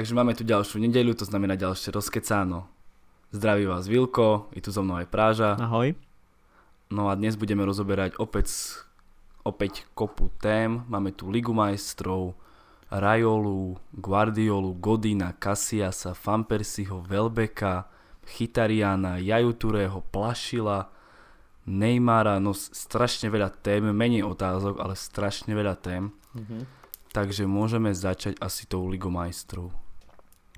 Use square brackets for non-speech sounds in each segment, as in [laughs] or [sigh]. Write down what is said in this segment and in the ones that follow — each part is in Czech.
Takže máme tu ďalšiu nedeľu, to znamená ďalšie rozkecáno. Zdraví vás Vilko, je tu so mnou aj Práža. Ahoj. No a dnes budeme rozoberať opäť, opäť kopu tém. Máme tu Ligu majstrov, Rajolu, Guardiolu, Godina, Kasiasa, Fampersiho, Velbeka, Chytariana, Jajutureho, Plašila, Neymara, no strašne veľa tém, menej otázok, ale strašne veľa tém. Mm-hmm. Takže môžeme začať asi tou Ligou majstrov.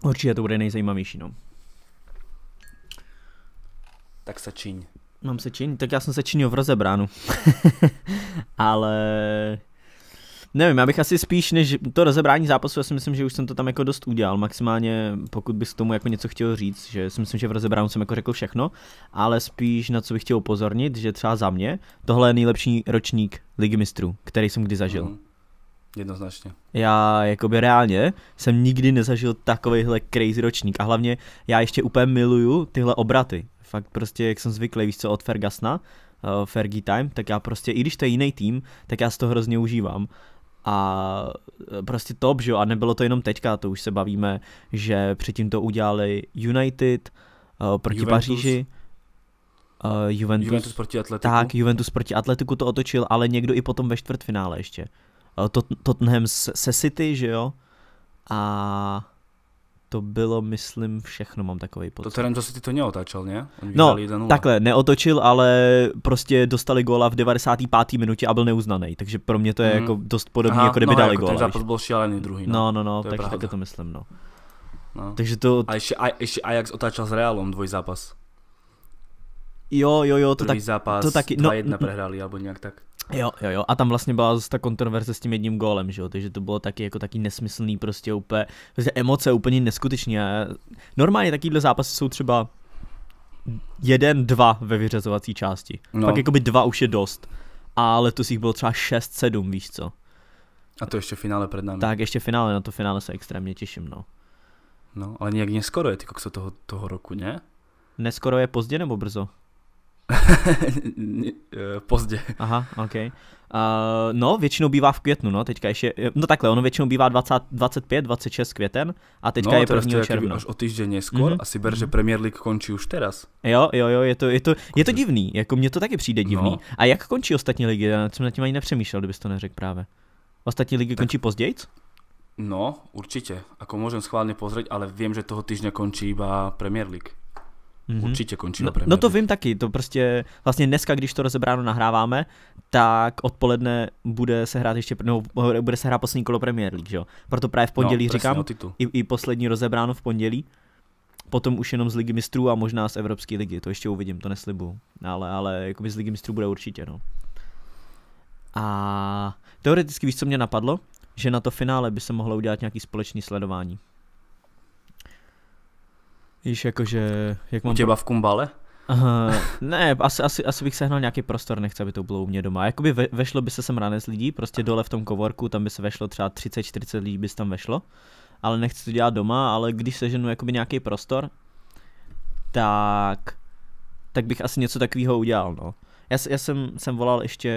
Určitě to bude nejzajímavější, no. Tak se čiň. Mám se čiň? Tak já jsem se činil v rozebránu. [laughs] Ale... Nevím, já bych asi spíš, než to rozebrání zápasu, já si myslím, že už jsem to tam jako dost udělal, maximálně pokud bys k tomu jako něco chtěl říct, že si myslím, že v rozebrání jsem jako řekl všechno, ale spíš na co bych chtěl upozornit, že třeba za mě, tohle je nejlepší ročník Ligy mistrů, který jsem kdy zažil. Mm. Jednoznačně. Já jakoby reálně jsem nikdy nezažil takovýhle crazy ročník a hlavně já ještě úplně miluju tyhle obraty. Fakt prostě, jak jsem zvyklý, víš co, od Fergasna, uh, eh, Fergie Time, tak já prostě, i když to je jiný tým, tak já z to hrozně užívám. A eh, prostě top, že jo, a nebylo to jenom teďka, to už se bavíme, že předtím to udělali United uh, proti Juventus. Paříži. Uh, Juventus, Juventus proti Atletiku. Tak, Juventus proti Atletiku to otočil, ale někdo i potom ve čtvrtfinále ještě. Eh, Tottenham se City, že jo? A to bylo, myslím, všechno, mám takový pocit. Tottenham zase ty to neotáčel, ne? no, takhle, neotočil, ale prostě dostali góla v 95. minutě a byl neuznaný, takže pro mě to je mm. jako dost podobné, jako kdyby no, dali jako góla. ten zápas byl šílený druhý. No, no, no, no to takže to myslím, no. no. Takže to... A ještě, a, ještě Ajax otáčel s Realom dvoj zápas. Jo, jo, jo, to Prvý tak... zápas, to taky, no, 2-1 no, prehrali, alebo nějak tak. Jo, jo, jo. A tam vlastně byla zase ta kontroverze s tím jedním gólem, že jo? Takže to bylo taky jako taky nesmyslný, prostě úplně, prostě emoce úplně neskutečně. normálně takovýhle zápasy jsou třeba jeden, dva ve vyřazovací části. No. Pak by dva už je dost. A letos jich bylo třeba 6, 7, víš co. A to ještě finále před námi. Tak, ještě finále, na to finále se extrémně těším, no. No, ale nějak neskoro je, ty kokso toho, toho roku, ne? Neskoro je pozdě nebo brzo? [laughs] Eh, pozdě. Aha, OK. Uh, no, většinou bývá v květnu, no, teďka ještě, eh, no takhle, ono většinou bývá 20, 25, 26 květen a teďka no, je 1. června. až o týždeň skôr mm-hmm. asi ber, že mhm. Premier League končí už teraz. Jo, jo, jo, je to, je to, je to divný, jako mně to taky přijde divný. No. A jak končí ostatní ligy? Já jsem nad tím ani nepřemýšlel, kdybys to neřekl právě. Ostatní ligy tak... končí později? No, určitě. Ako můžem schválně pozrieť, ale vím že toho týždňa končí iba Premier League. Mm-hmm. Určitě končí no, na premiéře. No to vím taky, to prostě vlastně dneska, když to rozebráno nahráváme, tak odpoledne bude se hrát ještě, no, bude se hrát poslední kolo Premier League, jo. Proto právě v no, pondělí no, říkám, i, i poslední rozebráno v pondělí, potom už jenom z Ligy mistrů a možná z Evropské ligy, to ještě uvidím, to neslibu, ale, ale by z Ligy mistrů bude určitě, no. A teoreticky víš, co mě napadlo? Že na to finále by se mohlo udělat nějaký společný sledování. Víš, jakože... Jak mám... U těba v kumbale? Uh, ne, asi, asi, asi bych sehnal nějaký prostor, nechci, aby to bylo u mě doma. Jakoby ve, vešlo by se sem ranec lidí, prostě dole v tom kovorku, tam by se vešlo třeba 30-40 lidí by se tam vešlo. Ale nechci to dělat doma, ale když seženu jakoby nějaký prostor, tak, tak bych asi něco takového udělal, no. Já, já jsem, jsem volal ještě,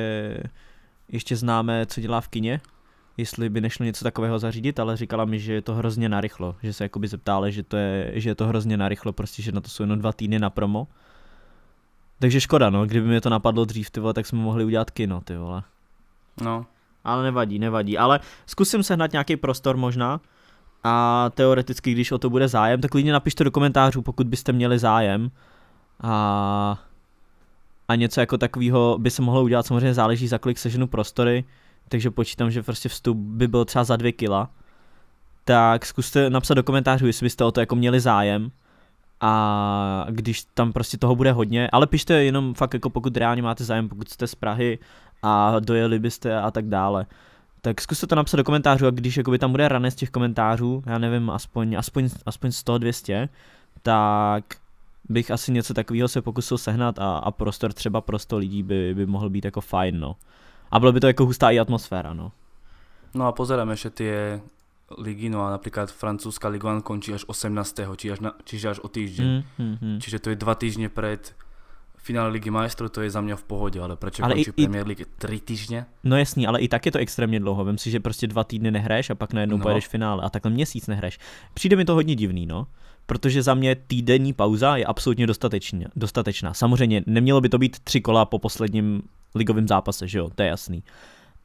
ještě známé, co dělá v kině, jestli by nešlo něco takového zařídit, ale říkala mi, že je to hrozně narychlo, že se jakoby zeptále, že to je, že je to hrozně narychlo, prostě, že na to jsou jenom dva týdny na promo. Takže škoda, no, kdyby mě to napadlo dřív, ty vole, tak jsme mohli udělat kino, ty vole. No. Ale nevadí, nevadí, ale zkusím sehnat nějaký prostor možná, a teoreticky, když o to bude zájem, tak klidně napište do komentářů, pokud byste měli zájem. A, a něco jako takového by se mohlo udělat, samozřejmě záleží, za kolik seženu prostory takže počítám, že prostě vstup by byl třeba za 2 kila, tak zkuste napsat do komentářů, jestli byste o to jako měli zájem. A když tam prostě toho bude hodně, ale pište jenom fakt jako pokud reálně máte zájem, pokud jste z Prahy a dojeli byste a tak dále. Tak zkuste to napsat do komentářů a když jakoby tam bude rané z těch komentářů, já nevím, aspoň, aspoň, aspoň 100, 200, tak bych asi něco takového se pokusil sehnat a, a prostor třeba pro 100 lidí by, by mohl být jako fajn, no. A bylo by to jako hustá i atmosféra, no. No a pozeráme ešte ty ligy, no a například francouzská Ligue 1 končí až 18. Či až na, čiže až o týždeň. Mm, mm, mm. Čiže to je dva týždně před finále Ligy majstrov, to je za mě v pohodě, ale proč ale končí i, Premier League tři týdny? No jasný, ale i tak je to extrémně dlouho. Vem si, že prostě dva týdny nehraješ a pak najednou no. pojedeš finále a takhle měsíc nehraješ. Přijde mi to hodně divný, no protože za mě týdenní pauza je absolutně dostatečná. dostatečná. Samozřejmě nemělo by to být tři kola po posledním ligovém zápase, že jo, to je jasný.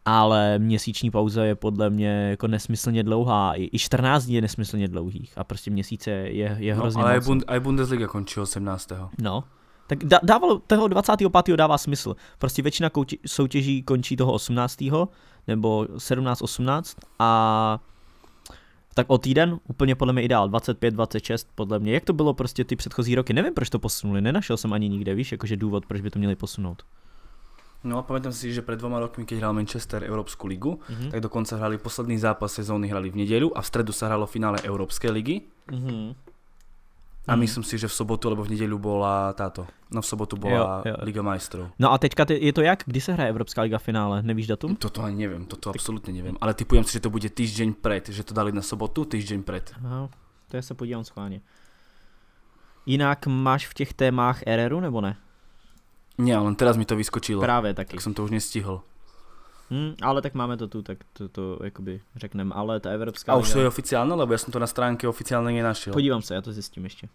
Ale měsíční pauza je podle mě jako nesmyslně dlouhá. I 14 dní je nesmyslně dlouhých a prostě měsíce je, je no, hrozně ale moc. Ale i Bundesliga končí 18. No, tak da, dávalo, toho 25. dává smysl. Prostě většina kouči, soutěží končí toho 18. nebo 17-18 a tak o týden úplně podle mě ideál, 25, 26 podle mě. Jak to bylo prostě ty předchozí roky? Nevím, proč to posunuli, nenašel jsem ani nikde, víš, jakože důvod, proč by to měli posunout. No a pamätám si, že pred dvoma rokmi, keď hral Manchester Európsku ligu, mm-hmm. tak dokonca hrali posledný zápas sezóny hrali v nedeľu a v stredu sa hralo finále Európskej ligy. Mm-hmm. A mhm. myslím si, že v sobotu nebo v neděli bola táto. No v sobotu bola Liga majstrov. No a teďka je to jak? Kdy se hraje Evropská liga finále? Nevíš datum? Toto ani nevím, toto tak... absolutně nevím. Ale typujem si, že to bude týždeň před, že to dali na sobotu, týždeň před. No, to já se podívám schválně. Jinak máš v těch témách RRu nebo ne? Ne, ale teraz mi to vyskočilo. Právě taky. Tak jsem to už nestihl. Hmm, ale tak máme to tu, tak to, to jakoby řekneme, ale ta Evropská... A už to je oficiálně? lebo já jsem to na stránky oficiálně nenašel. Podívám se, já to zistím ještě.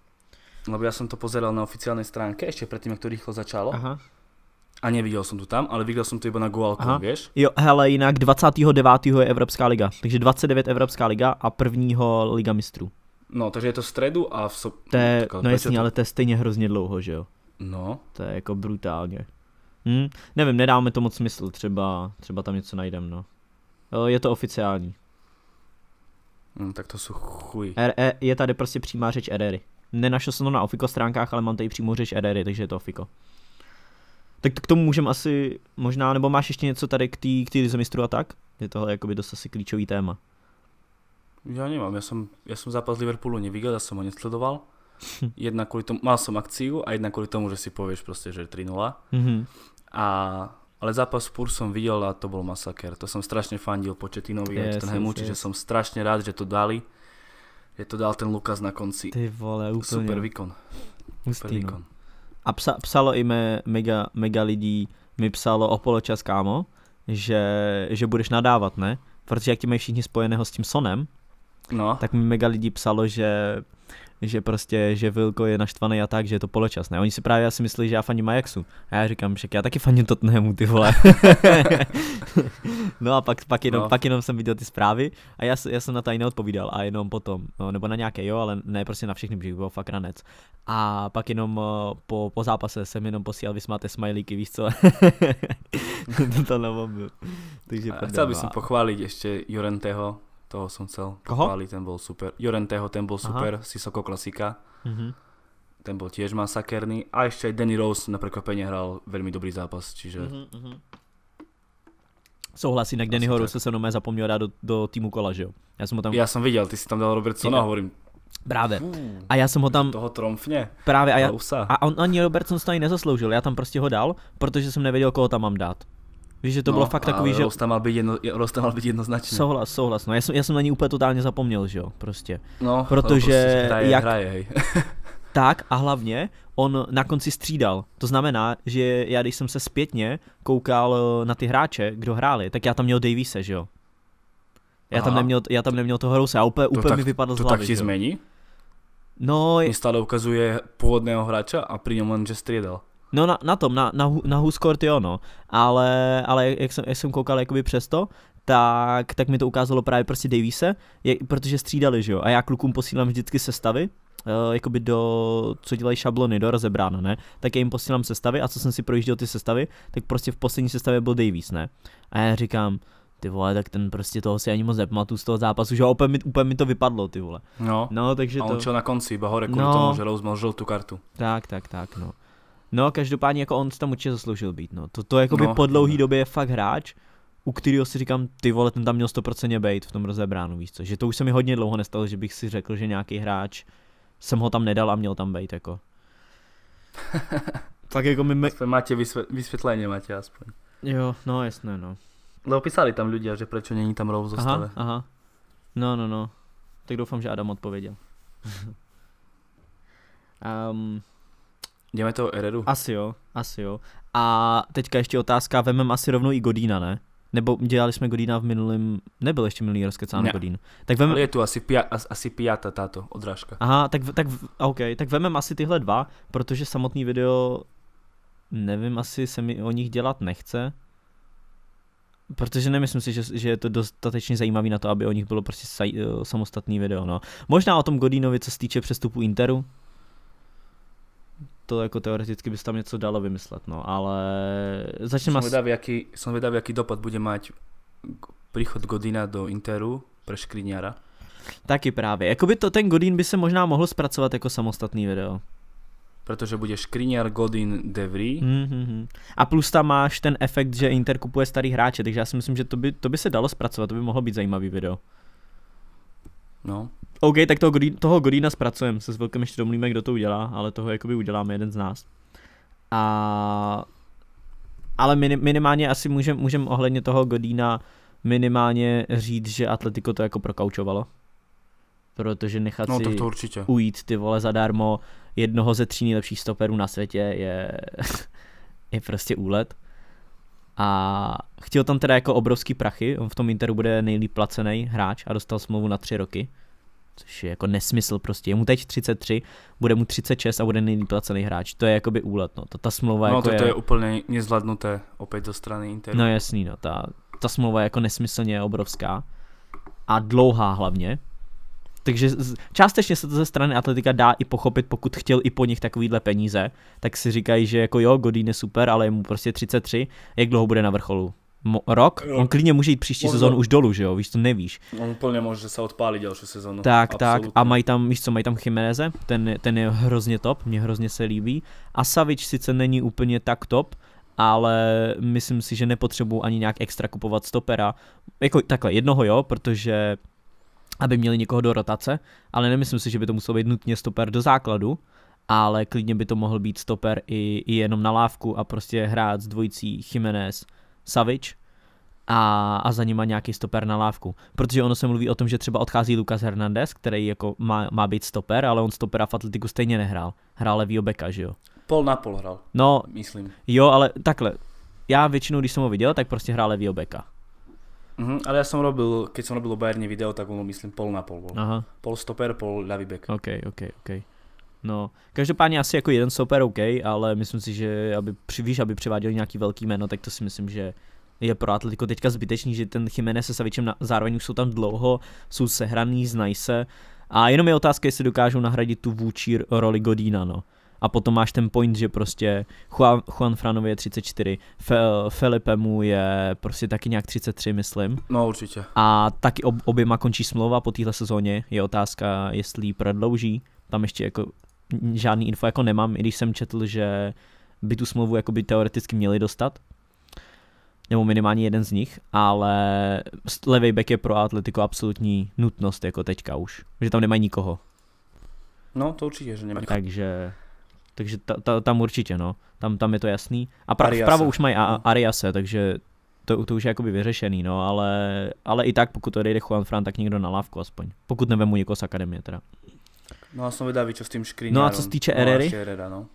Lebo já jsem to pozeral na oficiální stránke ještě předtím, jak to rychle začalo. Aha. A neviděl jsem to tam, ale viděl jsem to iba na Goalku, víš? Jo, hele, jinak 29. je Evropská liga, takže 29 Evropská liga a prvního Liga mistrů. No, takže je to v středu a v... So... no, no jasně, to... ale to je stejně hrozně dlouho, že jo? No. To je jako brutálně. Hmm, nevím, nedáme to moc smysl, třeba, třeba tam něco najdem, no. Je to oficiální. Hmm, tak to jsou chuj. Er, er, je tady prostě přímá řeč Erery. Nenašel jsem to na Ofiko stránkách, ale mám tady přímo řeč Erery, takže je to Ofiko. Tak to k tomu můžeme asi, možná, nebo máš ještě něco tady k té k zemistru a tak? Je tohle jakoby dost asi klíčový téma. Já nemám, já jsem, já jsem zápas Liverpoolu neviděl, já jsem ho nesledoval. [laughs] Jedna kvůli tomu, mal som akciu a jedna kvůli tomu, že si pověš prostě, že 3-0. Mm -hmm. A, ale zápas Spurs som videl a to bol masaker. To som strašne fandil Početinovi yes, ten yes, čiže jsem som strašne rád, že to dali. Je to dal ten Lukas na konci. Ty vole, úplně. Super výkon. Super no. výkon. A psa, psalo i mé, mega, mega lidí, mi psalo o poločas, kámo, že, že budeš nadávat, ne? Protože jak ti mají všichni spojeného s tím Sonem, no. tak mi mega lidí psalo, že že prostě, že Vilko je naštvaný a tak, že je to poločasné. Oni si právě asi myslí, že já faním Ajaxu. A já říkám, že já taky faním Tottenhamu, ty vole. [laughs] no a pak, pak, jenom, no. pak jenom jsem viděl ty zprávy a já, já jsem na to neodpovídal a jenom potom, no, nebo na nějaké jo, ale ne prostě na všechny, protože byl fakt ranec. A pak jenom eh, po, po zápase jsem jenom posílal vysmáte smajlíky, víš co? [laughs] to, to, to Takže a chtěl bych no pochválit ještě Jorenteho, toho jsem chcel Koho? Chválit, ten byl super. Jorenteho, ten byl super, Aha. Sisoko klasika. Mm-hmm. Ten byl tiež masakerný. A ešte aj Danny Rose na prekvapenie hral veľmi dobrý zápas, čiže... Mm-hmm. Mhm. Souhlas, jinak Danny Rose se mnou zapomněl dát do, do týmu kola, že jo? Já jsem ho tam... Já jsem viděl, ty jsi tam dal Robertsona, hovorím, Právě. A já jsem ho tam... Toho tromfně. Právě. A, já, a on ani Robertson to ani nezasloužil. Já tam prostě ho dal, protože jsem nevěděl, koho tam mám dát. Víš, že to no, bylo fakt takový, že... Rosta mal být, jedno, mal být jednoznačný. Souhlas, souhlas. No, já jsem, já jsem na ní úplně totálně zapomněl, že jo, prostě. No, protože... Prostě hraje, jak... hraje, hej. [laughs] tak a hlavně on na konci střídal. To znamená, že já když jsem se zpětně koukal eh, na ty hráče, kdo hráli, tak já tam měl Davise, že jo. Já Aha. tam, neměl, já tam neměl toho hrouse a úplně, úplně tak, mi vypadl to z hlavy. To tak ti změní? No... Je... Stále ukazuje původného hráča a při něm on, že střídal. No na, na tom, na, na, na Huskort jo, no. Ale, ale jak, jsem, jak jsem koukal jakoby přesto, tak, tak mi to ukázalo právě prostě Davise, je, protože střídali, že jo. A já klukům posílám vždycky sestavy, uh, jakoby do, co dělají šablony, do rozebrána, ne, tak já jim posílám sestavy a co jsem si projížděl ty sestavy, tak prostě v poslední sestavě byl Davis, ne. A já říkám, ty vole, tak ten prostě toho si ani moc nepamatuju z toho zápasu, že úplně mi, úplně mi to vypadlo, ty vole. No, no takže a on to... na konci, Bahorek no, to že Rose tu kartu. Tak, tak, tak, no. No, každopádně jako on tam určitě zasloužil být, no. To, to jako by no, po dlouhý no. době je fakt hráč, u kterého si říkám, ty vole, ten tam měl 100% být v tom rozebránu, víš co. Že to už se mi hodně dlouho nestalo, že bych si řekl, že nějaký hráč jsem ho tam nedal a měl tam být, jako. [laughs] tak jako my... Aspoň máte vysvětlení, máte aspoň. Jo, no jasné, no. Lebo no, písali tam lidi, že proč není tam rov zostave. Aha, aha. No, no, no. Tak doufám, že Adam odpověděl. um, [laughs] Děláme to Eredu. Asi jo, asi jo. A teďka ještě otázka, vememe asi rovnou i Godína, ne? Nebo dělali jsme Godína v minulém, nebyl ještě minulý rozkecán ne. Godín. Tak vem... Ale je tu asi, pia, asi pijata tato odrážka. Aha, tak, tak, OK, tak vememe asi tyhle dva, protože samotný video, nevím, asi se mi o nich dělat nechce. Protože nemyslím si, že, že je to dostatečně zajímavý na to, aby o nich bylo prostě saj, samostatný video. No. Možná o tom Godínovi, co se týče přestupu Interu, to jako teoreticky by se tam něco dalo vymyslet, no, ale začne má. vedavý, aký, jaký dopad bude mít příchod Godina do Interu pro Škriňara. Taky právě. Jakoby to ten Godin by se možná mohl zpracovat jako samostatný video. Protože bude Škriňar, Godin, Devry. Mm-hmm. A plus tam máš ten efekt, že Inter kupuje starý hráče, takže já si myslím, že to by, to by se dalo zpracovat, to by mohlo být zajímavý video. No. OK, tak toho, Godín, toho Godína zpracujeme, se s velkým ještě domluvíme, kdo to udělá, ale toho jakoby uděláme jeden z nás. A... Ale minim, minimálně asi můžeme můžem ohledně toho Godína minimálně říct, že Atletico to jako prokaučovalo. Protože nechat no, si to určitě. ujít ty vole zadarmo jednoho ze tří nejlepších stoperů na světě je, [laughs] je prostě úlet. A chtěl tam teda jako obrovský prachy, on v tom Interu bude nejlíp placený hráč a dostal smlouvu na tři roky což je jako nesmysl prostě. Je mu teď 33, bude mu 36 a bude nejlíp placený hráč. To je jakoby úlet, no. Ta, ta smlouva no, jako to, je... to je úplně nezvládnuté opět do strany Interu. No jasný, no. Ta, ta smlouva je jako nesmyslně obrovská a dlouhá hlavně. Takže částečně se to ze strany Atletika dá i pochopit, pokud chtěl i po nich takovýhle peníze, tak si říkají, že jako jo, Godín je super, ale je mu prostě 33, jak dlouho bude na vrcholu? mo- rok, on klidně může jít příští Možná. sezónu už dolů, že jo, víš, to nevíš. On plně může se odpálit další sezónu. Tak, Absolutně. tak, a mají tam, víš co, mají tam Chimeneze, ten, ten je hrozně top, mě hrozně se líbí. A Savič sice není úplně tak top, ale myslím si, že nepotřebuji ani nějak extra kupovat stopera. Jako takhle, jednoho jo, protože aby měli někoho do rotace, ale nemyslím si, že by to muselo být nutně stoper do základu, ale klidně by to mohl být stoper i, i jenom na lávku a prostě hrát s dvojicí Jiménez, Savič a, a za nima nějaký stoper na lávku. Protože ono se mluví o tom, že třeba odchází Lukas Hernandez, který jako má, má být stoper, ale on stopera v Atletiku stejně nehrál. Hrál levýho beka, že jo? Pol na pol hrál, no, myslím. Jo, ale takhle, já většinou, když jsem ho viděl, tak prostě hrál levýho beka. Mm-hmm, ale já jsem robil, když jsem robil o Bayerně video, tak on myslím pol na pol. Bol. Aha. Pol stoper, pol levý bek. OK, OK, OK. No, každopádně asi jako jeden super OK, ale myslím si, že aby, víš, aby přiváděli nějaký velký jméno, tak to si myslím, že je pro Atletico teďka zbytečný, že ten Jiménez se Savičem na, zároveň už jsou tam dlouho, jsou sehraný, znají se. A jenom je otázka, jestli dokážou nahradit tu vůči roli Godína, no. A potom máš ten point, že prostě Juan, Juan Franovi je 34, Fe, Felipe mu je prostě taky nějak 33, myslím. No určitě. A taky ob, oběma končí smlouva po téhle sezóně, je otázka, jestli ji prodlouží. Tam ještě jako žádný info jako nemám, i když jsem četl, že by tu smlouvu jako by teoreticky měli dostat, nebo minimálně jeden z nich, ale levý back je pro Atletico absolutní nutnost jako teďka už, že tam nemají nikoho. No to určitě, že nemají. Takže, takže ta, ta, tam určitě no, tam, tam je to jasný. A pra, vpravo už mají a, mhm. Ariase, takže to, to už je jakoby vyřešený, no, ale, ale i tak, pokud to odejde Juan Fran, tak někdo na lávku aspoň. Pokud nevemu někoho z akademie teda. No a som vedavý, čo s tým škriňárom. No a co se týče no Erery? no.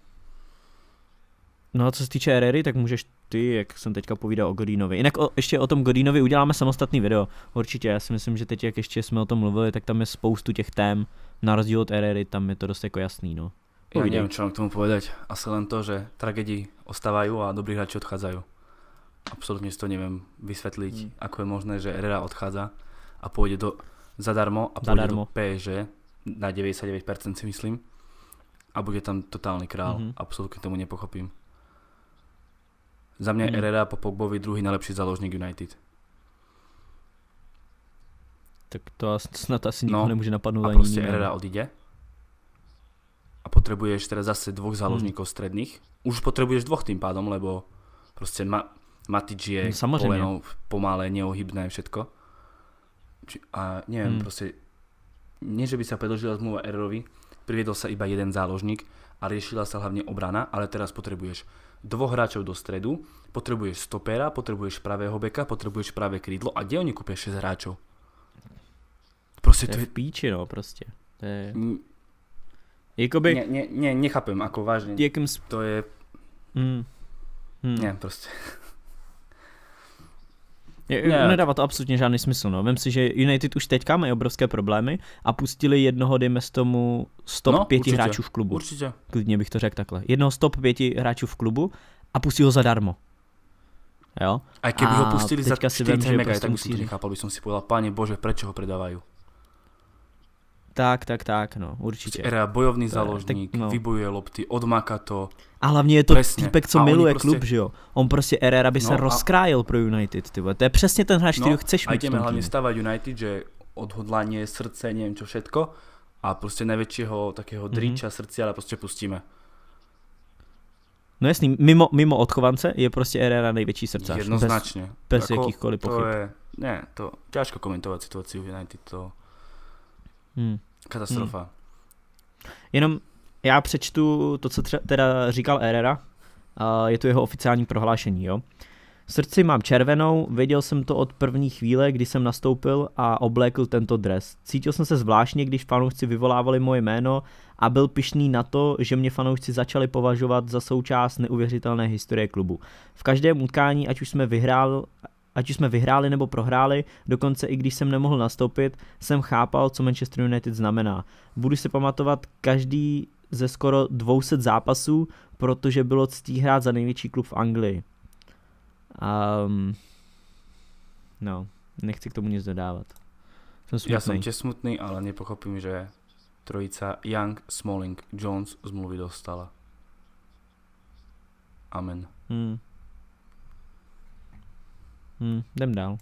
No a co se týče Erery, tak můžeš ty, jak jsem teďka povídal o godinovi. Jinak o, ještě o tom godinovi uděláme samostatný video. Určitě, já si myslím, že teď, jak ještě jsme o tom mluvili, tak tam je spoustu těch tém. Na rozdíl od Erery, tam je to dost jako jasný, no. já nevím, čo mám k tomu povedať. Asi len to, že tragédii ostávají a dobrí hráči odchádzají. Absolutně si to nevím vysvětlit. mm. ako je možné, že Herrera odchádza a půjde do zadarmo a půjde zadarmo. do PSG na 99% si myslím. A bude tam totálny král. Mm-hmm. Absolutně tomu nepochopím. Za mě mm-hmm. Herrera po Pogbovi druhý nejlepší záložník United. Tak to snad asi nikdo no, nemůže napadnout. A prostě Herrera odjde. A potřebuješ teda zase dvoch záložníků mm. středních. Už potřebuješ dvoch tým pádom, lebo prostě ma, Matič je no, poleno, pomalé, neohybné, všetko. Či, a nevím, mm. prostě nie že by sa predlžila zmluva Ererovi, priviedol sa iba jeden záložník a riešila sa hlavne obrana, ale teraz potrebuješ dvoch hráčov do stredu, potrebuješ stopera, potrebuješ pravého beka, potrebuješ pravé krídlo a kde oni kúpia 6 hráčov? Proste to je... To je v píči, no, proste. To je... Mm. Jakoby... Ne, ne, ne, nechápem, ako vážne. Jakým... To je... Mm. Hmm. Ne, proste. Je, ne. Nedává to absolutně žádný smysl. No. Vím si, že United už teďka mají obrovské problémy a pustili jednoho, dejme z tomu, stop no, pěti určitě. hráčů v klubu. Určitě. Klidně bych to řekl takhle. Jednoho stop pěti hráčů v klubu a pustí ho zadarmo. Jo? A kdyby ho pustili za 40 mega, prostě tak musí... nechápal by som si povedal, pane Bože, proč ho prodávají? Tak, tak, tak, no, určite. Prostě era bojovný to záložník, tak, no. vybojuje lopty, odmaka to. A hlavně je to přesně, týpek, co a miluje prostě... klub, že jo? On prostě Herrera by no, se a... rozkrájil pro United, ty To je přesně ten hráč, no, který ho chceš mít. A ideme hlavně stavať United, že odhodlanie, srdce, neviem čo všetko a prostě najväčšieho takého dríča mm-hmm. srdcia, ale prostě pustíme. No jasný, mimo, mimo odchovance je prostě Herrera největší srdcař. Jednoznačně. Bez, bez jako jakýchkoliv pochyb. To je, ne, to, ťažko komentovat situaci United, to, Hmm. Katastrofa. Hmm. Jenom já přečtu to, co tře- teda říkal Herrera. Uh, je to jeho oficiální prohlášení, jo. srdci mám červenou, věděl jsem to od první chvíle, kdy jsem nastoupil a oblékl tento dres. Cítil jsem se zvláštně, když fanoušci vyvolávali moje jméno a byl pišný na to, že mě fanoušci začali považovat za součást neuvěřitelné historie klubu. V každém utkání, ať už jsme vyhrál, Ať už jsme vyhráli nebo prohráli, dokonce i když jsem nemohl nastoupit, jsem chápal, co Manchester United znamená. Budu si pamatovat každý ze skoro 200 zápasů, protože bylo ctí hrát za největší klub v Anglii. Um, no, nechci k tomu nic dodávat. Jsem smutný. Já jsem tě smutný, ale nepochopím, že trojica Young, Smalling, Jones z mluvy dostala. Amen. Hmm. Hmm, jdem dál.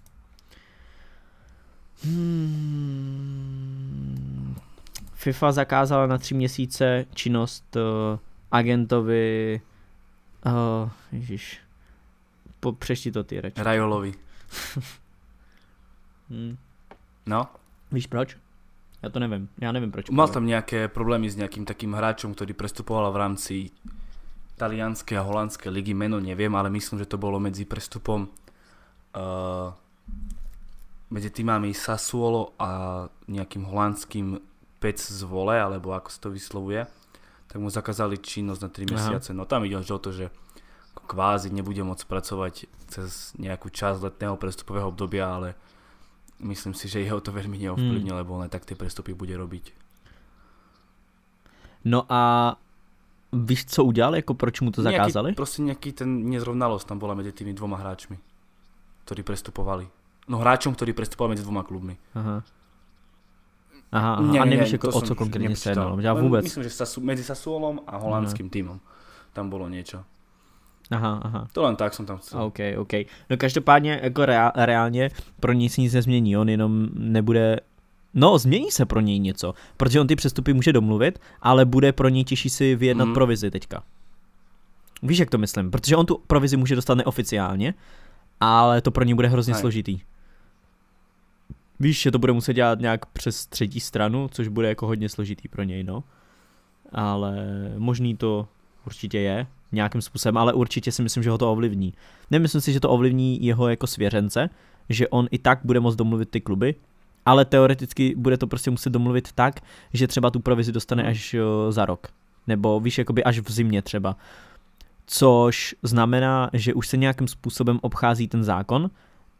Hmm. FIFA zakázala na tři měsíce činnost uh, agentovi uh, ježiš po, přešti to ty radši. Rajolovi. [laughs] hmm. No? Víš proč? Já to nevím, já nevím proč. Mal tam nějaké problémy s nějakým takým hráčem, který prestupoval v rámci talianské a holandské ligy, meno nevím, ale myslím, že to bylo mezi prestupom Eh, medzi týmami Sassuolo a nejakým holandským Pec z vole, alebo ako sa to vyslovuje, tak mu zakázali činnosť na 3 Aha. mesiace. No tam ide až o to, že jako kvázi nebude môcť pracovať cez nejakú časť letného prestupového obdobia, ale myslím si, že jeho to veľmi neovplyvne, hmm. lebo on aj tak tie prestupy bude robiť. No a víš, co udělali? jako proč mu to zakázali? Nějaký, prostě nějaký ten nezrovnalost tam byla mezi těmi dvoma hráčmi ktorí prestupovali. No hráčom, ktorí prestupovali medzi dvoma klubmi. Aha. Aha, aha. Nie, a nevíš, ako, o co konkrétne sa jednalo? Ja no, vôbec. Myslím, že Sasu, medzi Sasuolom a holandským aha. týmom tam bolo niečo. Aha, aha. To len tak som tam chcel. OK, OK. No každopádně jako rea- reálně pro něj se nic nezmění, on jenom nebude... No, změní se pro něj něco, protože on ty přestupy může domluvit, ale bude pro něj těžší si vyjednat mm. provizi teďka. Víš, jak to myslím? Protože on tu provizi může dostat neoficiálně, ale to pro ně bude hrozně Aj. složitý. Víš, že to bude muset dělat nějak přes třetí stranu, což bude jako hodně složitý pro něj, no. Ale možný to určitě je, nějakým způsobem, ale určitě si myslím, že ho to ovlivní. Nemyslím si, že to ovlivní jeho jako svěřence, že on i tak bude moct domluvit ty kluby, ale teoreticky bude to prostě muset domluvit tak, že třeba tu provizi dostane až za rok. Nebo víš, jakoby až v zimě třeba což znamená, že už se nějakým způsobem obchází ten zákon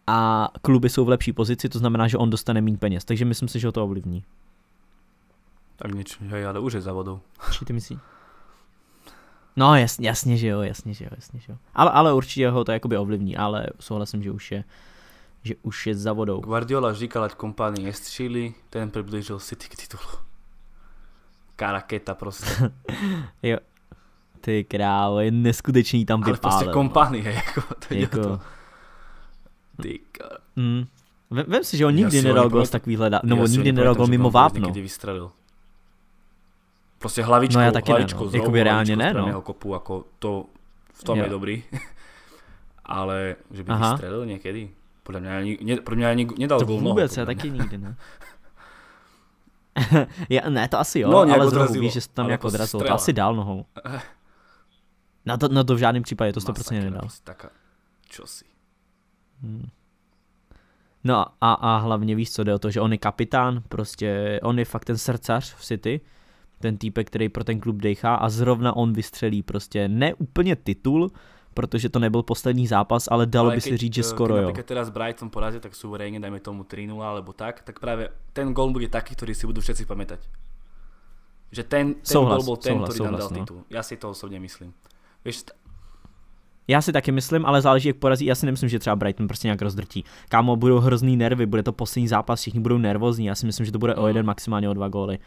a kluby jsou v lepší pozici, to znamená, že on dostane méně peněz, takže myslím si, že ho to ovlivní. Tak nic, že já už za vodou. Co ty myslíš? No jasně, jasně, že jo, jasně, že jo, jasně, že jo. Ale, ale určitě ho to jakoby ovlivní, ale souhlasím, že už je, že už je za vodou. Guardiola říkal, ať kompány nestřílí, ten přiblížil City k titulu. Karaketa prostě. [laughs] jo, ty králo, je neskutečný tam vypálen. Ale prostě kompánie, jako to jako... To. Ty Mm. Vem, vem si, že on nikdy gol z takovýhle, no on nikdy nereagoval mimo vápno. Nikdy vystradil. Prostě hlavičku, no já taky no. hlavičku, ne, no. Jakoby reálně ne, no. kopu, jako to v tom jo. je dobrý. [laughs] Ale že by Aha. vystřelil někdy. Podle mě, ani, ne, pro mě ani nedal to vůbec, já taky nikdy ne. [laughs] já, ne, to asi jo, no, ale zrovna víš, že tam jako odrazil, to asi dál nohou. [laughs] Na to, na to v žádném případě, to 100% Masakra, nedal. Prostě, Taká čosi. Hmm. No a, a hlavně víš, co jde o to, že on je kapitán, prostě on je fakt ten srdcař v City, ten týpek, který pro ten klub dechá a zrovna on vystřelí prostě ne úplně titul, protože to nebyl poslední zápas, ale dalo ale by se říct, že eh, skoro jo. teda s Brighton porazí, tak suverénně, dajme tomu 3 alebo tak, tak právě ten gol bude taký, který si budou všetci pamětať. Že ten, ten souhlas, gol byl ten, který tam dal no. titul. Já si to osobně myslím. Vist. Já si taky myslím, ale záleží, jak porazí. Já si nemyslím, že třeba Brighton prostě nějak rozdrtí. Kámo, budou hrozný nervy, bude to poslední zápas, všichni budou nervózní. Já si myslím, že to bude mm. o no. jeden, maximálně o dva góly.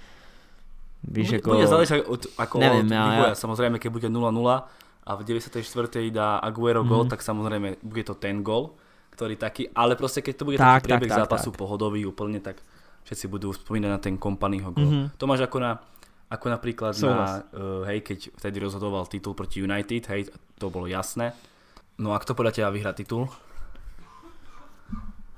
Víš, bude, jako... Bude záležet od, jako nevím, od já, já... Samozřejmě, když bude 0-0 a v 94. dá Aguero mm. gol, tak samozřejmě bude to ten gol, který taky, ale prostě když to bude tak, taký tak, tak, zápasu tak. pohodový úplně, tak všichni budou vzpomínat na ten kompanýho gol. Mm-hmm. To máš jako na Ako napríklad Souhlas. na, uh, hej, keď vtedy rozhodoval titul proti United, hej, to bolo jasné. No a kto podľa teba vyhrá titul?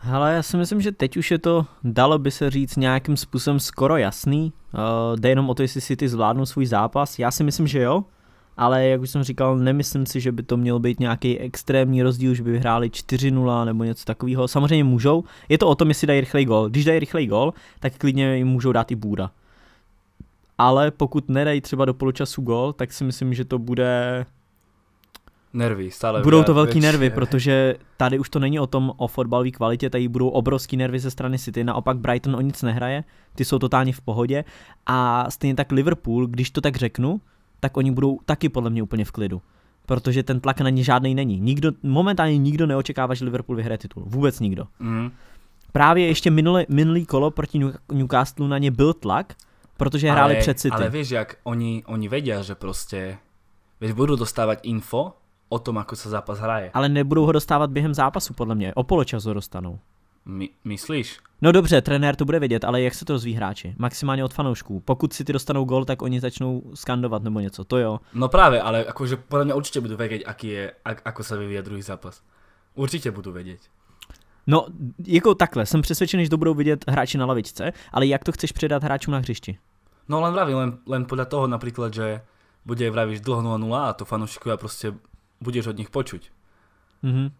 Hele, já si myslím, že teď už je to, dalo by se říct, nějakým způsobem skoro jasný. Uh, jde jenom o to, jestli si ty zvládnou svůj zápas. Já si myslím, že jo, ale jak už jsem říkal, nemyslím si, že by to měl být nějaký extrémní rozdíl, že by vyhráli 4-0 nebo něco takového. Samozřejmě můžou. Je to o tom, jestli dají rychlej gol. Když dají rychlej gol, tak klidně jim můžou dát i bůra ale pokud nedají třeba do poločasu gol, tak si myslím, že to bude... Nervy, stále. Budou to velký většině. nervy, protože tady už to není o tom o fotbalové kvalitě, tady budou obrovský nervy ze strany City, naopak Brighton o nic nehraje, ty jsou totálně v pohodě a stejně tak Liverpool, když to tak řeknu, tak oni budou taky podle mě úplně v klidu protože ten tlak na ně žádný není. Nikdo, momentálně nikdo neočekává, že Liverpool vyhraje titul. Vůbec nikdo. Mm. Právě ještě minulý, minulý kolo proti Newcastle na ně byl tlak, Protože hráli ale, před City. Ale vieš, jak oni, oni vedia, že prostě, veď budú dostávať info o tom, ako sa zápas hraje. Ale nebudou ho dostávat během zápasu, podle mě. O poločas ho dostanou. My, myslíš? No dobře, trenér to bude vědět, ale jak se to rozvíjí hráči? Maximálně od fanoušků. Pokud si ty dostanou gol, tak oni začnou skandovat nebo něco, to jo. No právě, ale akože podle mě určitě budu vědět, aký je, ak, ako se vyvíjí druhý zápas. Určitě budu vědět. No, jako takhle, jsem přesvědčen, že to budou vidět hráči na lavičce, ale jak to chceš předat hráčům na hřišti? No len vravím, len, len podle toho například, že bude vravíš dlho 0-0 a to fanoušku a prostě budeš od nich počuť. Mm -hmm.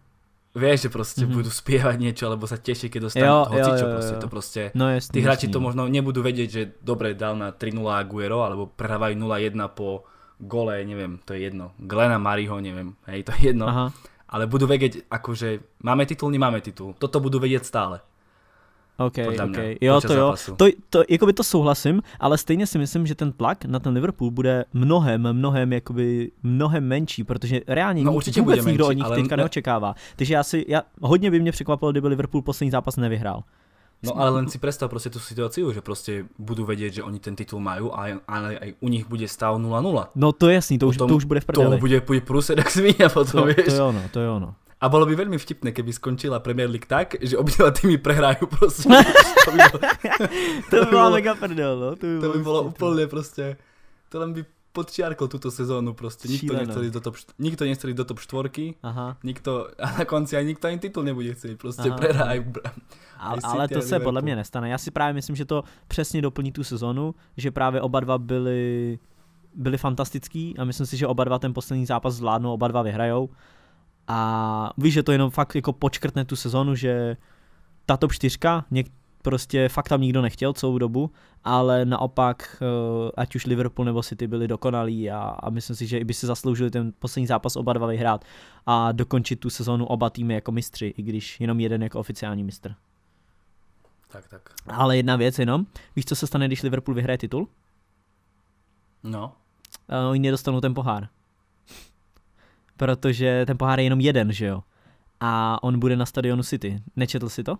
Víš, že prostě mm -hmm. budú spievať niečo, alebo sa teší, keď jo, hocičo. Proste, to prostě. no, jasný, ty hráči to možno nebudou vědět, že dobre dal na 3-0 Aguero, alebo prehrávajú 0-1 po gole, nevím, to je jedno. Glena Mariho, nevím, hej, to je jedno. Aha. Ale budú vedieť, akože máme titul, nemáme titul. Toto budú vedieť stále. OK, OK. mě, jo, to zápasu. jo. To, to, jakoby to souhlasím, ale stejně si myslím, že ten tlak na ten Liverpool bude mnohem, mnohem, jakoby, mnohem menší, protože reálně no, určitě vůbec bude nikdo menší, od nich ale... teďka ne... neočekává. Takže já si, já, hodně by mě překvapilo, kdyby Liverpool poslední zápas nevyhrál. No ale len si predstav proste tú situáciu, že proste budú vedieť, že oni ten titul majú a ale aj u nich bude stav 0-0. No to je jasný, to už, potom, to už bude v prdeli. [laughs] No, to bude, bude prúser, jak svinia potom, to, vieš. To je ono, to je ono. A bolo by veľmi vtipné, keby skončila Premier League tak, že obidva týmy prehrajú proste. [laughs] to by to by bolo mega prdel, no. To by, to by bolo úplne proste, to len by podčiarkol túto sezónu proste. Nikto nechcel do top, nikto nechcel ísť do top štvorky. Aha. Nikto, [laughs] a na konci aj nikto ani titul nebude chcieť. Proste Aha. prehra aj, ale, ale to se podle mě nestane. Já si práve myslím, že to přesně doplní tú sezonu, že právě oba dva byli, byli fantastický a myslím si, že oba dva ten poslední zápas zvládnou, oba dva vyhrajou. A víš, že to jenom fakt jako počkrtne tú sezonu, že ta top 4, prostě fakt tam nikdo nechtěl celou dobu, ale naopak, eh, ať už Liverpool nebo City byli dokonalí a, a myslím si, že i by si zasloužili ten poslední zápas oba dva vyhrát a dokončit tu sezonu oba týmy jako mistři, i když jenom jeden jako oficiální mistr. Tak, tak. Ale jedna věc jenom, víš, co se stane, když Liverpool vyhraje titul? No. Eh, oni nedostanou ten pohár. Protože ten pohár je jenom jeden, že jo? A on bude na stadionu City. Nečetl si to?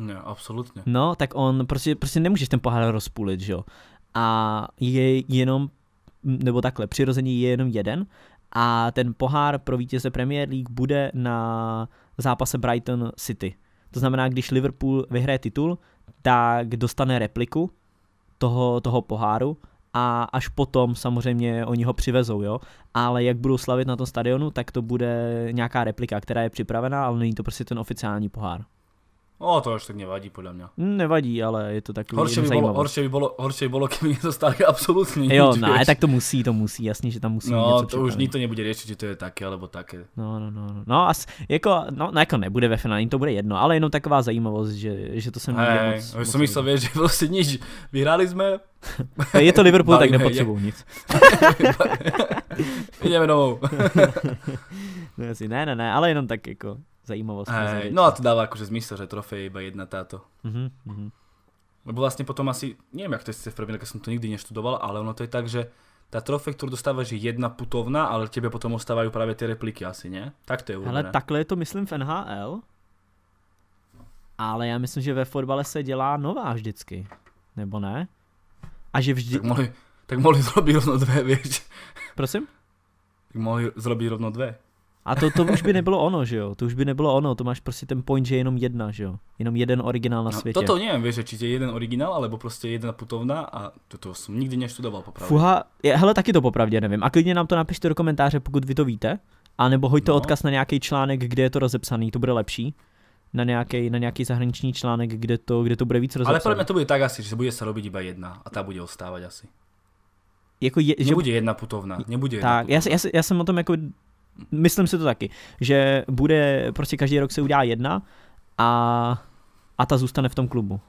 Ne, absolutně. No, tak on, prostě, prostě nemůžeš ten pohár rozpůlit, že jo. A je jenom, nebo takhle, přirození je jenom jeden a ten pohár pro vítěze Premier League bude na zápase Brighton City. To znamená, když Liverpool vyhraje titul, tak dostane repliku toho, toho poháru a až potom samozřejmě oni ho přivezou, jo. Ale jak budou slavit na tom stadionu, tak to bude nějaká replika, která je připravená, ale není to prostě ten oficiální pohár. No, to až tak nevadí, podle mě. Hm, nevadí, ale je to takový Horší by, bylo, horší by bylo, horší by kdyby mě to stále absolutně Jo, ale tak to musí, to musí, jasně, že tam musí No, něco to už nikdo nebude řešit, že to je také, alebo také. No, no, no, no, no, as, jako, no, no, jako nebude ve finále, to bude jedno, ale jenom taková zajímavost, že, že to se. Hej, moc, Hej, jsem myslel, že vlastně prostě nič, vyhráli jsme. [laughs] je to Liverpool, tak nepotřebuju je... nic. [laughs] Jdeme domů. [laughs] No, ne, ne, ne, ale jenom tak jako, zajímavosť. Aj, no a to dáva akože zmysel, že trofej je iba jedna táto. Mm-hmm, mm Lebo vlastne potom asi, neviem, jak to je v tak som to nikdy neštudoval, ale ono to je tak, že ta trofej, kterou dostáváš, je jedna putovna, ale tebe potom ostávají právě ty repliky asi, ne? Tak to je Ale takhle je to myslím v NHL, ale já myslím, že ve fotbale se dělá nová vždycky, nebo ne? A že vždy... Tak mohli, tak mohli [laughs] zrobit rovno dvě, víš? Prosím? Tak mohli zrobit rovno dvě. A to, to už by nebylo ono, že jo? To už by nebylo ono, to máš prostě ten point, že je jenom jedna, že jo? Jenom jeden originál na no, světě. Toto nevím, víš, či je jeden originál, alebo prostě jedna putovna a toto jsem nikdy neštudoval popravdě. Fuha, je, hele, taky to popravdě nevím. A klidně nám to napište do komentáře, pokud vy to víte. A nebo hoďte no. odkaz na nějaký článek, kde je to rozepsaný, to bude lepší na nějaký, na nějaký zahraniční článek, kde to, kde to bude víc rozepsané. Ale podle mě to bude tak asi, že bude se robit iba jedna a ta bude ostávat asi. Jako je, nebude že... Nebude jedna putovna, nebude tak, jedna putovna. Já, já, já, jsem o tom jako myslím si to taky, že bude, prostě každý rok se udělá jedna a, a ta zůstane v tom klubu.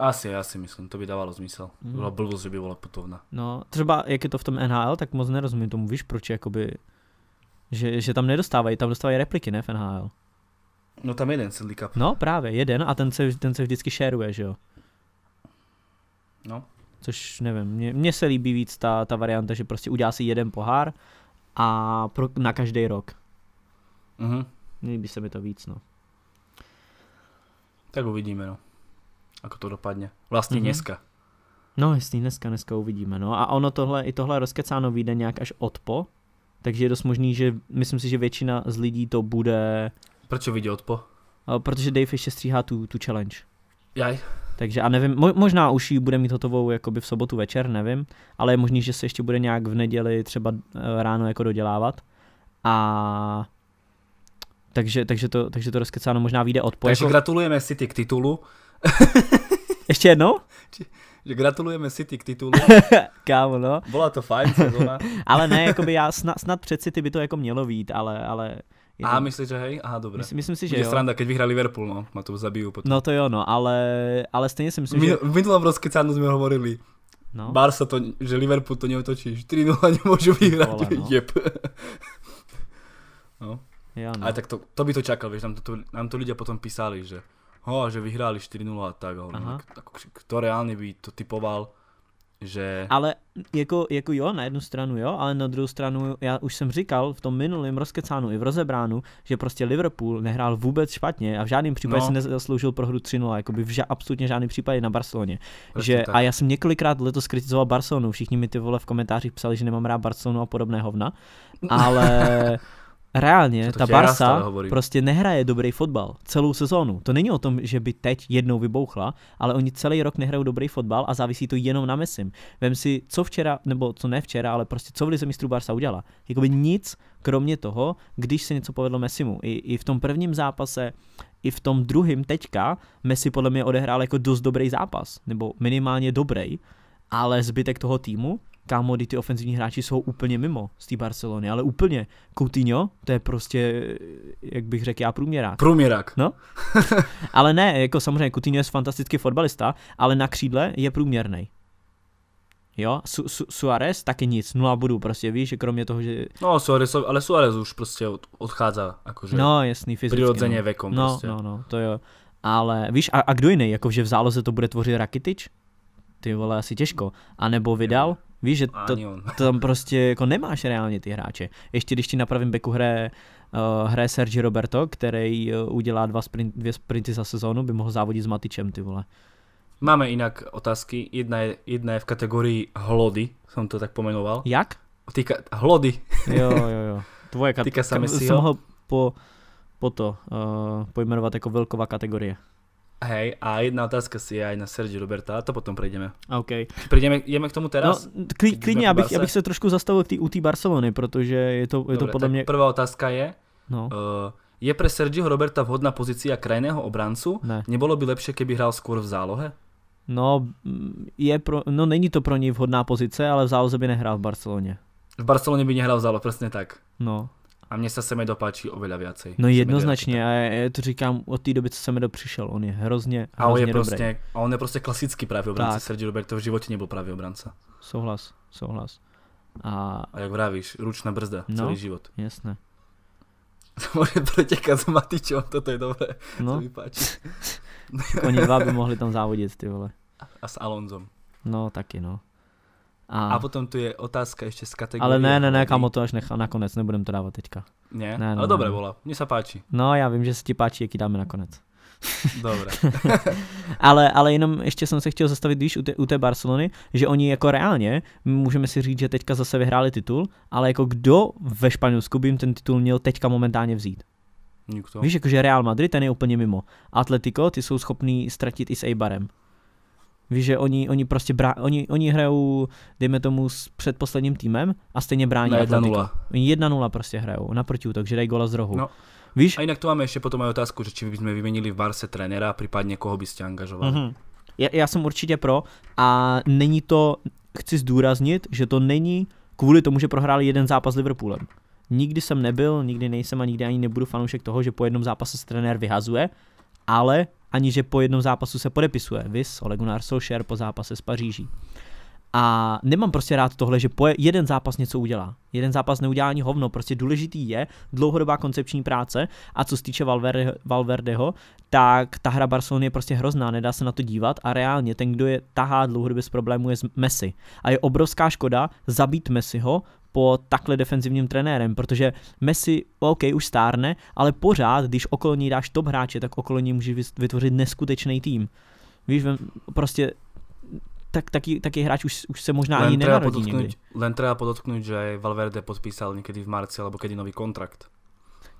Asi, já si myslím, to by dávalo smysl. Hmm. Byla blbost, že by byla putovna. No, třeba jak je to v tom NHL, tak moc nerozumím tomu, víš, proč jakoby, že, že tam nedostávají, tam dostávají repliky, ne, v NHL. No tam jeden Stanley Cup. No právě, jeden a ten se, ten se vždycky šeruje, že jo. No. Což nevím, mně, mně se líbí víc ta, ta varianta, že prostě udělá si jeden pohár a pro, na každý rok. Mhm. by se mi to víc, no. Tak uvidíme, no. Ako to dopadne. Vlastně mm-hmm. dneska. No jasný, dneska, dneska uvidíme, no. A ono tohle, i tohle rozkecáno vyjde nějak až odpo, takže je dost možný, že myslím si, že většina z lidí to bude... Proč vidí odpo? Protože Dave ještě stříhá tu, tu challenge. Jaj, takže a nevím, možná už ji bude mít hotovou jakoby v sobotu večer, nevím, ale je možný, že se ještě bude nějak v neděli třeba eh, ráno jako dodělávat. A takže, takže, to, takže to rozkecáno možná vyjde odpor. Takže jako- gratulujeme City k titulu. [laughs] ještě jednou? že gratulujeme City k titulu. [laughs] Kámo, no. Byla to fajn [laughs] ale ne, jakoby já snad, snad před City by to jako mělo vít, ale, ale Jeden... Aha, myslíš, že hej? Aha, dobré. Myslím, myslím si, že Bude jo. sranda, keď vyhrá Liverpool, no, ma to zabijú potom. No to jo, no, ale, ale stejně si myslím, My, že... V minulém rozkecánu jsme hovorili, no. Barca to, že Liverpool to neotočí, 4-0 [laughs] nemůžu vyhrať, Vole, no. jeb. no. Jo, no. Ale tak to, to by to čakal, víš, nám to, to, nám to lidé potom písali, že ho, že vyhráli 4-0 a tak, ale no, tak, to reálně by to typoval, že... Ale jako, jako jo, na jednu stranu jo, ale na druhou stranu, já už jsem říkal v tom minulém rozkecánu i v rozebránu, že prostě Liverpool nehrál vůbec špatně a v žádném případě no. se nezasloužil hru 3-0, jako by v ža- absolutně žádný případě na Barceloně. Prostě že, tak. a já jsem několikrát letos kritizoval Barcelonu, všichni mi ty vole v komentářích psali, že nemám rád Barcelonu a podobné hovna, [laughs] ale reálně ta Barsa prostě nehraje dobrý fotbal celou sezónu. To není o tom, že by teď jednou vybouchla, ale oni celý rok nehrajou dobrý fotbal a závisí to jenom na Messim. Vem si, co včera, nebo co ne včera, ale prostě co v Lize mistrů Barsa udělala. Jakoby nic, kromě toho, když se něco povedlo Messimu. I, i v tom prvním zápase, i v tom druhém teďka, Messi podle mě odehrál jako dost dobrý zápas, nebo minimálně dobrý, ale zbytek toho týmu kámo, ty ofenzivní hráči jsou úplně mimo z té Barcelony, ale úplně. Coutinho, to je prostě, jak bych řekl já, průměrák. Průměrák. No, [laughs] ale ne, jako samozřejmě Coutinho je fantastický fotbalista, ale na křídle je průměrný. Jo, Su- Su- Suarez taky nic, nula budu, prostě, víš, kromě toho, že... No, Suarez, ale Suarez už prostě od, odchádza, jakože... No, jasný, fyzicky. Přirozeně no. vekom no, prostě. No, no, to jo. Ale víš, a, a kdo jiný, jakože v záloze to bude tvořit Rakitic? Ty vole, asi těžko. A nebo Vidal? Víš, že to, to tam prostě jako nemáš reálně ty hráče. Ještě když ti na pravém beku hraje, uh, hraje Sergi Roberto, který eh, udělá dva sprint, dvě sprinty za sezónu, by mohl závodit s Matičem, ty vole. Máme jinak otázky. Jedna je, jedna je v kategorii hlody, jsem to tak pomenoval. Jak? Týka, hlody. Jo, jo, jo. [laughs] Tvoje kategorie. Týka se Jsem ho po, po to uh, pojmenovat jako velková kategorie. Hej, a jedna otázka si je aj na Sergio Roberta, a to potom prejdeme. OK. Prejdeme, jdeme k tomu teraz? No, klí, klidně, abych, abych se trošku zastavil k tý, u té Barcelony, protože je to, je Dobre, to podle mě... Prvá otázka je, no. uh, je pre Sergio Roberta vhodná pozícia krajného obrancu? Ne. Nebolo by lepší, keby hrál skôr v zálohe? No, mm, je pro, no není to pro něj vhodná pozice, ale v záloze by nehrál v Barceloně. V Barceloně by nehrál v zálohe, přesně tak. No. A mně se Semedo páčí oveľa viacej. No jednoznačně, a já to říkám od té doby, co Semedo přišel, on je hrozně, hrozně a on je prostě- dobrý. Prostě, a on je prostě klasický právě obránce, Sergio Roberto v životě nebyl právě obránce. Souhlas, souhlas. A, a jak vravíš, ručná brzda, no, celý život. jasné. [laughs] Může protěkat s Matičem, toto je dobré, no. to mi [laughs] Oni dva by mohli tam závodit, ty vole. A s Alonzom. No, taky no. A... a potom tu je otázka ještě z kategorie. Ale ne, ne, ne, kam to až nechá nakonec, nebudem to dávat teďka. Ne, ne, ne ale ne, dobré, vola, mně se páčí. No, já vím, že se ti páčí, jaký dáme nakonec. [laughs] Dobré. [laughs] ale, ale jenom ještě jsem se chtěl zastavit, když u té, u té Barcelony, že oni jako reálně, můžeme si říct, že teďka zase vyhráli titul, ale jako kdo ve Španělsku by jim ten titul měl teďka momentálně vzít? Nikdo. Víš, jakože Real Madrid, ten je úplně mimo. Atletico, ty jsou schopní ztratit i s Eibarem. Víš, že oni, oni prostě brá, oni, oni hrajou, dejme tomu, s předposledním týmem a stejně brání Na 1-0. Oni 1-0 prostě hrajou naproti protiútok, že dají gola z rohu. No. Víš? A jinak tu máme ještě potom aj otázku, že či by sme v Barse trenéra, případně koho byste angažovali. Mm-hmm. Já, já jsem určitě pro a není to, chci zdůraznit, že to není kvůli tomu, že prohráli jeden zápas s Liverpoolem. Nikdy jsem nebyl, nikdy nejsem a nikdy ani nebudu fanoušek toho, že po jednom zápase se trenér vyhazuje, ale ani že po jednom zápasu se podepisuje. Vis, Olegunar Solšer Solskjaer po zápase s Paříží. A nemám prostě rád tohle, že po jeden zápas něco udělá. Jeden zápas neudělá ani hovno, prostě důležitý je dlouhodobá koncepční práce a co se týče Valverde, Valverdeho, tak ta hra Barcelony je prostě hrozná, nedá se na to dívat a reálně ten, kdo je tahá dlouhodobě z problému je Messi. A je obrovská škoda zabít Messiho po takhle defenzivním trenérem, protože Messi, OK, už stárne, ale pořád, když okolo ní dáš top hráče, tak okolo ní můžeš vytvořit neskutečný tým. Víš, prostě tak, taký, taký hráč už, už se možná len ani nenarodí někdy. Len treba podotknout, že Valverde podpísal někdy v marci alebo kedy nový kontrakt.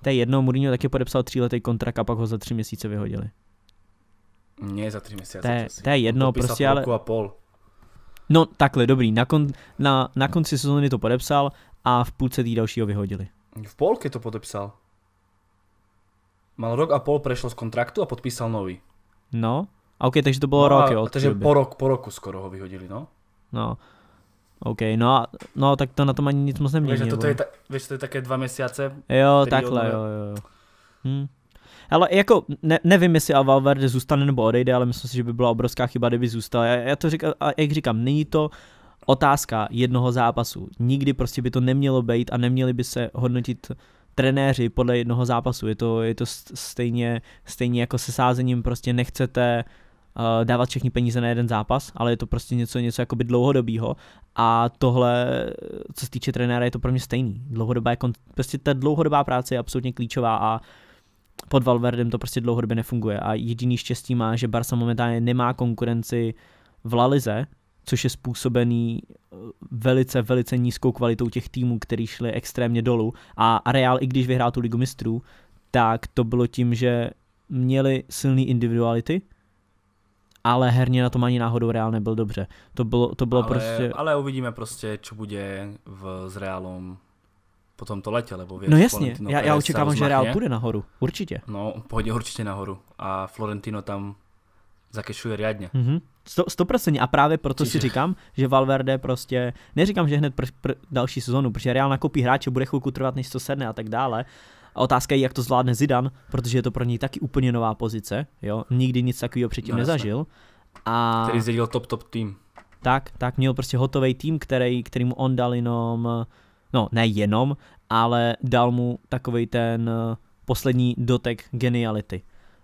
To je jedno, Mourinho taky podepsal tříletý kontrakt a pak ho za tři měsíce vyhodili. Ne, za tři měsíce. To je, to je jedno, prostě ale... a pol. No takhle, dobrý, na, kon, na, na konci sezóny to podepsal a v půlce tý dalšího vyhodili. V polke to podepsal. Mal rok a pol prešlo z kontraktu a podpísal nový. No, a OK, takže to bylo no rok, jo. Takže po, rok, po roku skoro ho vyhodili, no. No, OK, no, a, no tak to na tom ani nic moc nemění. Víš, to je, ta, víš, to je také dva měsíce. Jo, takhle, jo, jo. Hm. Ale jako ne, nevím, jestli Valverde zůstane nebo odejde, ale myslím si, že by byla obrovská chyba, kdyby zůstal. Já, já to říkám, a jak říkám, není to otázka jednoho zápasu. Nikdy prostě by to nemělo být a neměli by se hodnotit trenéři podle jednoho zápasu. Je to, je to stejně, stejně jako se sázením, prostě nechcete uh, dávat všechny peníze na jeden zápas, ale je to prostě něco, něco jakoby dlouhodobého. a tohle, co se týče trenéra, je to pro mě stejný. Dlouhodobá, prostě ta dlouhodobá práce je absolutně klíčová a pod Valverdem to prostě dlouhodobě nefunguje a jediný štěstí má, že Barca momentálně nemá konkurenci v La Lize, což je způsobený eh, velice, velice nízkou kvalitou těch týmů, který šli extrémně dolů a Real, i když vyhrál tu ligu mistrů, tak to bylo tím, že měli silné individuality, ale herně na tom ani náhodou Real nebyl dobře. To bylo, to bylo ale, prostě... Ale uvidíme prostě, co bude v, s Realom Potom to letě, nebo? No jasně, já, já očekávám, že Real půjde nahoru, určitě. No, půjde určitě nahoru a Florentino tam zakešuje riadně. Mm-hmm. 100%. A právě proto Čiže... si říkám, že Valverde prostě, neříkám, že hned pr- pr- další sezonu, protože Real nakopí hráče, bude chvilku trvat, než to sedne a tak dále. A otázka je, jak to zvládne Zidan, protože je to pro něj taky úplně nová pozice, jo, nikdy nic takového předtím no, nezažil. A... Který zjedil top, top tým. Tak, tak měl prostě hotový tým, který, který mu on dal jenom no ne jenom, ale dal mu takový ten eh, poslední dotek geniality.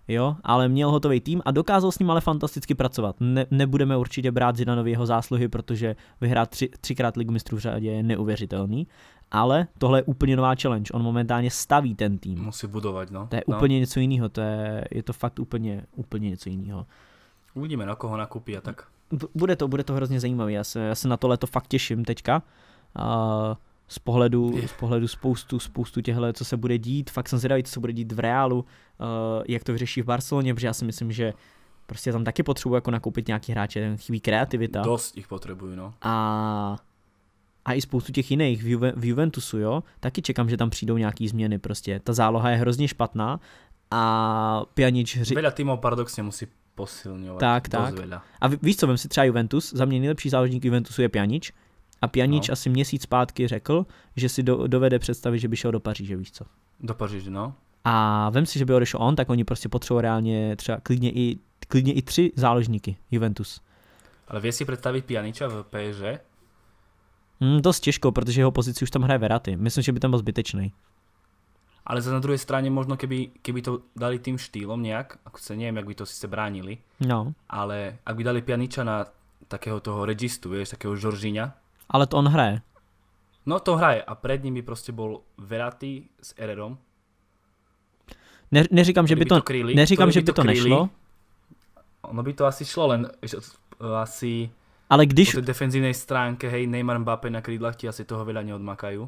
Jo, ale měl hotový tým a dokázal s ním ale fantasticky pracovat. Ne, nebudeme určitě brát Zidanovi jeho zásluhy, protože vyhrát tři, třikrát ligu mistrů v řadě je neuvěřitelný, ale tohle je úplně nová challenge. On momentálně staví ten tým. Musí budovat, no. To je no. úplně něco jiného, to je, je to fakt úplně, úplně něco jiného. Uvidíme, na koho nakupí a tak. Bude to, bude to hrozně zajímavé, já se, já se na to fakt těším teďka. Uh, z pohledu, z pohledu spoustu, spoustu těchto, co se bude dít. Fakt jsem zvědavý, co se bude dít v reálu, uh, eh, jak to vyřeší v Barceloně, protože já si myslím, že prostě tam taky potřebuji jako nakoupit nějaký hráče, chybí kreativita. Dost jich potřebuji, no. A, a i spoustu těch jiných v, Juve, v Juventusu, jo, taky čekám, že tam přijdou nějaký změny prostě. Ta záloha je hrozně špatná a Pjanič... Hři... Veda Timo paradoxně musí posilňovat. Tak, tak. Veda. A víš co, vem si třeba Juventus, za mě nejlepší záložník Juventusu je Pjanič, a Pjanič no. asi měsíc zpátky řekl, že si do, dovede představit, že by šel do Paříže, víš co? Do Paříže, no. A vem si, že by odešel on, tak oni prostě potřebují reálně třeba klidně i, klidně i tři záložníky Juventus. Ale vie si představit Pjaniča v PSG? Mm, dost těžko, protože jeho pozici už tam hraje Veraty. Myslím, že by tam byl zbytečný. Ale za na druhé straně možno keby, keby to dali tým štýlom nějak, ako se nevím, jak by to si se bránili, no. ale ak by dali Pjaniča na takého toho registu, vieš, takého Žoržíňa, ale to on hraje. No to hraje a před nimi prostě byl Verati s Ererom. Ne, neříkám, že by to, to kryli, neříkám, že by to, to nešlo. No by to asi šlo, len asi ale když... po té defenzivní stránke, hej, Neymar Mbappé na krídlach ti asi toho veľa neodmakají.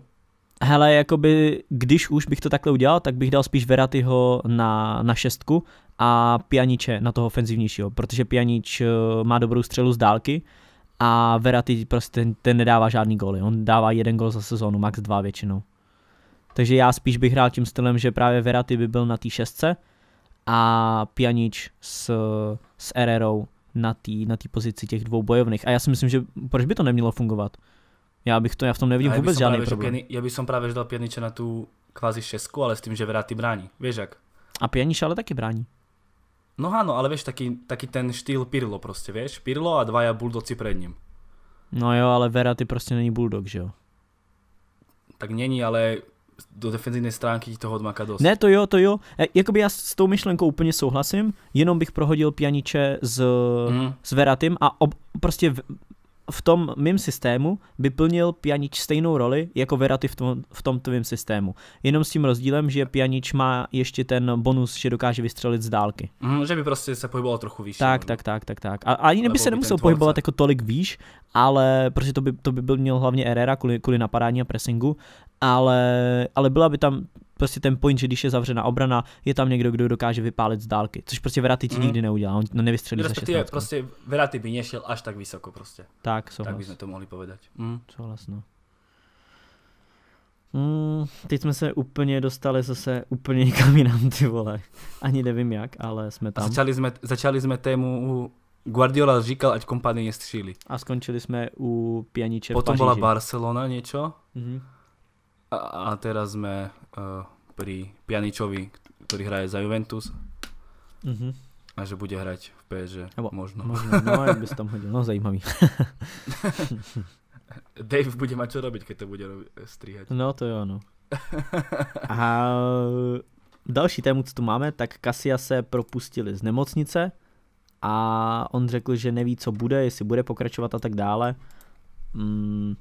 Hele, jakoby, když už bych to takhle udělal, tak bych dal spíš Veratyho na, na šestku a Pianiče na toho ofenzivnějšího, protože Pianič eh, má dobrou střelu z dálky a Verratti prostě ten, ten nedává žádný góly. On dává jeden gol za sezónu, max dva většinou. Takže já spíš bych hrál tím stylem, že právě Verratti by byl na té šestce a Pjanič s, s Ererou na té na tý pozici těch dvou bojovných. A já si myslím, že proč by to nemělo fungovat? Já bych to, já v tom nevidím vůbec žádný problém. Pěni, já bych som právě dal Pjaniče na tu kvázi šestku, ale s tím, že Verratti brání. Víš jak? A Pjanič ale taky brání. No áno, ale vieš, taký, taký ten štýl Pirlo proste, vieš? Pirlo a dvaja buldoci pred ním. No jo, ale Vera ty proste není buldok, že jo? Tak není, ale do defenzívnej stránky toho odmaká dosť. Ne, to jo, to jo. E, jakoby já s tou myšlenkou úplně souhlasím, jenom bych prohodil pianiče s, mm. s Veratym a ob, prostě v tom mým systému by plnil Pjanič stejnou roli jako Verratti v tom, v tom tvým systému. Jenom s tím rozdílem, že Pjanič má ještě ten bonus, že dokáže vystřelit z dálky. Mm, že by prostě se pohyboval trochu výš. Tak, tak, tak, tak, tak. A ani by se nemusel pohybovat jako tolik výš, ale protože to by, to by byl měl hlavně Herrera kvůli, kvůli napadání a pressingu, ale, ale byla by tam prostě ten point, že když je zavřena obrana, je tam někdo, kdo dokáže vypálit z dálky, což prostě Verati ti mm. nikdy neudělá, on no, nevystřelí za šestnáctku. prostě Verati by nešel až tak vysoko prostě. Tak, souhlas. Tak bychom to mohli povedat. Mm. Souhlas, no. Mm, teď jsme se úplně dostali zase úplně někam jinam, ty vole. Ani nevím jak, ale jsme tam. A začali jsme, začali jsme tému Guardiola říkal, ať kompany nestřílí. A skončili jsme u pianiče Potom byla Barcelona něco. Mm-hmm. A, a teraz jsme Eh, pri Pjaničovi, ktorý hraje za Juventus. Mm-hmm. A že bude hrať v PSG, Abo, možno. Možno, no jak by si tam hodil, no zajímavý. [laughs] Dave bude mať čo robiť, keď to bude strihať. No to je ono. A další tému, co tu máme, tak Kasia se propustili z nemocnice a on řekl, že neví, co bude, jestli bude pokračovat a tak dále. Mm,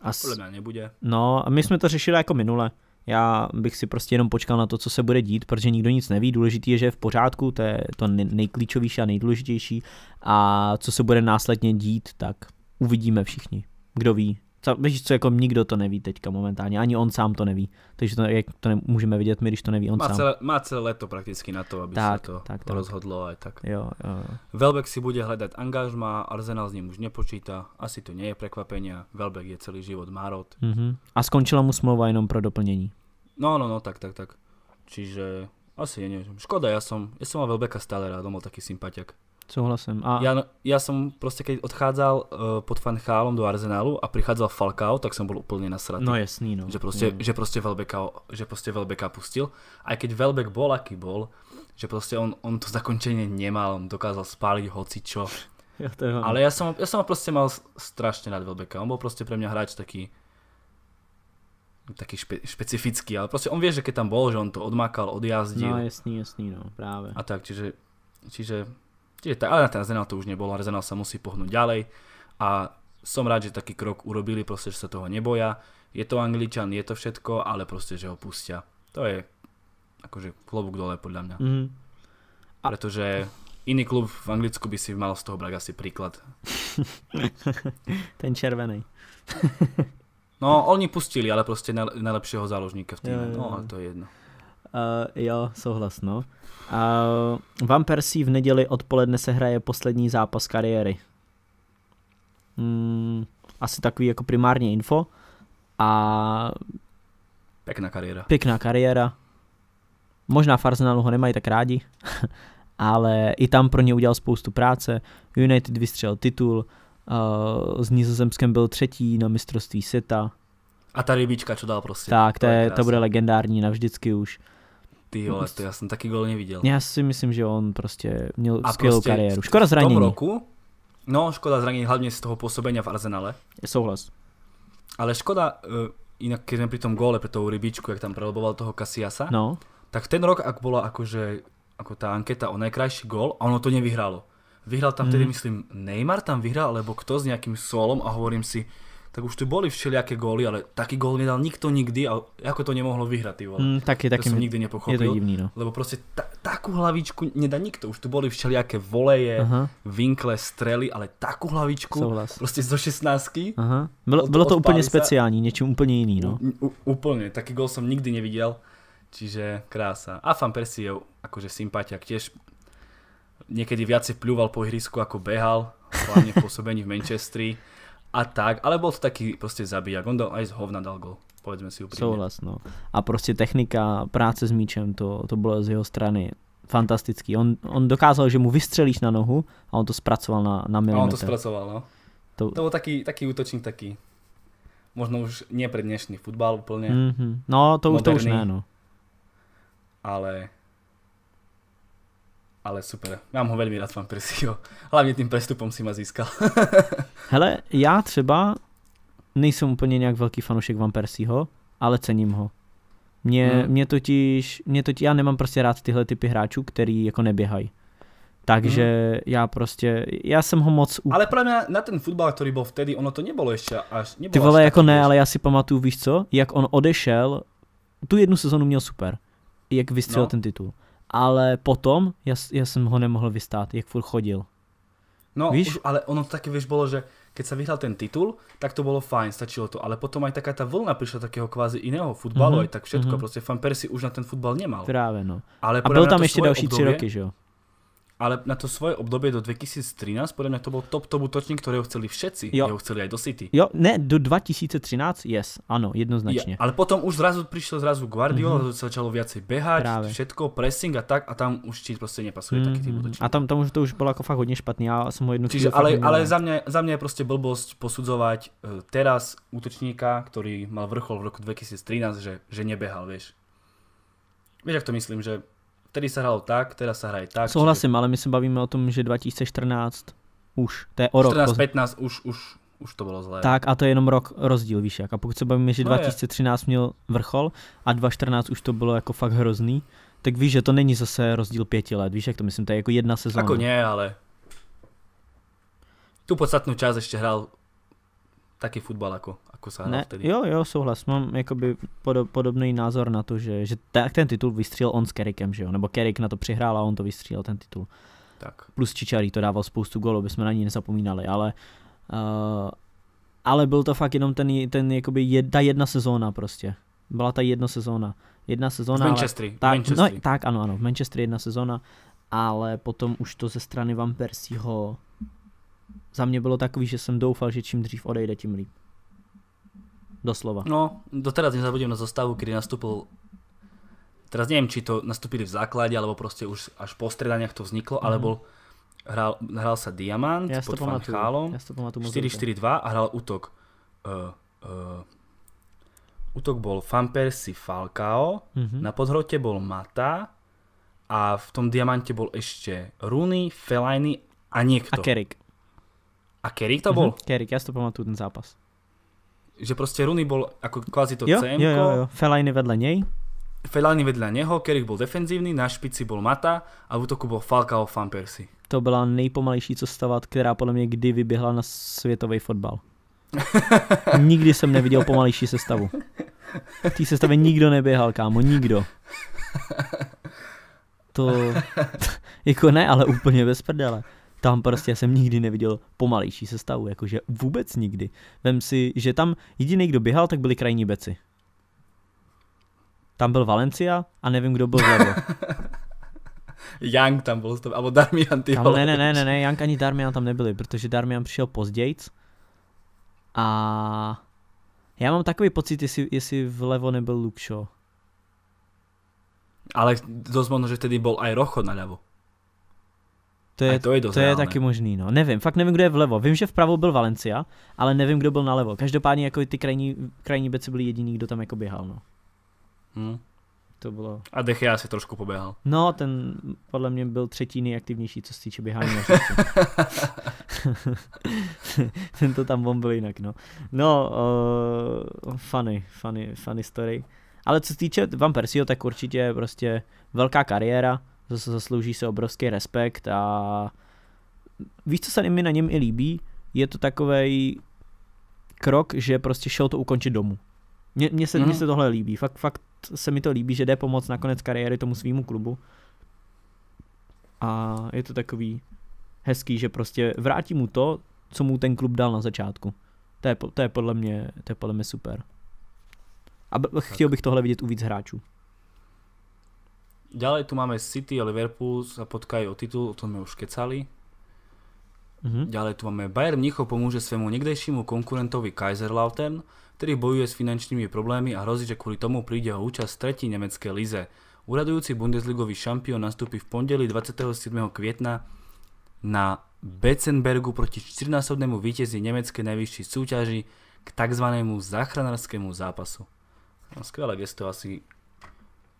as... Podle mě nebude. No, a my jsme to řešili jako minule. Já bych si prostě jenom počkal na to, co se bude dít, protože nikdo nic neví. Důležitý je, že je v pořádku, to je to nejklíčovější a nejdůležitější. A co se bude následně dít, tak uvidíme všichni. Kdo ví, víš co, jako nikdo to neví teďka momentálně, ani on sám to neví. Takže to, jak to můžeme vidět my, když to neví on má sám. Celé, má celé leto prakticky na to, aby tak, se to tak, tak. rozhodlo aj tak. Jo, jo, Velbek si bude hledat angažma, Arsenal s ním už nepočítá, asi to není překvapení. Velbek je celý život márod. Mm-hmm. A skončila mu smlouva jenom pro doplnění. No, no, no, tak, tak, tak. Čiže asi, neviem, škoda, ja som, ja som mal Velbeka stále rád, on bol taký sympatiak. Souhlasím. A... Já, já jsem prostě, když odcházel uh, pod Fanchálom do Arsenálu a přicházel Falcao, tak jsem byl úplně nasratý. No jasný, no. Že prostě, mm. že prostě Velbeka, že prostě Velbeka pustil. A keď Velbek bol, aký bol, že prostě on, on to zakončení nemal, on dokázal spálit hocičo. [laughs] Ja to je Ale já jsem, já jsem prostě mal strašně rád Velbeka. On byl prostě pro mě hráč taký taký špe, špecifický, ale prostě on ví, že keď tam bol, že on to odmákal, odjazdil. No jasný, jasný, no, právě. A tak, čiže, čiže Čiže tak, ale na ten Arsenal to už nebolo, Arsenal sa musí pohnúť ďalej a som rád, že taký krok urobili, proste, že sa toho neboja. Je to Angličan, je to všetko, ale proste, že ho pustia. To je akože klobúk dole podľa mňa. Mm. A... Pretože iný klub v Anglicku by si mal z toho brať asi príklad. [laughs] ten červený. no, oni pustili, ale proste najlepšieho záložníka v týme. No, ale to je jedno. Uh, jo, souhlas, no. Uh, Van Persie v neděli odpoledne se hraje poslední zápas kariéry. Hmm, asi takový jako primárně info. A... Pěkná kariéra. Pěkná kariéra. Možná v Arsenalu ho nemají tak rádi, [laughs] ale i tam pro ně udělal spoustu práce. United vystřelil titul, uh, s Nizozemskem byl třetí na mistrovství SETA. A ta rybička, co dá prostě. Tak, to, je, to bude legendární navždycky už. Ty vole, to já jsem taky gol neviděl. Já si myslím, že on prostě měl a skvělou prostě kariéru. Škoda zranění. V tom roku? No, škoda zranění, hlavně z toho působení v Arsenale. Je souhlas. Ale škoda, uh, jinak keď při tom gole, pro tou rybičku, jak tam preloboval toho Kasiasa, no. tak ten rok, ak byla akože, ako tá anketa o nejkrajší gol, a ono to nevyhrálo. Vyhrál tam mm. tedy, mhm. myslím, Neymar tam vyhrál, alebo kto s nejakým solom a hovorím si, tak už tu boli všelijaké góly, ale taký gól nedal nikto nikdy a ako to nemohlo vyhrať, ty vole. Mm, taky, taky to som nikdy nepochopil. Je to divný, no. Lebo proste ta, takú hlavičku nedá nikto, už tu boli všelijaké voleje, uh-huh. vinkle, strely, ale takú hlavičku, Souhlas. prostě zo 16. Uh-huh. Bylo, bylo to úplně speciální, něčím úplně iný, no. U, úplně, taký gól som nikdy nevidel. čiže krása. A fan Persie je akože sympatiak tiež niekedy viacej pľúval po ihrisku ako behal, hlavne [laughs] pôsobení v Manchestri a tak, ale bol to taký proste zabijak, on dal aj z hovna dal gol, povedzme si úprimne. Souhlas, no. A prostě technika, práce s míčem, to, to bylo z jeho strany fantastický. On, on dokázal, že mu vystřelíš na nohu a on to zpracoval na, na milimetr. A on to zpracoval, no. To, to byl taký, taký útočník taký. Možno už nie pre dnešný futbal úplně. Mm-hmm. No to už, to už ne, no. Ale ale super. Mám ho velmi rád, pan Persio. Hlavně tím přestupem si ma získal. [laughs] Hele, já třeba nejsem úplně nějak velký fanoušek Van Persího, ale cením ho. Mě, hmm. mě, totiž, mě totiž, já nemám prostě rád tyhle typy hráčů, který jako neběhají. Takže hmm. já prostě, já jsem ho moc... U... Ale pro mě na ten fotbal, který byl vtedy, ono to nebylo ještě až... Nebylo Ty vole, až jako ne, ještě. ale já si pamatuju, víš co, jak on odešel, tu jednu sezonu měl super, jak vystřelil no. ten titul ale potom já, já jsem ho nemohl vystát, jak furt chodil. No, víš? Už, ale ono taky, víš, bylo, že keď se vyhrál ten titul, tak to bylo fajn, stačilo to. Ale potom aj taká ta vlna přišla takého kvázi iného futbalu, mm-hmm. tak všetko, mm-hmm. prostě fan Persi už na ten futbal nemal. Právě no. Ale a byl tam ještě další tři roky, že jo? ale na to svoje obdobie do 2013, podľa mňa to bol top top útočník, ktorého chceli všetci. Jo. Jeho chceli aj do City. Jo, ne, do 2013, yes, áno, jednoznačne. Ja, ale potom už zrazu prišiel zrazu Guardiola, mm-hmm. začalo viacej behať, Práve. všetko, pressing a tak, a tam už ti proste nepasuje mm-hmm. taký mhm. útočník. A tam, tam už to už bolo ako fakt hodne špatný, ja som ho jednu Čiže, ale, ale za, mňa, za mňa je proste blbosť posudzovať uh, teraz útočníka, ktorý mal vrchol v roku 2013, že, že nebehal, vieš. Vieš, jak to myslím, že Tedy se hrál tak, teda se hraje tak. Souhlasím, čiže... ale my se bavíme o tom, že 2014 už, to je o rok. 14, 15 už, už, už to bylo zlé. Tak a to je jenom rok rozdíl, víš jak. A pokud se bavíme, že no 2013 je. měl vrchol a 2014 už to bylo jako fakt hrozný, tak víš, že to není zase rozdíl pěti let, víš jak to myslím, to je jako jedna sezóna. Jako ne, ale tu podstatnou část ještě hrál taky futbal jako, jako se hrál vtedy. Jo, jo, souhlas. Mám jakoby podob, podobný názor na to, že, že tak ten titul vystřelil on s Kerikem, že jo? Nebo Kerik na to přihrál a on to vystřelil ten titul. Tak. Plus Čičarý to dával spoustu gólů, jsme na ní nezapomínali, ale uh, ale byl to fakt jenom ten, ten jakoby jed, ta jedna sezóna prostě. Byla ta jedna sezóna. Jedna sezóna. V Manchesteru. Tak, Manchesteru. No, tak ano, ano, v Manchesteru jedna sezóna, ale potom už to ze strany Van Persieho za mě bylo takový, že jsem doufal, že čím dřív odejde, tím líp. Doslova. No, doteraz nezabudím na zostavu, kdy nastupil teraz nevím, či to nastupili v základě, alebo prostě už až po stredaniach to vzniklo, mm. ale bol hral, hral sa Diamant ja pod Fanchálom, ja 4-4-2 a hral útok. Uh, uh, útok bol Fampersi Falcao, mm-hmm. na podhrote bol Mata a v tom Diamante bol ešte Rooney, Fellaini a niekto. A Kerik. A Kerik to bol? -hmm. Kerik, ja si to pamatuju ten zápas. Že proste Runy bol ako kvázi to jo, CM. Jo, jo, jo. Fellaini vedľa nej. Fellaini vedľa neho, Kerik bol defenzívny, na špici bol Mata a v útoku bol Falcao Fan Persie. To byla nejpomalejší stavat, která podle mě kdy vyběhla na světový fotbal. [laughs] Nikdy jsem neviděl pomalejší sestavu. V té sestavě nikdo neběhal, kámo, nikdo. To, [laughs] [laughs] jako ne, ale úplně bez prdele tam prostě jsem nikdy neviděl pomalejší sestavu, jakože vůbec nikdy. Vem si, že tam jediný, kdo běhal, tak byli krajní beci. Tam byl Valencia a nevím, kdo byl vlevo. [laughs] Young tam byl, nebo Darmian ty tam, ne, ne, ne, ne, ne, Young ani Darmian tam nebyli, protože Darmian přišel později. A já mám takový pocit, jestli, jestli vlevo nebyl Luke Shaw. Ale dost možno, že tedy byl i Rocho levo. To je, to je, to je taky možný, no. Nevím, fakt nevím, kdo je vlevo. Vím, že vpravo byl Valencia, ale nevím, kdo byl nalevo. Každopádně jako ty krajní, krajní beci byli jediný, kdo tam jako běhal, no. Hmm. To bylo... A Dech já si trošku poběhal. No, ten podle mě byl třetí nejaktivnější, co se týče běhání na [laughs] Ten to tam bombil jinak, no. No, uh, funny, funny, funny story. Ale co se týče Van Persio, tak určitě prostě velká kariéra, zaslouží se obrovský respekt a víš, co se mi na něm i líbí? Je to takový krok, že prostě šel to ukončit domů. Mně, mně, se, mm. mně mhm. se tohle líbí. Fakt, fakt se mi to líbí, že jde pomoc na konec kariéry tomu svýmu klubu. A je to takový hezký, že prostě vrátí mu to, co mu ten klub dal na začátku. To je, to je, podle, mě, to je podle mě super. A b- chtěl bych tohle vidět u víc hráčů. Ďalej tu máme City a Liverpool sa potkajú o titul, o tom sme už kecali. Mm-hmm. Ďalej tu máme Bayern Mnichov pomôže svému niekdejšiemu konkurentovi Kaiserlautern, ktorý bojuje s finančnými problémy a hrozí, že kvôli tomu príde o účasť tretí nemecké lize. Uradujúci Bundesligový šampión nastúpi v pondeli 27. května na Betzenbergu proti 14 sobnému vítězi německé najvyšší súťaži k takzvanému záchranárskému zápasu. No, skvělé gesto asi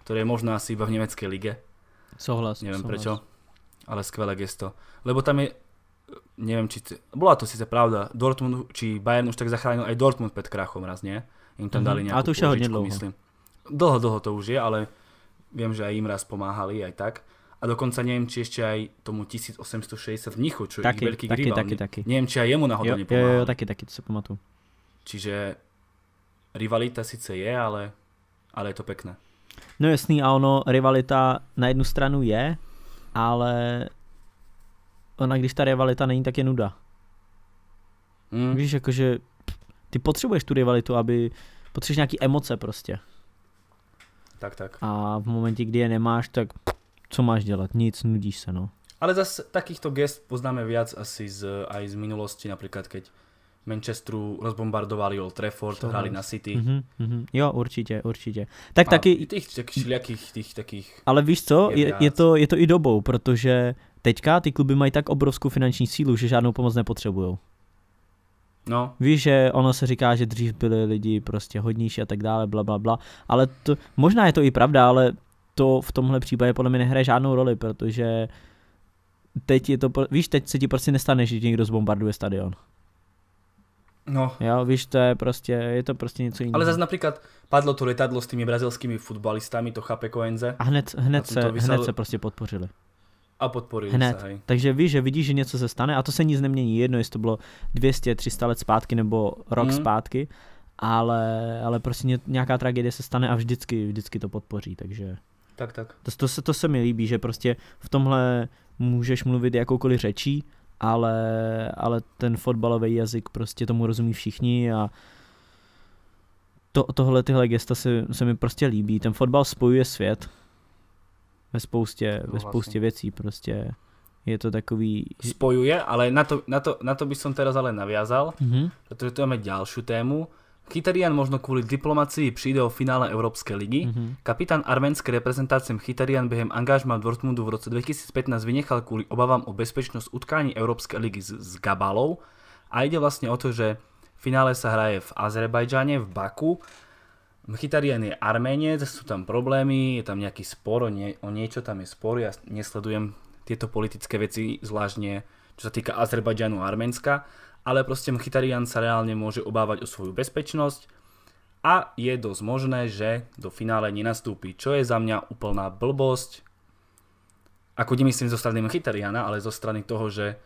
ktoré je možno asi iba v nemeckej lige. Souhlas. Neviem souhlas. prečo, ale skvelé gesto. Lebo tam je, neviem či, bola to síce pravda, Dortmund, či Bayern už tak zachránil aj Dortmund pred krachom raz, nie? Im tam mhm. dali nejakú mm, A to už je Myslím. Dlho, dlho to už je, ale viem, že aj im raz pomáhali, aj tak. A dokonca neviem, či ešte aj tomu 1860 v Nichu, čo taký, je veľký taký, rival. Taký, taký. Neviem, či aj jemu náhodou jo, nepomáhali. Jo, jo, taký, taký, to sa pamatujú. Čiže rivalita síce je, ale, ale je to pekné. No jasný a ono, rivalita na jednu stranu je, ale ona když ta rivalita není, tak je nuda. Mm. Víš, jakože ty potřebuješ tu rivalitu, aby potřebuješ nějaký emoce prostě. Tak, tak. A v momentě, kdy je nemáš, tak co máš dělat? Nic, nudíš se, no. Ale zase takýchto gest poznáme viac asi z, aj z minulosti, například keď Manchesteru rozbombardovali Old Trafford, Souhlas. hrali na City. Mm-hmm, mm-hmm. Jo, určitě, určitě. Tak a taky... Těch, těch těch takých... Ale víš co, je, je, to, je to i dobou, protože teďka ty kluby mají tak obrovskou finanční sílu, že žádnou pomoc nepotřebují. No. Víš, že ono se říká, že dřív byli lidi prostě hodnější a tak dále, bla, bla, bla. Ale to, možná je to i pravda, ale to v tomhle případě podle mě nehraje žádnou roli, protože teď je to, víš, teď se ti prostě nestane, že někdo zbombarduje stadion. No. Jo, víš, to je prostě, je to prostě něco jiného. Ale zase například padlo to letadlo s těmi brazilskými futbalistami, to chápe Koenze. Jako a hned, hned, a se, vysel... hned se prostě podpořili. A podporili hned. se, hej. Takže víš, že vidíš, že něco se stane a to se nic nemění, jedno jestli to bylo 200, 300 let zpátky nebo rok mm. zpátky, ale, ale prostě nějaká tragédie se stane a vždycky, vždycky to podpoří, takže... Tak, tak. To, to, se, to se mi líbí, že prostě v tomhle můžeš mluvit jakoukoliv řečí, ale, ale ten fotbalový jazyk prostě tomu rozumí všichni a to, tohle tyhle gesta se, se mi prostě líbí. Ten fotbal spojuje svět ve spoustě, no, ve vlastně. spoustě vlastně. věcí prostě. Je to takový... Spojuje, ale na to, na to, na to by som teraz ale naviazal, mm -hmm. protože tu máme ďalšiu tému, Chytarian možno kvôli diplomácii príde o finále Európskej ligy. Mm-hmm. Kapitán arménskej reprezentácie Chytarian během angažma Dortmundu v roce 2015 vynechal kvôli obavám o bezpečnosť utkání Európskej ligy s, s Gabalou. A ide vlastne o to, že finále sa hraje v Azerbajdžane, v Baku. Chytarian je arménec, sú tam problémy, je tam nejaký spor, o, nie, o niečo tam je spor, ja nesledujem tieto politické veci, zvláštne čo sa týka Azerbajdžanu a Arménska ale proste Mchytarian sa reálne môže obávať o svoju bezpečnosť a je dosť možné, že do finále nenastúpi, čo je za mňa úplná blbosť. Ako nemyslím zo strany Mchytariana, ale zo strany toho, že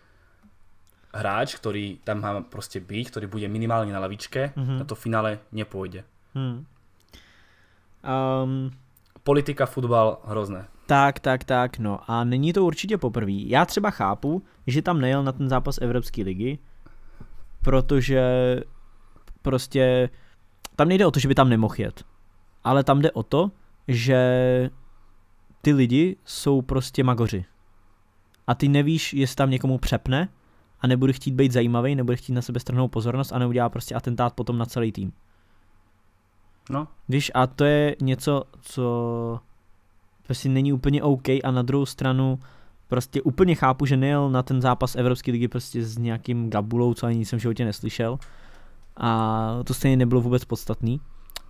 hráč, ktorý tam má proste byť, ktorý bude minimálne na lavičke, mm -hmm. na to finále nepôjde. Hmm. Um, Politika, fotbal, hrozné. Tak, tak, tak, no a není to určitě poprvé. Já třeba chápu, že tam nejel na ten zápas Evropské ligy, protože prostě tam nejde o to, že by tam nemohl jet, ale tam jde o to, že ty lidi jsou prostě magoři. A ty nevíš, jestli tam někomu přepne a nebude chtít být zajímavý, nebude chtít na sebe strhnout pozornost a neudělá prostě atentát potom na celý tým. No. Víš, a to je něco, co prostě není úplně OK a na druhou stranu prostě úplně chápu, že nejel na ten zápas Evropské ligy prostě s nějakým gabulou, co ani jsem v životě neslyšel. A to stejně nebylo vůbec podstatný.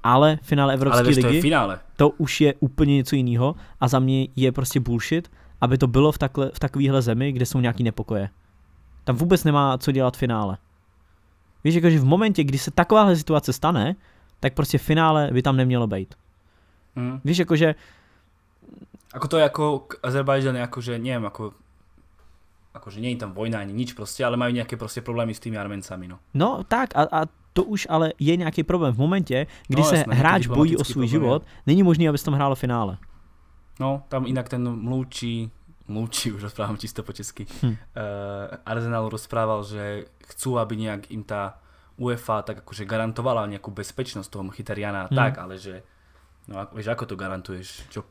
Ale finále Evropské ligy, to, finále. to už je úplně něco jiného a za mě je prostě bullshit, aby to bylo v, takhle, v takovýhle zemi, kde jsou nějaký nepokoje. Tam vůbec nemá co dělat finále. Víš, jakože v momentě, kdy se takováhle situace stane, tak prostě finále by tam nemělo být. Mm. Víš, jakože Ako to je ako Azerbajdžan, akože neviem, ako akože nie je tam vojna ani nič proste, ale majú nejaké proste problémy s tými Armencami, no. No tak a, a to už ale je nějaký problém. V momentě, kdy no, se jasné, hráč bojí o svůj život, je. No. není možný, abys tam hrálo finále. No, tam jinak ten mluvčí, mluvčí už rozprávám čisto po česky, hm. uh, Arsenal rozprával, že chcú, aby nějak im ta UEFA tak akože garantovala nějakou bezpečnost toho Mchytariana, hm. tak, ale že, no víš, ako to garantuješ? Čo,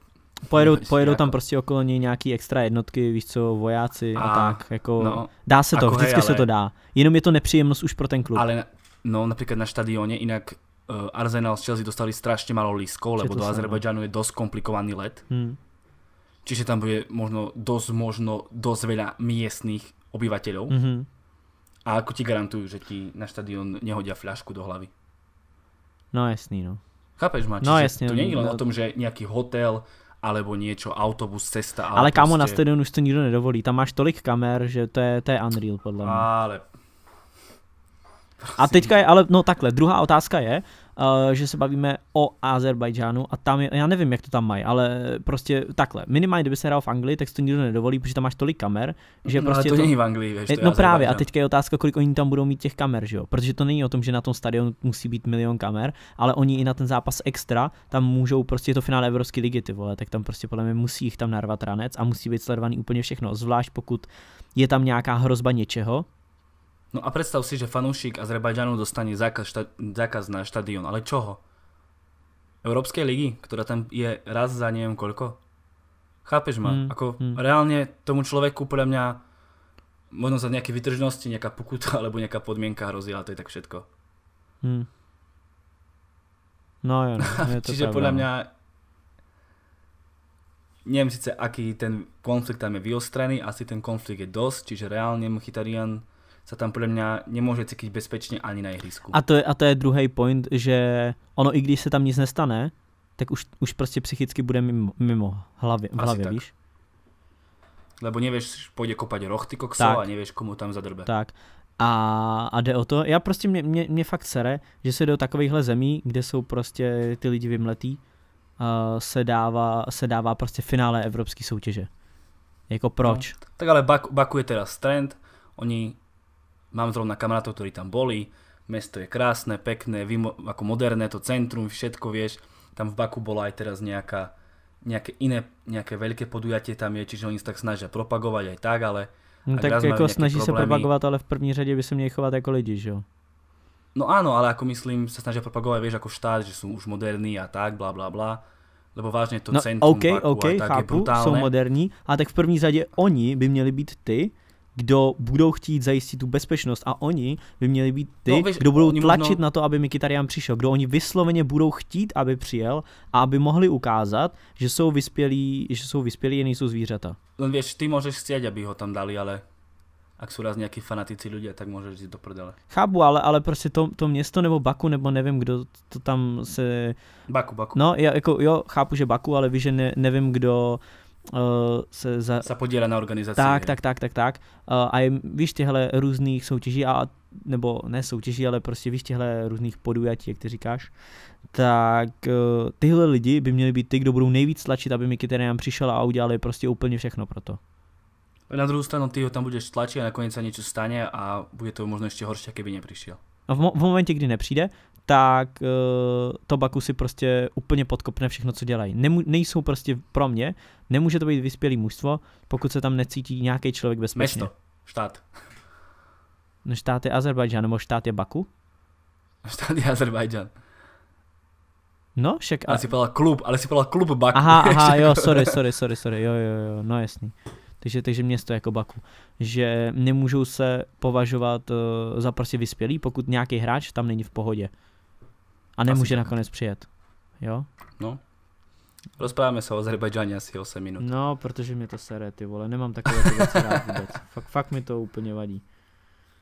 Pojedou, no, pojedou jako... tam prostě okolo něj nějaký extra jednotky, víš co, vojáci a, a tak, jako no, dá se to, vždycky hej, ale... se to dá. Jenom je to nepříjemnost už pro ten klub. Ale no například na stadioně, inak uh, eh, Arsenal s Chelsea dostali strašně málo lískov, lebo do no. Azerbajdžanu je dost komplikovaný let. Hmm. Čiže tam bude možno dost, možno dost veľa miestných obyvatelů. Mm -hmm. A jako ti garantuju, že ti na stadion nehodia flašku do hlavy. No jasný, no. Chápeš ma? Čiže no jasný. To není no, len no, o tom, že nějaký hotel, alebo niečo, autobus, cesta. Ale, ale prostě... na stadionu už to nikdo nedovolí, tam máš tolik kamer, že to je, to je unreal podle mě. Ale... A teďka je, ale no takhle, druhá otázka je, Eh, že se bavíme o Azerbajdžánu a tam je, já nevím, jak to tam mají, ale prostě takhle. Minimálně, kdyby se hrál v Anglii, tak si to nikdo nedovolí, protože tam máš tolik kamer, že no, prostě. Ale to, to není v Anglii, víš, No právě, a teďka je otázka, kolik oni tam budou mít těch kamer, že jo? Protože to není o tom, že na tom stadionu musí být milion kamer, ale oni i na ten zápas extra tam můžou prostě to finále Evropské ligy, ty vole, tak tam prostě podle mě musí jich tam narvat ranec a musí být sledovaný úplně všechno, zvlášť pokud je tam nějaká hrozba něčeho, No a predstav si, že fanúšik Azerbajdžanu dostane zákaz, šta- zákaz na štadión, ale čoho? Európskej ligy, ktorá tam je raz za neviem koľko? Chápeš ma? Mm, ako mm. reálne tomu človeku podľa mňa možno za nejaké vytržnosti, nejaká pokuta [laughs] alebo nejaká podmienka hrozí, ale to je tak všetko. Mm. No jo, no, [laughs] je to Čiže podľa no. mňa neviem síce, aký ten konflikt tam je vyostrený, asi ten konflikt je dosť, čiže reálne Mkhitaryan sa tam podle mě nemůže cítit bezpečně ani na ihrisku. A to je, a to je druhý point, že ono i když se tam nic nestane, tak už, už prostě psychicky bude mimo, mimo hlavě, v hlavě, víš? Lebo nevíš, půjde kopat roh ty kokso tak. a nevíš, komu tam zadrbe. Tak. A, a jde o to, já prostě mě, mě, mě fakt sere, že se do takovýchhle zemí, kde jsou prostě ty lidi vymletí, uh, se, dává, se dává prostě finále evropské soutěže. Jako proč? No, tak ale Baku, Baku je teda trend, oni mám zrovna kamarátov, ktorí tam boli, mesto je krásne, pekné, vymo- ako moderné to centrum, všetko vieš, tam v Baku bola aj teraz nejaká, nejaké iné, nejaké veľké podujatie tam je, čiže oni sa tak snažia propagovať aj tak, ale no, tak jako snaží problémy. se propagovat, ale v první řadě by se měli chovat jako lidi, že jo? No áno, ale ako myslím, sa snažia propagovať, vieš, ako štát, že sú už moderní a tak, bla bla bla. Lebo vážně to no, centrum okay, Baku OK, a tak chápu, je brutálne. jsou moderní, a tak v první řadě oni by měli být ty, kdo budou chtít zajistit tu bezpečnost a oni by měli být ty, no, kdo budou tlačit možno... na to, aby Mikitarian přišel, kdo oni vysloveně budou chtít, aby přijel a aby mohli ukázat, že jsou vyspělí, že jsou vyspělí a nejsou zvířata. No víš, ty můžeš chtít, aby ho tam dali, ale ak jsou raz nějaký fanatici lidé, tak můžeš jít do prdele. Chápu, ale, ale prostě to, to město nebo Baku, nebo nevím, kdo to tam se... Baku, Baku. No, já jako, jo, chápu, že Baku, ale víš, že ne, nevím, kdo Eh, se za... podíle na organizaci. Tak, tak, tak, tak, tak. Eh, a je, víš těhle různých soutěží, a, nebo ne soutěží, ale prostě víš těhle různých podujatí, jak ty říkáš, tak eh, tyhle lidi by měli být ty, kdo budou nejvíc tlačit, aby Mikiterian přišel a udělali prostě úplně všechno pro to. Na druhou stranu ty ho tam budeš tlačit a nakonec se něco stane a bude to možná ještě horší, kdyby nepřišel. A v, mo- v momentě, kdy nepřijde, tak uh, Tobaku si prostě úplně podkopne všechno, co dělají. Nemu, nejsou prostě pro mě, nemůže to být vyspělý mužstvo, pokud se tam necítí nějaký člověk bezpečně. Město, štát. No štát je Azerbajdžan, nebo štát je Baku? Štát je Azerbajdžan. No, však... Ale si podal klub, ale si byla klub Baku. Aha, aha, jo, sorry, sorry, sorry, sorry, jo, jo, jo, no jasný. Takže, takže město jako Baku. Že nemůžou se považovat uh, za prostě vyspělý, pokud nějaký hráč tam není v pohodě. A nemůže asi. nakonec přijet, jo? No. Rozpráváme se o Azerbajdžáně asi 8 minut. No, protože mě to sere, ty vole, nemám takové věci rád vůbec. [laughs] Fakt, fakt mi to úplně vadí.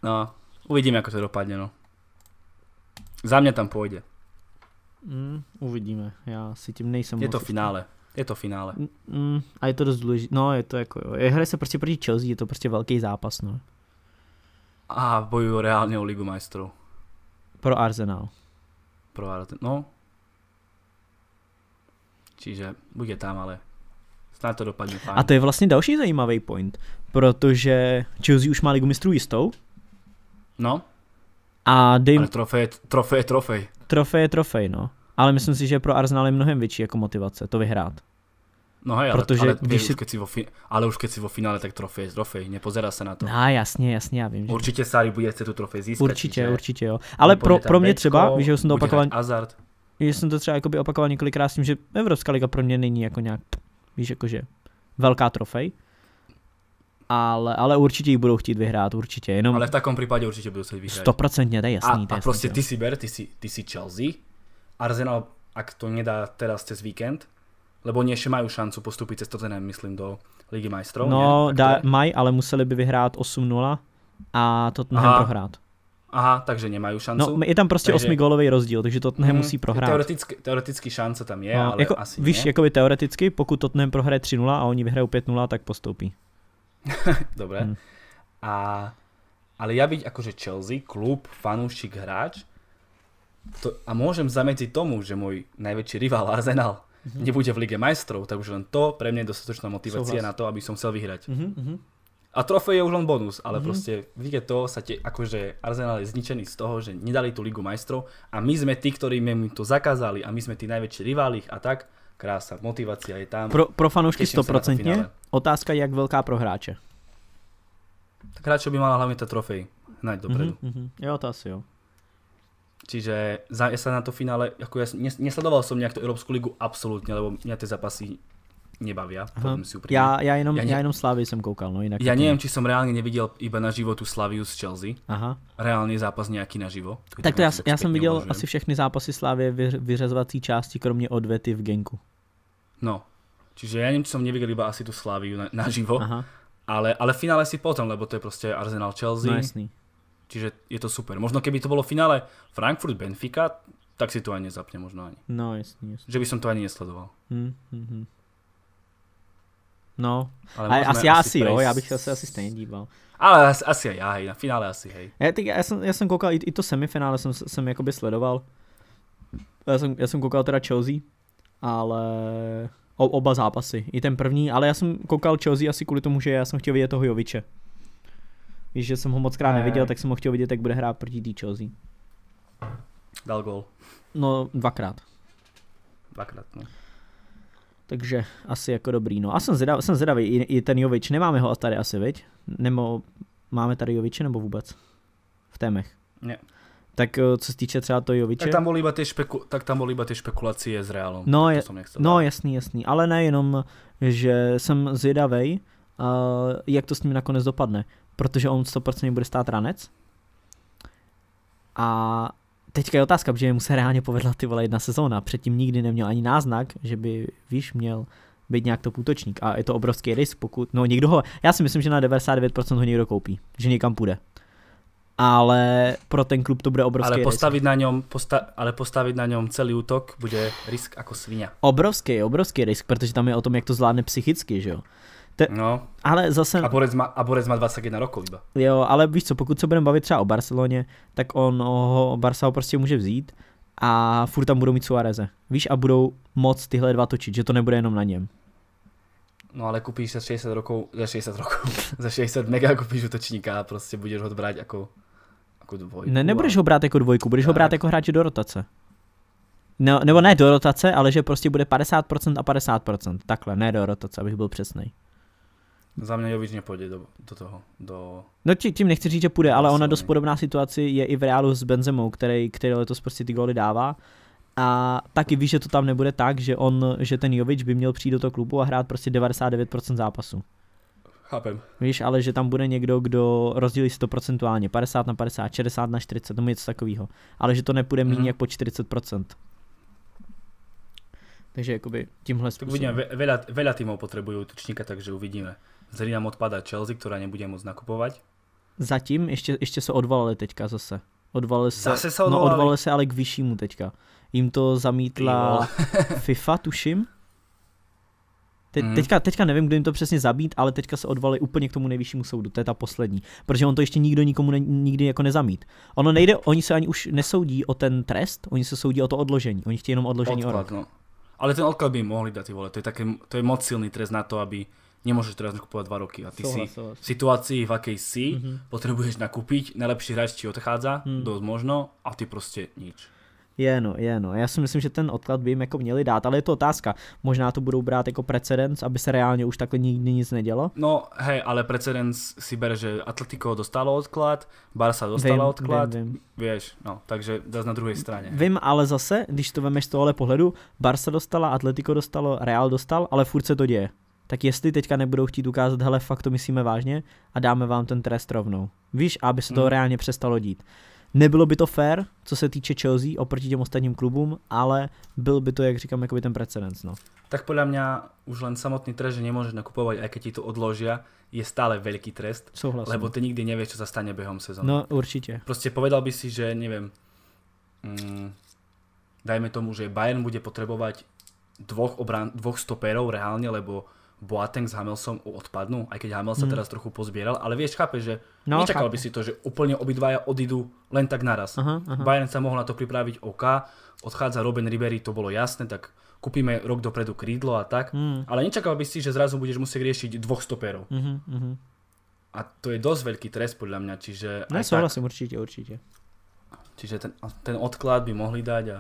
No, uvidíme, jak to dopadne, no. Za mě tam půjde. Mm, uvidíme, já si tím nejsem Je to finále, je to finále. Mm, mm a je to dost důležité, no je to jako, jo. hraje se prostě proti Chelsea, je to prostě velký zápas, no. A bojuju reálně o Ligu majstrů. Pro Arsenal provádat. No. Čiže bude tam, ale snad to dopadne fajn. A to je vlastně další zajímavý point, protože Chelsea už má ligu mistrů jistou. No. A dej... Ale trofej, trofej, trofej. Trofej, trofej, no. Ale myslím si, že pro Arsenal je mnohem větší jako motivace to vyhrát. No hej, ale, protože ale, když si... už vo, fi... ale už keď si vo finále, tak trofej je trofej, nepozerá se na to. No jasně, jasně, já vím. Že... Určitě Sari bude chce tu trofej získat. Určitě, že? určitě jo. Ale pro, pro mě třeba, víš, že jsem to opakoval, Hazard. že jsem to třeba jakoby opakoval několikrát s tím, že Evropská liga pro mě není jako nějak, víš, jakože velká trofej. Ale, ale určitě ji budou chtít vyhrát, určitě. Jenom... Ale v takom případě určitě budou chtít vyhrát. 100% to je jasný. A, a prostě ty si ber, ty si, ty si Chelsea, Arsenal, ak to nedá teraz cez víkend, Lebo oni ještě mají šancu postupit s Tottenham, myslím, do Ligy majstrov. No, dá, mají, ale museli by vyhrát 8-0 a Tottenham Aha. prohrát. Aha, takže nemají šancu. No, je tam prostě takže... osmigólový rozdíl, takže Tottenham hmm, musí prohrát. Teoreticky, teoreticky šance tam je, no, ale jako, asi Víš, jako by teoreticky, pokud Tottenham prohraje 3-0 a oni vyhrajou 5-0, tak postoupí. [laughs] Dobré. Hmm. A, ale ja byť akože Chelsea, klub, fanúšik, hráč, to, a môžem zamedziť tomu, že môj najväčší rival Arsenal mm nebude v Lige majstrov, tak už len to pre mňa je dostatočná motivácia Souhlas. na to, aby som chcel vyhrať. Uh-huh. A trofej je už len bonus, ale mm-hmm. proste vidíte to, sa tie, akože Arsenal je zničený z toho, že nedali tú Ligu majstrov a my sme tí, ktorí mi to zakázali a my sme tí najväčší riváli a tak. Krása, motivácia je tam. Pro, pro fanoušky 100%. Otázka, jak velká pro hráče? Tak hráče by mala hlavně ta trofej hnať dopredu. mm-hmm. Jo, to asi jo. Čiže za, ja sa na to finále, ako ja nesledoval som nejak tú Európsku ligu absolútne, lebo mňa tie zápasy nebavia, si úprimne. Ja, ja jenom, ja, ne... ja jenom Slavy som koukal, no inak. Ja neviem, či som reálne nevidel iba na živo tú Slaviu z Chelsea. Aha. Reálne zápas nejaký na živo. Tak to ja, ja som videl asi všechny zápasy Slavie vyřazovací časti, kromě odvety v Genku. No, čiže ja neviem, či som nevidel iba asi tú Slaviu na, na živo, Aha. ale, ale finále si potom, lebo to je prostě Arsenal Chelsea. No jasný. Čiže je to super. Možno keby to bolo finále Frankfurt-Benfica, tak si to ani nezapne možno ani. No jasný, jasný. Že by som to ani nesledoval. Mm, hmm No, ale a, asi, asi, asi jo, já bych se asi, asi díval. Ale asi, asi ja, hej, na finále asi, hej. Já, tak jsem, já jsem koukal, i, i to semifinále jsem, jsem jakoby sledoval. Já jsem, koukal teda Chelsea, ale o, oba zápasy, i ten první, ale já jsem koukal Chelsea asi kvôli tomu, že ja jsem chtěl vidět toho Joviče. Víš, že jsem ho moc krát neviděl, tak jsem ho chtěl vidět, jak bude hrát proti té Chelsea. Dal gol. No, dvakrát. Dvakrát, no. Takže asi jako dobrý. No a jsem, zvědav, jsem zvědavý, i, i ten Jovič, nemáme ho tady asi, viď? Nemo, máme tady Joviče nebo vůbec? V témech. Ne. Tak eh, co se týče třeba toho Joviče. Tak tam byly iba ty, špeku- tak tam byly iba ty špekulace s Realom. No, je, no jasný, jasný. Ale nejenom, že jsem zvědavý, uh, jak to s ním nakonec dopadne protože on 100% bude stát ranec. A teďka je otázka, protože mu se reálně povedla ty vole jedna sezóna. Předtím nikdy neměl ani náznak, že by, víš, měl být nějak to útočník. A je to obrovský risk, pokud, no někdo ho, já si myslím, že na 99% ho někdo koupí, že někam půjde. Ale pro ten klub to bude obrovský ale postavit risk. Na ňom, posta, ale postavit na něm celý útok bude risk jako svině. Obrovský, obrovský risk, protože tam je o tom, jak to zvládne psychicky, že jo. Te, no. Ale zase... A Borec, má, a Borec má 21 rokov iba. Jo, ale víš co, pokud se budeme bavit třeba o Barceloně, tak on ho, Barca ho prostě může vzít a furt tam budou mít Suareze. Víš, a budou moc tyhle dva točit, že to nebude jenom na něm. No ale kupíš za 60 rokov, za 60 rokov, [laughs] za 60 mega kupíš útočníka a prostě budeš ho brát jako, jako dvojku. Ne, nebudeš ho brát jako dvojku, budeš tak. ho brát jako hráče do rotace. No, nebo ne do rotace, ale že prostě bude 50% a 50%, takhle, ne do rotace, abych byl přesný. Za mě Jovič nepůjde do, do toho. Do... No tím nechci říct, že půjde, ale ona dost podobná situaci je i v reálu s Benzemou, který, který letos prostě ty góly dává. A taky víš, že to tam nebude tak, že on, že ten Jovič by měl přijít do toho klubu a hrát prostě 99% zápasu. Chápem. Víš, ale že tam bude někdo, kdo rozdělí 100 procentuálně, 50 na 50, 60 na 40, tomu něco takového. Ale že to nepůjde méně mm-hmm. jak po 40%. Takže jakoby tímhle způsobem. Tak uvidíme, veľa, veľa týmov potrebujú útočníka, takže uvidíme. Zrý nám odpadá Chelsea, která nebude moc nakupovat. Zatím, ještě, ještě se odvalili teďka zase. Odvalili se, zase sa odvalili. No, odvalili sa ale k vyššímu teďka. Im to zamítla [laughs] FIFA, tuším. Te, mm. teďka, teďka nevím, kdo jim to přesně zabít, ale teďka se odvali úplně k tomu nejvyššímu soudu, to je ta poslední. Protože on to ještě nikdo nikomu ne, nikdy jako nezamít. Ono nejde, oni se ani už nesoudí o ten trest, oni se soudí o to odložení, oni chtějí jenom odložení odklad, o rok. No. Ale ten odklad by jim mohli dát, ty vole, to je, také, to je moc silný trest na to, aby nemôžeš teraz nakupovať dva roky. A ty sohlas, si sohlas. v situácii, v akej si, mm-hmm. potrebuješ nakúpiť, najlepší hráč ti odchádza, mm. dost možno, a ty prostě nič. Je no, je no. Já si myslím, že ten odklad by jim jako měli dát, ale je to otázka. Možná to budou brát jako precedens, aby se reálně už takhle nikdy nic nedělo. No hej, ale precedens si bere, že Atletico dostalo odklad, Barca dostala vím, odklad, vím, vím. víš, no, takže zase na druhé straně. Vím, ale zase, když to vemeš z tohohle pohledu, Barca dostala, Atletico dostalo, Real dostal, ale furt se to děje tak jestli teďka nebudou chtít ukázat, hele, fakt to myslíme vážně a dáme vám ten trest rovnou. Víš, aby se to hmm. reálně přestalo dít. Nebylo by to fair, co se týče Chelsea oproti těm ostatním klubům, ale byl by to, jak říkám, jakoby ten precedens. No. Tak podle mě už len samotný trest, že nemůžeš nakupovat, i když ti to odložia, je stále velký trest, Souhlasím. lebo ty nikdy nevíš, co se stane během sezóny. No určitě. Prostě povedal by si, že nevím, mm, dajme tomu, že Bayern bude potřebovat dvoch, obran, dvoch stoperov reálně, lebo Boateng s Hamelsom odpadnú, aj keď Hamel sa hmm. teraz trochu pozbieral, ale vieš, chápeš, že no, nečakal by si to, že úplne obidvaja odídu len tak naraz. Bayern sa mohol na to pripraviť OK, odchádza Robin Ribery, to bolo jasné, tak kúpime rok dopredu krídlo a tak, hmm. ale nečakal by si, že zrazu budeš musieť riešiť dvoch stoperov. Mhm, mhm. A to je dosť veľký trest podľa mňa, čiže... No, ja súhlasím, určite, určite. Čiže ten, odklad by mohli dať a,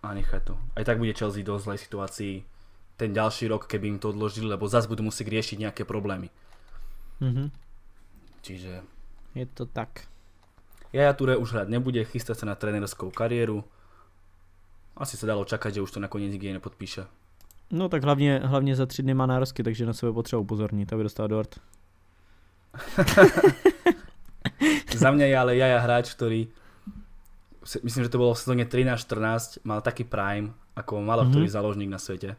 a nechať to. Aj tak bude Chelsea dosť zlej situácii ten ďalší rok, keby im to odložili, lebo zase budú musieť riešiť nejaké problémy. -hmm. Čiže... Je to tak. ja Ture už hrať nebude, chystať sa na trénerskou kariéru. Asi sa dalo čakať, že už to nakoniec nikde nepodpíše. No tak hlavně, hlavně za tři dny má nárosky, takže na sebe potřeba upozorniť, aby dostal dort. [laughs] za mňa je ale Jaja hráč, ktorý myslím, že to bolo v sezóne 13-14, mal taký prime, ako malo mm -hmm. ktorý založník na svete.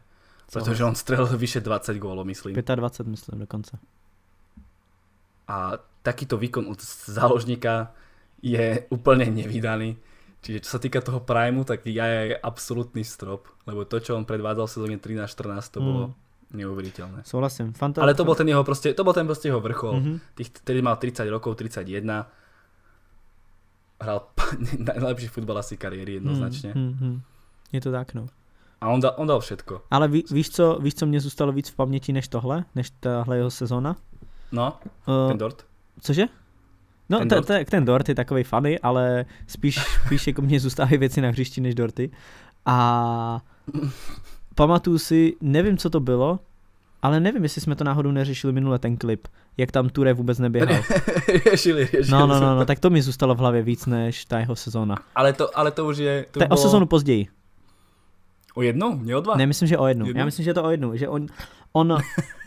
Protože on strelil vyše 20 gólov, myslím. 25, myslím dokonce. A takýto výkon od záložníka je úplně nevydaný. Čiže čo sa týka toho Prime, tak ja je absolútny strop, lebo to, čo on predvádzal v sezóne 13-14, to mm. bolo neuveriteľné. Souhlasím. Fantastic. Ale to bol ten jeho proste, to bol ten proste jeho vrchol. Mm -hmm. Tých, tedy mal 30 rokov, 31. Hral [laughs] najlepší futbal asi kariéry hmm, jednoznačne. Mm, -hmm. Je to tak, no. A on dal, on dal všetko. Ale ví, víš, co, víš, co mě zůstalo víc v paměti než tohle? Než tahle jeho sezóna? No, uh, ten dort. Cože? No, ten, t- t- ten dort je takový funny, ale spíš, [laughs] spíš jako mě zůstávají věci na hřišti než dorty. A [laughs] pamatuju si, nevím, co to bylo, ale nevím, jestli jsme to náhodou neřešili minule ten klip, jak tam Ture vůbec neběhal. [laughs] řešili, řešili. No, no, no, no, tak to mi zůstalo v hlavě víc než ta jeho sezóna. Ale to, ale to už je... To Ta, bylo... O sezónu později. O jednu? Ne o dva? Ne, myslím, že o jednu. jednu. Já myslím, že to o jednu. Že on, on,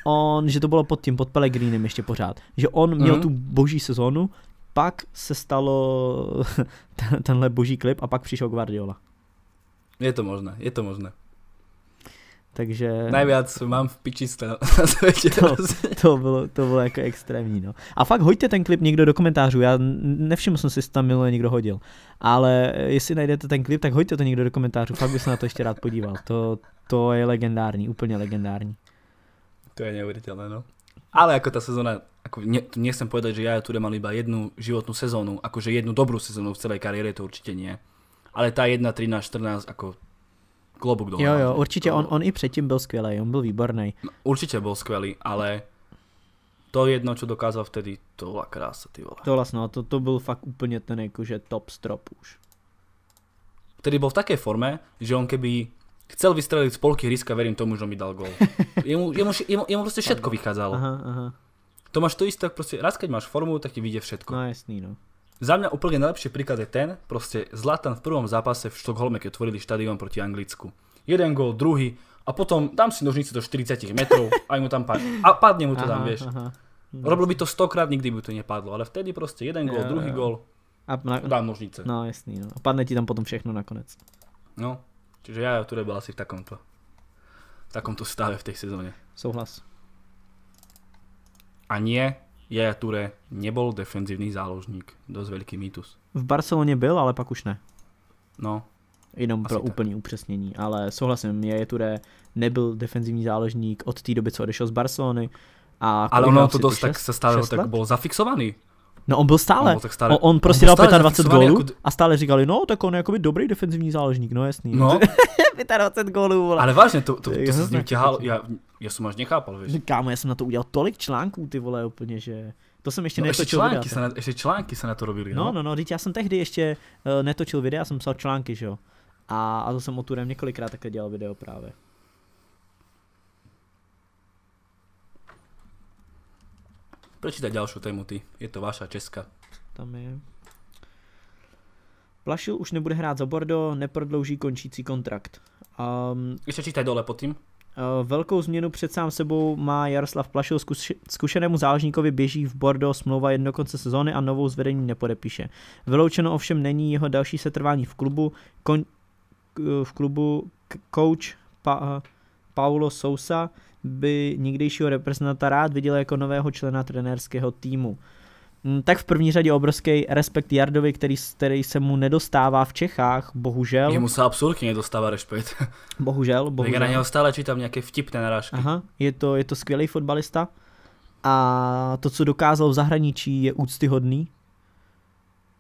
on, že to bylo pod tím, pod Pellegrinem ještě pořád. Že on měl mm-hmm. tu boží sezónu, pak se stalo [laughs] ten, tenhle boží klip a pak přišel Guardiola. Je to možné, je to možné. Takže... Najviac mám v piči [laughs] na světě. To, to, bylo, to bylo jako extrémní, no. A fakt hoďte ten klip někdo do komentářů, já nevšiml jsem si, jestli tam minule někdo hodil. Ale eh, jestli najdete ten klip, tak hoďte to někdo do komentářů, fakt bych se na to ještě rád podíval. To, to je legendární, úplně legendární. To je neuvěřitelné, no. Ale jako ta sezóna, jako ne, nechcem povedať, že já tu mám iba jednu životnú sezónu, akože jednu dobrú sezónu v celé kariére, to určitě nie. Ale ta 1, 13, 14, jako klobuk dolů. Jo, no. jo, určitě on, on i předtím byl skvělý, on byl výborný. No, určitě byl skvělý, ale to jedno, co dokázal vtedy, to byla krása, ty vole. To vlastně, no, to, to byl fakt úplně ten jakože top strop už. Tedy byl v také forme, že on keby chcel vystřelit z polky hryska, verím tomu, že mi dal gol. [laughs] Jemu, jemu, jemu, jemu prostě všetko vycházelo. Aha, aha. To máš to jisté, prostě raz keď máš formu, tak ti vyjde všetko. No jasný, no. Za mňa úplne najlepší príklad je ten, proste Zlatan v prvom zápase v Štokholme, keď otvorili štadión proti Anglicku. Jeden gól, druhý a potom dám si nožnice do 40 metrov a mu tam padne. A padne mu to tam, vieš. Robil by to stokrát, nikdy by to nepadlo, ale vtedy prostě jeden gól, druhý gól, a dám nožnice. No jasný, no. A padne ti tam potom všechno nakonec. No, čiže já tu byl asi v takomto, v takomto stave v tej sezóně. Souhlas. A nie Jaja ture, nebol defenzívny záložník. Dosť veľký mýtus. V Barceloně byl, ale pak už ne. No. Jenom pro tak. úplný upřesnění, ale souhlasím, Jaja ture nebyl defenzivní záložník od té doby, co odešel z Barcelony. A ale ono to dost tak se stalo, tak byl zafixovaný. No on byl stále, on, no, byl stále, on, on prostě on dal 25 gólů jako... a stále říkali, no tak on je jakoby dobrý defenzivní záložník, no jasný. No. 25 [laughs] gólů, vole. Ale vážně, to, to, to, to jsem ním těhal, já, já jsem až nechápal, víš. Kámo, já jsem na to udělal tolik článků, ty vole, úplně, že... To jsem ještě no, netočil ještě články, videa, se na, ještě články se na to robili, no? No, no, no, já jsem tehdy ještě uh, netočil videa, já jsem psal články, že jo. A, a to jsem o Turem několikrát také dělal video právě. Prečítaj ďalšiu tému ty, je to vaša Česka. Tam je. Vlašil už nebude hrát za Bordo, neprodlouží končící kontrakt. Um, Ještě čítaj dole pod tím. Uh, velkou změnu před sám sebou má Jaroslav Plašil, zkušenému záležníkovi běží v Bordeaux smlouva jedno konce sezóny a novou zvedení nepodepíše. Vyloučeno ovšem není jeho další setrvání v klubu, kon, v klubu coach pa, Paulo Sousa by někdejšího reprezentanta rád viděl jako nového člena trenérského týmu. Mm, tak v první řadě obrovský respekt Jardovi, který, který se mu nedostává v Čechách, bohužel. Jemu se absolutně nedostává respekt. Bohužel, [laughs] bohužel. Tak na něho stále čítám nějaké vtipné narážky. Aha, je to, je to skvělý fotbalista a to, co dokázal v zahraničí, je úctyhodný,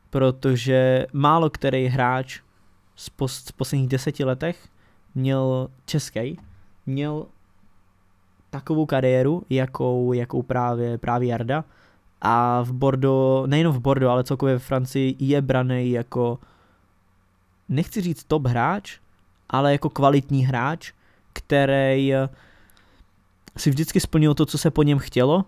protože málo který hráč z, pos, z posledních deseti letech měl český, měl takovou kariéru, jakou, jakou právě, právě Jarda. A v Bordeaux, nejen v Bordeaux, ale celkově v Francii je braný jako, nechci říct top hráč, ale jako kvalitní hráč, který eh, si vždycky splnil to, co se po něm chtělo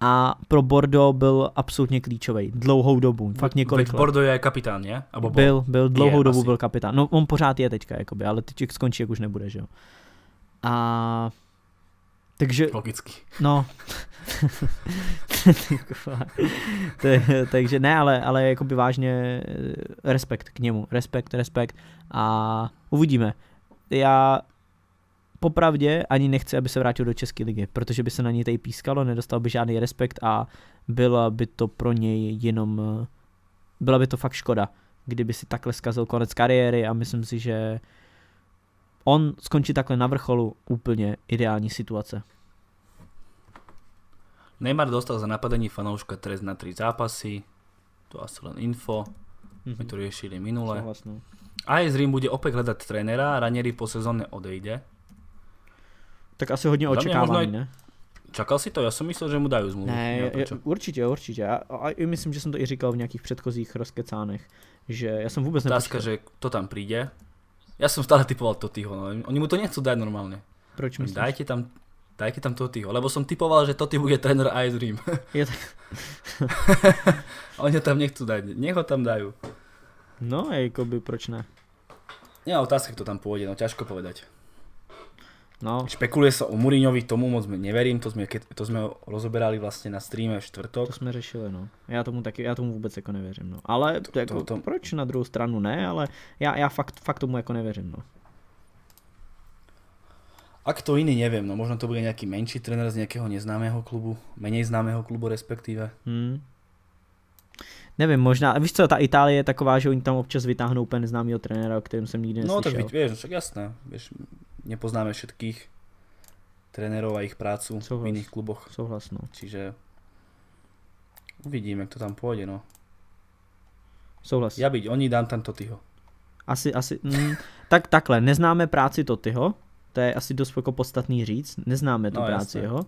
a pro Bordeaux byl absolutně klíčový dlouhou dobu, fakt několik let. Bordeaux je kapitán, je? Abo byl, byl, byl dlouhou je, dobu asi. byl kapitán. No on pořád je teďka, jakoby, ale teď skončí, jak už nebude, že jo. A takže, Logicky. No. [laughs] takže ne, ale, ale jakoby vážně eh, respekt k němu. Respekt, respekt a uvidíme. Já popravdě ani nechci, aby se vrátil do České ligy, protože by se na něj tady pískalo, nedostal by žádný respekt a byla by to pro něj jenom, eh, byla by to fakt škoda, kdyby si takhle zkazil konec kariéry a myslím si, že on skončí takhle na vrcholu úplně ideální situace. Neymar dostal za napadení fanouška trest na tri zápasy, to asi len info, my mhm. to riešili minule. A je Rím bude opět hledat trenéra, Ranieri po sezóně odejde. Tak asi hodně očekávání, ne? Čakal si to? Já jsem myslel, že mu dají zmluvu. Ne, je, určitě, určitě. a myslím, že jsem to i říkal v nějakých předchozích rozkecánech, že já jsem vůbec Otázka, že to tam přijde, Ja som stále typoval Totyho, no. Oni mu to nechcú dať normálne. Proč myslíš? Dajte tam, dajte tam Totyho, lebo som typoval, že Toty bude trener AS Dream. Je tak. [laughs] Oni ho tam nechcú dať, nech ho tam dajú. No, by proč ne? Ja otázka, kto tam pôjde, no ťažko povedať. No. Špekuluje sa o Muriňovi, tomu moc neverím, to sme, to sme rozoberali vlastne na streame v čtvrtok. To sme řešili, no. Já tomu taky, já tomu vůbec jako nevěřím, no. Ale to, to, jako, to, to... proč na druhou stranu ne, ale já, já fakt, fakt tomu jako nevěřím, no. Ak to iný, neviem, no možno to bude nejaký menší trenér z nejakého neznámého klubu, menej známého klubu respektíve. Hmm. Nevím, možná, víš co, ta Itálie je taková, že oni tam občas vytáhnou úplně známého trenéra, o kterém jsem nikdy neslyšel. No tak víš, no, jasné, víš, nepoznáme všetkých trénerov a ich prácu Souhlas. v iných kluboch. Souhlas, no. Čiže uvidíme, kto tam pôjde, no. Souhlas. Já byť, oni dám tam Totyho. Asi, asi, mm, tak takhle, neznáme práci Totyho, to je asi dost jako podstatný říct, neznáme tu no, práci jasné. jeho,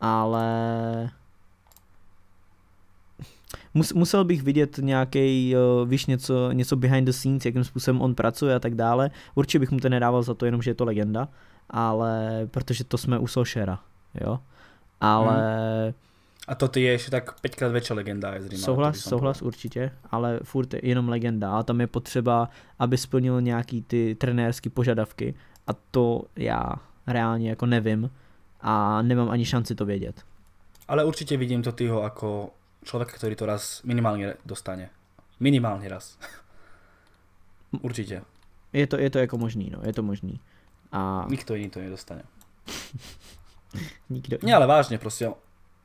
ale Mus, musel bych vidět nějaký, uh, eh, víš, něco, něco behind the scenes, jakým způsobem on pracuje a tak dále. Určitě bych mu to nedával za to, jenom že je to legenda, ale protože to jsme u Solšera, jo. Ale... Hmm. A to ty je ještě tak pětkrát větší legenda. Je zřejmě souhlas, souhlas byl. určitě, ale furt je jenom legenda a tam je potřeba, aby splnil nějaký ty trenérské požadavky a to já reálně jako nevím a nemám ani šanci to vědět. Ale určitě vidím to tyho jako človek, ktorý to raz minimálne dostane. Minimálne raz. [laughs] Určite. Je to, je to jako možný, no, je to možný. A... Nikto jiný to nedostane. [laughs] Nikdo. Ne, ale vážne, prostě,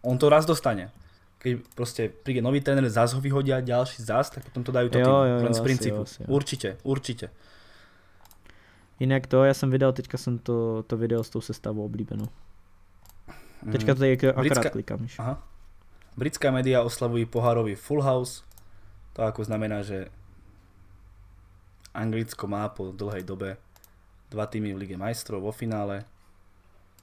on to raz dostane. Keď prostě príde nový tréner, zás ho vyhodia, ďalší zás, tak potom to dajú to jo, tým, jo, jo, z principu. Jo, asi, jo. Určite, určite. Jinak to, já jsem vydal, teďka jsem to, to video s tou sestavou oblíbenou. Teďka to je jako akorát Britská... klikám. Aha. Britská média oslavují pohárový Full House, to ako znamená, že Anglicko má po dlhej dobe dva týmy v Lige majstrov vo finále,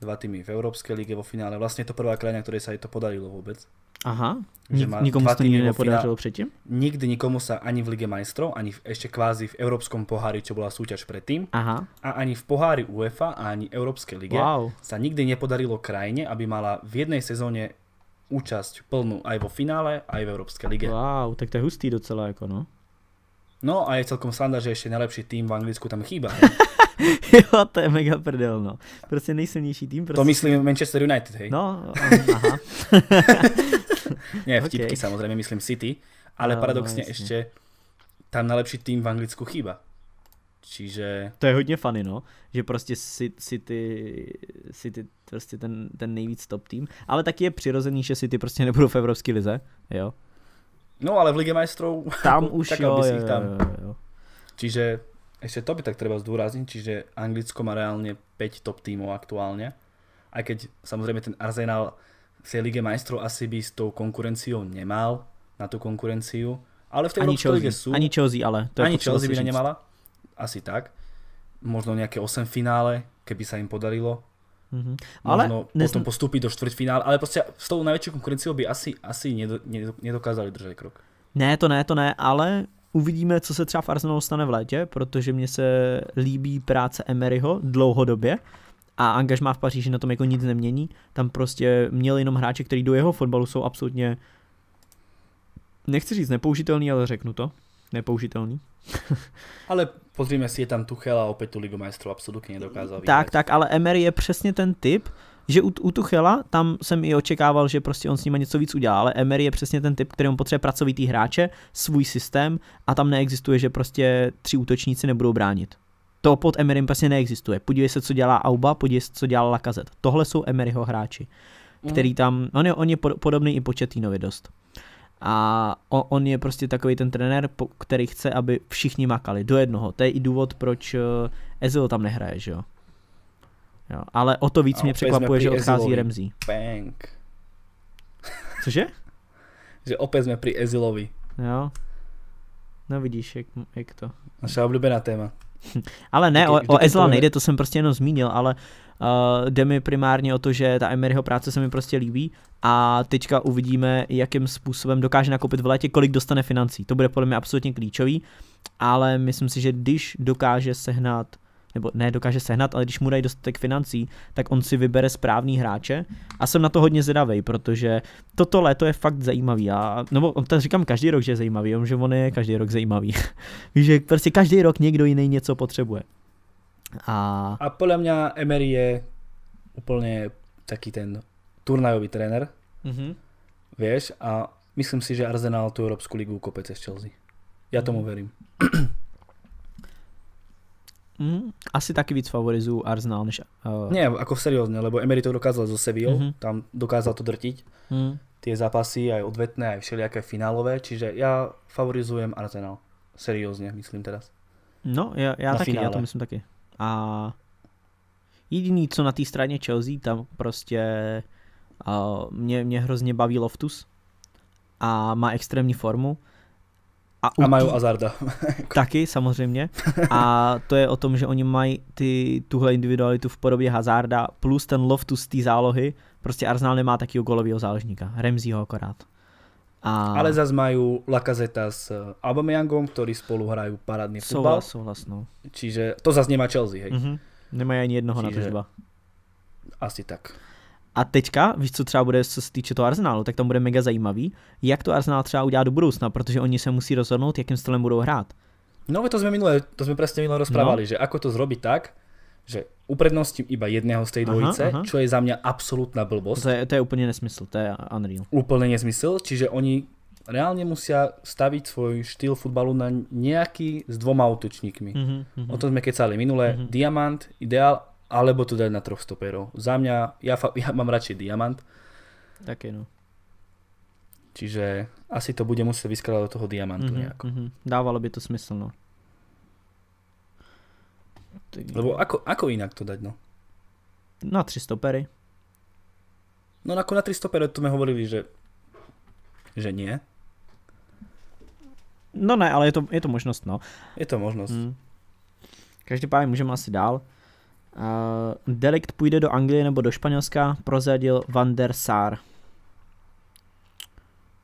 dva týmy v Európskej lige vo finále. Vlastne je to prvá krajina, ktorej sa jej to podarilo vôbec. Aha, že nikomu sa to nikdy nepodarilo předtím? Nikdy nikomu sa ani v Lige majstrov, ani v, ešte kvázi v Európskom pohári, čo bola súťaž predtým, Aha. a ani v pohári UEFA a ani Európskej lige wow. sa nikdy nepodarilo krajine, aby mala v jednej sezóne účasť plnú aj vo finále, aj v Európskej lige. Wow, tak to je hustý docela, ako no. No a je celkom sranda, že ještě nejlepší tým v Anglicku tam chýba. [laughs] jo, to je mega prdel, no. Proste nejsilnejší tým. Prostě... To myslím Manchester United, hej? No, [laughs] aha. ne, [laughs] vtipky okay. samozřejmě, myslím City, ale no, paradoxně no, ešte ještě tam nejlepší tým v Anglicku chýba. Čiže... To je hodně funny, no, že prostě City, City prostě ten, ten nejvíc top tým, ale taky je přirozený, že City prostě nebudou v Evropské lize, jo. No, ale v Ligue majstrov... Tam jako, už tak, jo, jo, tam. jo, jo, Čiže ještě to by tak třeba zdůraznit, čiže Anglicko má reálně 5 top týmů aktuálně. A keď samozřejmě ten Arsenal v té Lige majstrov asi by s tou konkurenciou nemal na tu konkurenciu. Ale v té lige jsou. Ani Chelsea ale. To je ani Chelsea by říct. nemala asi tak. Možno nejaké 8 finále, keby sa im podarilo. Mm-hmm. Ale Možno potom postúpiť do štvrťfinále, ale prostě s tou najväčšou konkurenciou by asi, asi nedokázali držet krok. Ne, to ne, to ne, ale uvidíme, co se třeba v Arsenalu stane v létě, protože mně se líbí práce Emeryho dlouhodobě a angažmá v Paříži na tom jako nic nemění. Tam prostě měl jenom hráče, který do jeho fotbalu jsou absolutně nechci říct nepoužitelný, ale řeknu to. Nepoužitelný. ale Pozrime si, je tam Tuchel a opět tu Ligu majstrov absolutně nedokázal Tak, vyhrát. tak, ale Emery je přesně ten typ, že u, u Tuchela, tam jsem i očekával, že prostě on s nimi něco víc udělá, ale Emery je přesně ten typ, který on potřebuje pracovitý hráče, svůj systém a tam neexistuje, že prostě tři útočníci nebudou bránit. To pod Emerym prostě neexistuje. Podívej se, co dělá Auba, podívej se, co dělá Lakazet. Tohle jsou Emeryho hráči, který mm. tam, on je, on je podobný i početýnovi dost a on je prostě takový ten trenér, který chce, aby všichni makali do jednoho. To je i důvod, proč eh, Ezil tam nehraje, že jo. jo ale o to víc a mě překvapuje, že odchází Remzi. Remzí. Bang. Cože? že opět jsme při Ezilovi. Jo. No vidíš, jak, jak to. Naše oblíbená téma. [laughs] ale ne, Kdy, o, o Ezla nejde, to jsem prostě jenom zmínil, ale Uh, jde mi primárně o to, že ta Emeryho práce se mi prostě líbí a teďka uvidíme, jakým způsobem dokáže nakoupit v létě, kolik dostane financí. To bude podle mě absolutně klíčový, ale myslím si, že když dokáže sehnat nebo ne dokáže sehnat, ale když mu dají dostatek financí, tak on si vybere správný hráče a jsem na to hodně zvědavý, protože toto léto je fakt zajímavý a no on to říkám každý rok, že je zajímavý, že on je každý rok zajímavý, [laughs] že prostě každý rok někdo jiný něco potřebuje. A... a podľa mňa Emery je úplne taký ten turnajový tréner. Mm-hmm. Vieš, a myslím si, že Arsenal tú Európsku ligu kope cez Chelsea. Ja tomu mhm. verím. [clears throat] Mm, asi taky víc favorizuju Arsenal než... Uh... Eh, Nie, ako seriózne, lebo Emery to dokázal zo Sevillou, mm-hmm. tam dokázal to drtiť. Mm. Tie zápasy, aj odvetné, aj všelijaké finálové, čiže ja favorizujem Arsenal. Seriózne, myslím teraz. No, ja, ja taky, finále. ja to myslím taky. A jediný, co na té straně Chelsea, tam prostě a mě, mě hrozně baví Loftus a má extrémní formu. A, a mají Azarda. [laughs] taky, samozřejmě. A to je o tom, že oni mají ty, tuhle individualitu v podobě Hazarda plus ten Loftus z té zálohy. Prostě Arsenal nemá takového golového záložníka. Remzího akorát. A... Ale zase majú Lakazeta s eh, Aubameyangom, ktorí spolu hrajú parádny futbal. Souhlas, no. Čiže to zase nemá Chelsea, hej. Mm-hmm. Nemají ani jednoho Čiže... na to dva. Asi tak. A teďka, víš, co třeba bude, co se týče toho Arsenálu, tak tam bude mega zajímavý, jak to arzenál třeba udělá do budoucna, protože oni se musí rozhodnout, jakým stylem budou hrát. No, to jsme minule, to jsme přesně minule rozprávali, no. že ako to zrobit tak, že uprednostím iba jedného z tej dvojice, aha, aha. čo je za mňa absolútna blbosť. To je, to je úplne nesmysl, to je unreal. Úplne nesmysl, čiže oni reálne musia staviť svoj štýl futbalu na nejaký s dvoma útočníkmi. Mm-hmm, O tom sme kecali minule, mm-hmm. diamant, ideál, alebo to dať na troch stoperov. Za mňa, ja, ja mám radšej diamant. Také no. Čiže asi to bude muset vyskladať do toho diamantu mm-hmm, nejako. Mm-hmm. Dávalo by to smysl, no. Lebo ako, ako inak to dať, no? Na 3 stopery. No ako na 3 stopery, to sme hovorili, že, že nie. No ne, ale je to, je to možnost, no. Je to možnost. Hmm. Každopádně můžeme asi dál. Uh, Delikt půjde do Anglie nebo do Španělska, prozradil Van der Sar.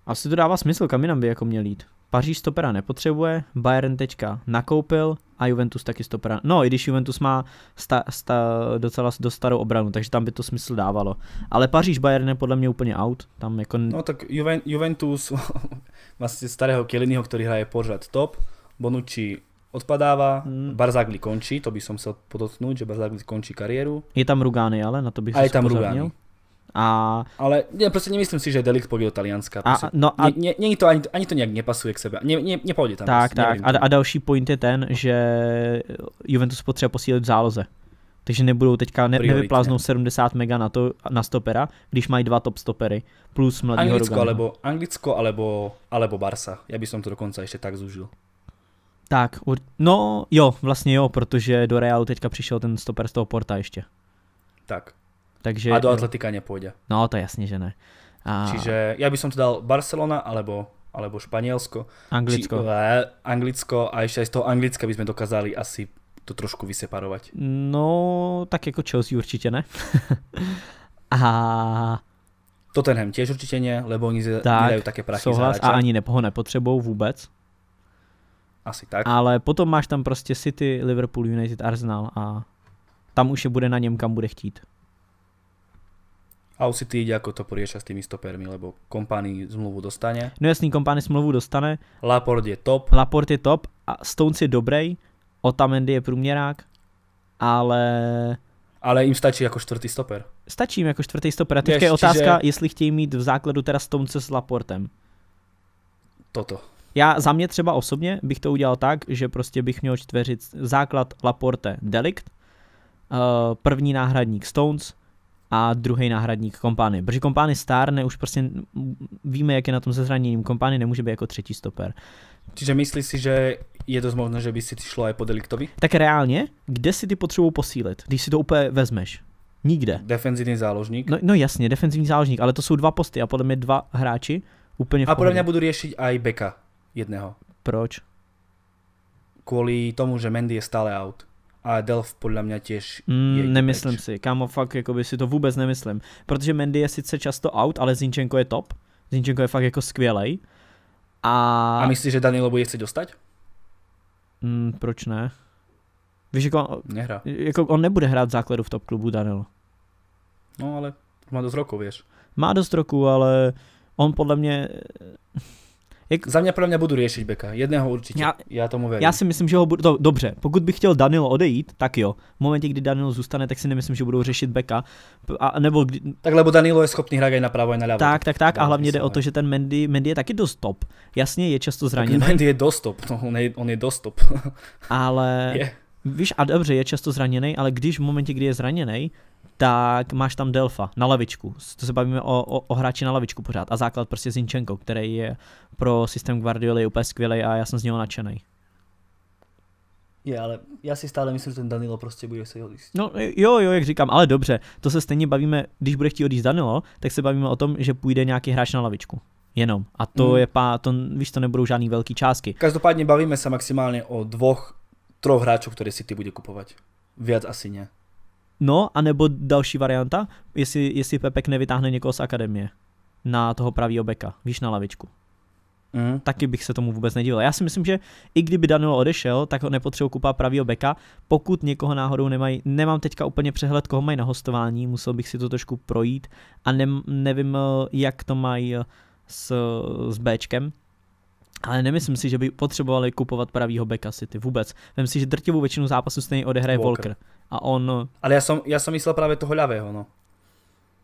Asi to dává smysl, kam jinam by jako měl jít. Paříž stopera nepotřebuje, Bayern teďka nakoupil, a Juventus taky stopera. No, i když Juventus má sta, sta, docela dost starou obranu, takže tam by to smysl dávalo. Ale Paříž Bayern je podle mě úplně out. Tam jako... No tak Juven, Juventus, [laughs] vlastně starého Kieliniho, který hraje pořád top, Bonucci odpadává, hmm. Barzagli končí, to by som chcel podotknout, že Barzagli končí kariéru. Je tam rugány ale na to bych A je tam rugány. A... Ale ja proste nemyslím si, že delikt pôjde do Talianska. A, prostě no a... Nie, nie, nie to ani, ani to nejak nepasuje k sebe. Nie, nie, nepôjde tam. Tak, prostě, tak. A, a další point je ten, že Juventus potřebuje posílit v záloze. Takže nebudou teďka, ne, nevypláznou 70 mega na, to, na stopera, když mají dva top stopery, plus mladý Anglicko, Rogana. alebo, Anglicko alebo, alebo Barsa. Já bych to dokonce ještě tak zúžil. Tak, no jo, vlastně jo, protože do Realu teďka přišel ten stoper z toho Porta ještě. Tak. Takže, a do Atletika nepôjde. No to jasne, že ne. A... Čiže ja by som to dal Barcelona alebo alebo Španielsko. Anglicko. Či, le, eh, Anglicko a ešte aj z toho Anglicka by sme dokázali asi to trošku vyseparovať. No, tak jako Chelsea určite ne. [laughs] a Tottenham tiež určite nie, lebo oni nedajú také prachy souhlas, a ani ho nepotřebují vůbec. Asi tak. Ale potom máš tam prostě City, Liverpool, United, Arsenal a tam už je bude na něm, kam bude chtít. A už si ty ide, ako to porieša s tými stopermi, lebo Kompany zmluvu dostane. No jasný, Kompany zmluvu dostane. Laport je top. Laport je top a Stones je dobrý, Otamendi je průměrák, ale... Ale jim stačí jako čtvrtý stoper. Stačí jim jako čtvrtý stoper. A teď je otázka, čiže... jestli chtějí mít v základu teda Stonce s Laportem. Toto. Já za mě třeba osobně bych to udělal tak, že prostě bych měl čtveřit základ Laporte Delict, eh, první náhradník Stones, a druhý náhradník kompány. Protože kompány stárne, už prostě víme, jak je na tom se zraněním. Kompány nemůže být jako třetí stoper. Čiže myslíš si, že je dost možné, že by si ty šlo i po deliktovi? Tak reálně, kde si ty potřebu posílit, když si to úplně vezmeš? Nikde. Defenzivní záložník? No, no jasně, defenzivní záložník, ale to jsou dva posty a podle mě dva hráči úplně v A podle mě budu řešit i beka jedného. Proč? Kvůli tomu, že Mendy je stále out a Delf podle mě těž mm, Nemyslím peč. si, kámo, fakt jako by si to vůbec nemyslím, protože Mendy je sice často out, ale Zinčenko je top, Zinčenko je fakt jako skvělej. A... a myslíš, že Danilo bude chci dostat? Mm, proč ne? Víš, jako on, Nehra. jako on nebude hrát základu v top klubu Danilo. No ale má dost roku, věř. Má dost roku, ale on podle mě jak... Za mě podle mě budu řešit Beka, jedného určitě, já, já tomu věřím. Já si myslím, že ho budu, to, dobře, pokud bych chtěl Danilo odejít, tak jo, v momentě, kdy Danilo zůstane, tak si nemyslím, že budou řešit Beka, a, nebo kdy... Tak lebo Danilo je schopný hrát i pravo, i na levo. Tak, tak, tak, a no, hlavně jde o to, že ten Mendy, Mendy je taky dost top, jasně, je často zraněný. Tak Mendy je dost top, no, on je, on je dost top. Ale... [laughs] Je. Víš, a dobře, je často zraněný, ale když v momentě, kdy je zraněný, tak máš tam Delfa na lavičku. To se bavíme o, o, o hráči na lavičku pořád. A základ prostě Zinčenko, který je pro systém Guardioli úplně skvělý a já jsem z něho nadšený. Je, ale já si stále myslím, že ten Danilo prostě bude se odjíst. No e, jo, jo, jak říkám, ale dobře, to se stejně bavíme, když bude chtít odjíst Danilo, tak se bavíme o tom, že půjde nějaký hráč na lavičku. Jenom. A to mm. je pá, to, víš, to nebudou žádný velký částky. Každopádně bavíme se maximálně o dvoch, troch hráčů, které si ty bude kupovat. Viac asi ne. No, anebo další varianta, jestli, jestli Pepek nevytáhne někoho z akademie na toho pravýho beka, víš, na lavičku. Mm. Taky bych se tomu vůbec nedíval. Já si myslím, že i kdyby Danilo odešel, tak ho nepotřebuje kupa pravýho beka. Pokud někoho náhodou nemají, nemám teďka úplně přehled, koho mají na hostování, musel bych si to trošku projít a ne, nevím, jak to mají s, s Bčkem, ale nemyslím si, že by potřebovali kupovat pravýho backa City vůbec. Myslím, si, že drtivou většinu zápasů stejně odehraje Walker. Walker. A on... Eh, ale já jsem, já jsem myslel právě toho ľavého, no.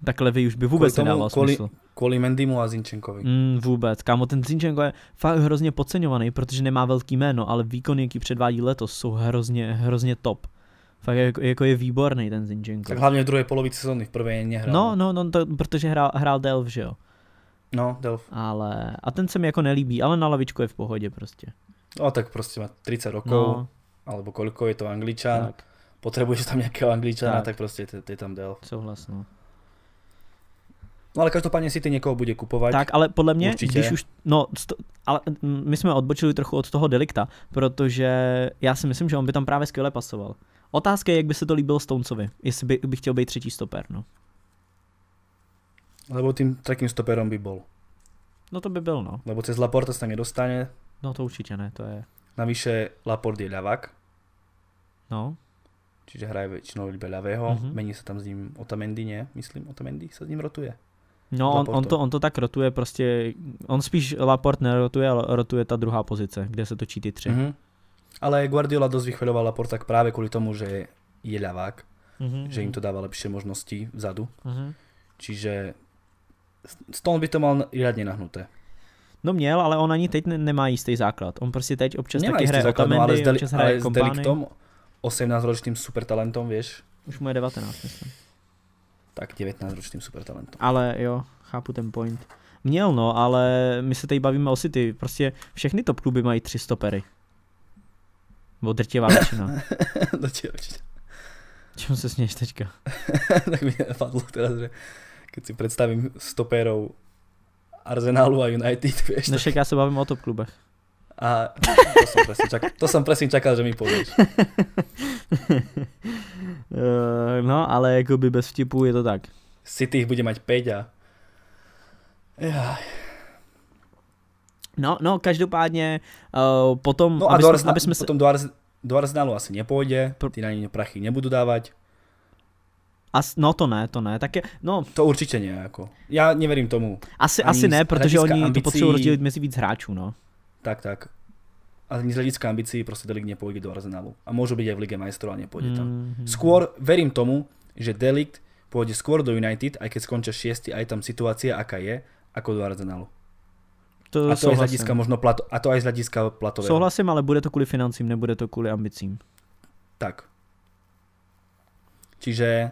Tak levý už by vůbec tomu, nedával kvůli, smysl. Kvůli Mendimu a Zinčenkovi. Mm, vůbec. Kámo, ten Zinčenko je fakt hrozně podceňovaný, protože nemá velký jméno, ale výkony, jaký předvádí letos, jsou hrozně, hrozně top. Fakt jako, jako je výborný ten Zinčenko. Tak hlavně v druhé polovici sezóny, v prvé nehrál. No, no, no, to, protože hrál, hrál Delv, že jo. No, Delf. Ale, a ten se mi jako nelíbí, ale na lavičku je v pohodě prostě. No tak prostě má 30 rokov, no. alebo koliko je to angličan. Tak. Potřebuješ tam nějakého angličana, tak, tak prostě ty tam Delf. Souhlas, no. No ale každopádně si ty někoho bude kupovat. Tak, ale podle mě, určitě. když už, no, sto, ale mm, my jsme odbočili trochu od toho delikta, protože já si myslím, že on by tam právě skvěle pasoval. Otázka je, jak by se to líbilo Stonecovi, jestli by, by chtěl být třetí stoper, no. Lebo tým takým stoperom by bol. No to by byl, no. Lebo cez Laporta se nedostane. No to určitě ne, to je. Navíše Laport je ľavák. No. Čiže hraje většinou iba ľavého. Mm-hmm. Mení se tam s ním Otamendi, ne? Myslím, Otamendi se s ním rotuje. No, on, on, to, on to tak rotuje prostě, on spíš Laport nerotuje, ale rotuje ta druhá pozice, kde se točí ty tři. Mm-hmm. Ale Guardiola dost vychvaloval Laporta právě kvůli tomu, že je ľavák, mm-hmm. že jim mhm. to dává lepší možnosti vzadu. Mm-hmm. Čiže Stone by to mal riadne nahnuté. No měl, ale on ani teď nemá jistý základ. On prostě teď občas nemá taky hraje základ, no, Otamendi, ale zdali, občas hraje ale s Deliktom, 18 ročným supertalentom, víš? Už mu je 19, myslím. Tak 19 ročným supertalentom. Ale jo, chápu ten point. Měl no, ale my se tady bavíme o City. Prostě všechny top kluby mají tři stopery. Nebo drtivá [laughs] většina. drtivá většina. Čemu se směješ teďka? [laughs] tak mi napadlo teda, že keď si predstavím stopérov Arsenalu a United, [laughs] vieš. No však tak... ja sa bavím o top klubech. A to som presne čakal, to som presne čakal že mi povieš. [laughs] Eh, no, ale by bez vtipu je to tak. City ich bude mať 5 a... Ja. No, no, každopádně uh, eh, potom... No a aby do, Arsena- aby sme potom do, do Arsenalu asi nepůjde, ty na ne prachy nebudu dávat. As, no to ne, to ne, tak je, no. To určitě ne, jako. Já nevěřím tomu. Asi, asi ne, protože oni ambicí... to potřebují rozdělit mezi víc hráčů, no. Tak, tak. A z hlediska ambicí prostě Delik nepůjde do Arsenalu. A může být i v Lige majstrov a nepůjde tam. Mm-hmm. Skôr verím tomu, že Delikt půjde skôr do United, aj keď skončia a je tam situace aká je, ako do Arsenalu. To a to souhlasím. z hlediska možno plato, a to aj z hlediska platového. Souhlasím, ale bude to kvůli financím, nebude to kvůli ambicím. Tak. Čiže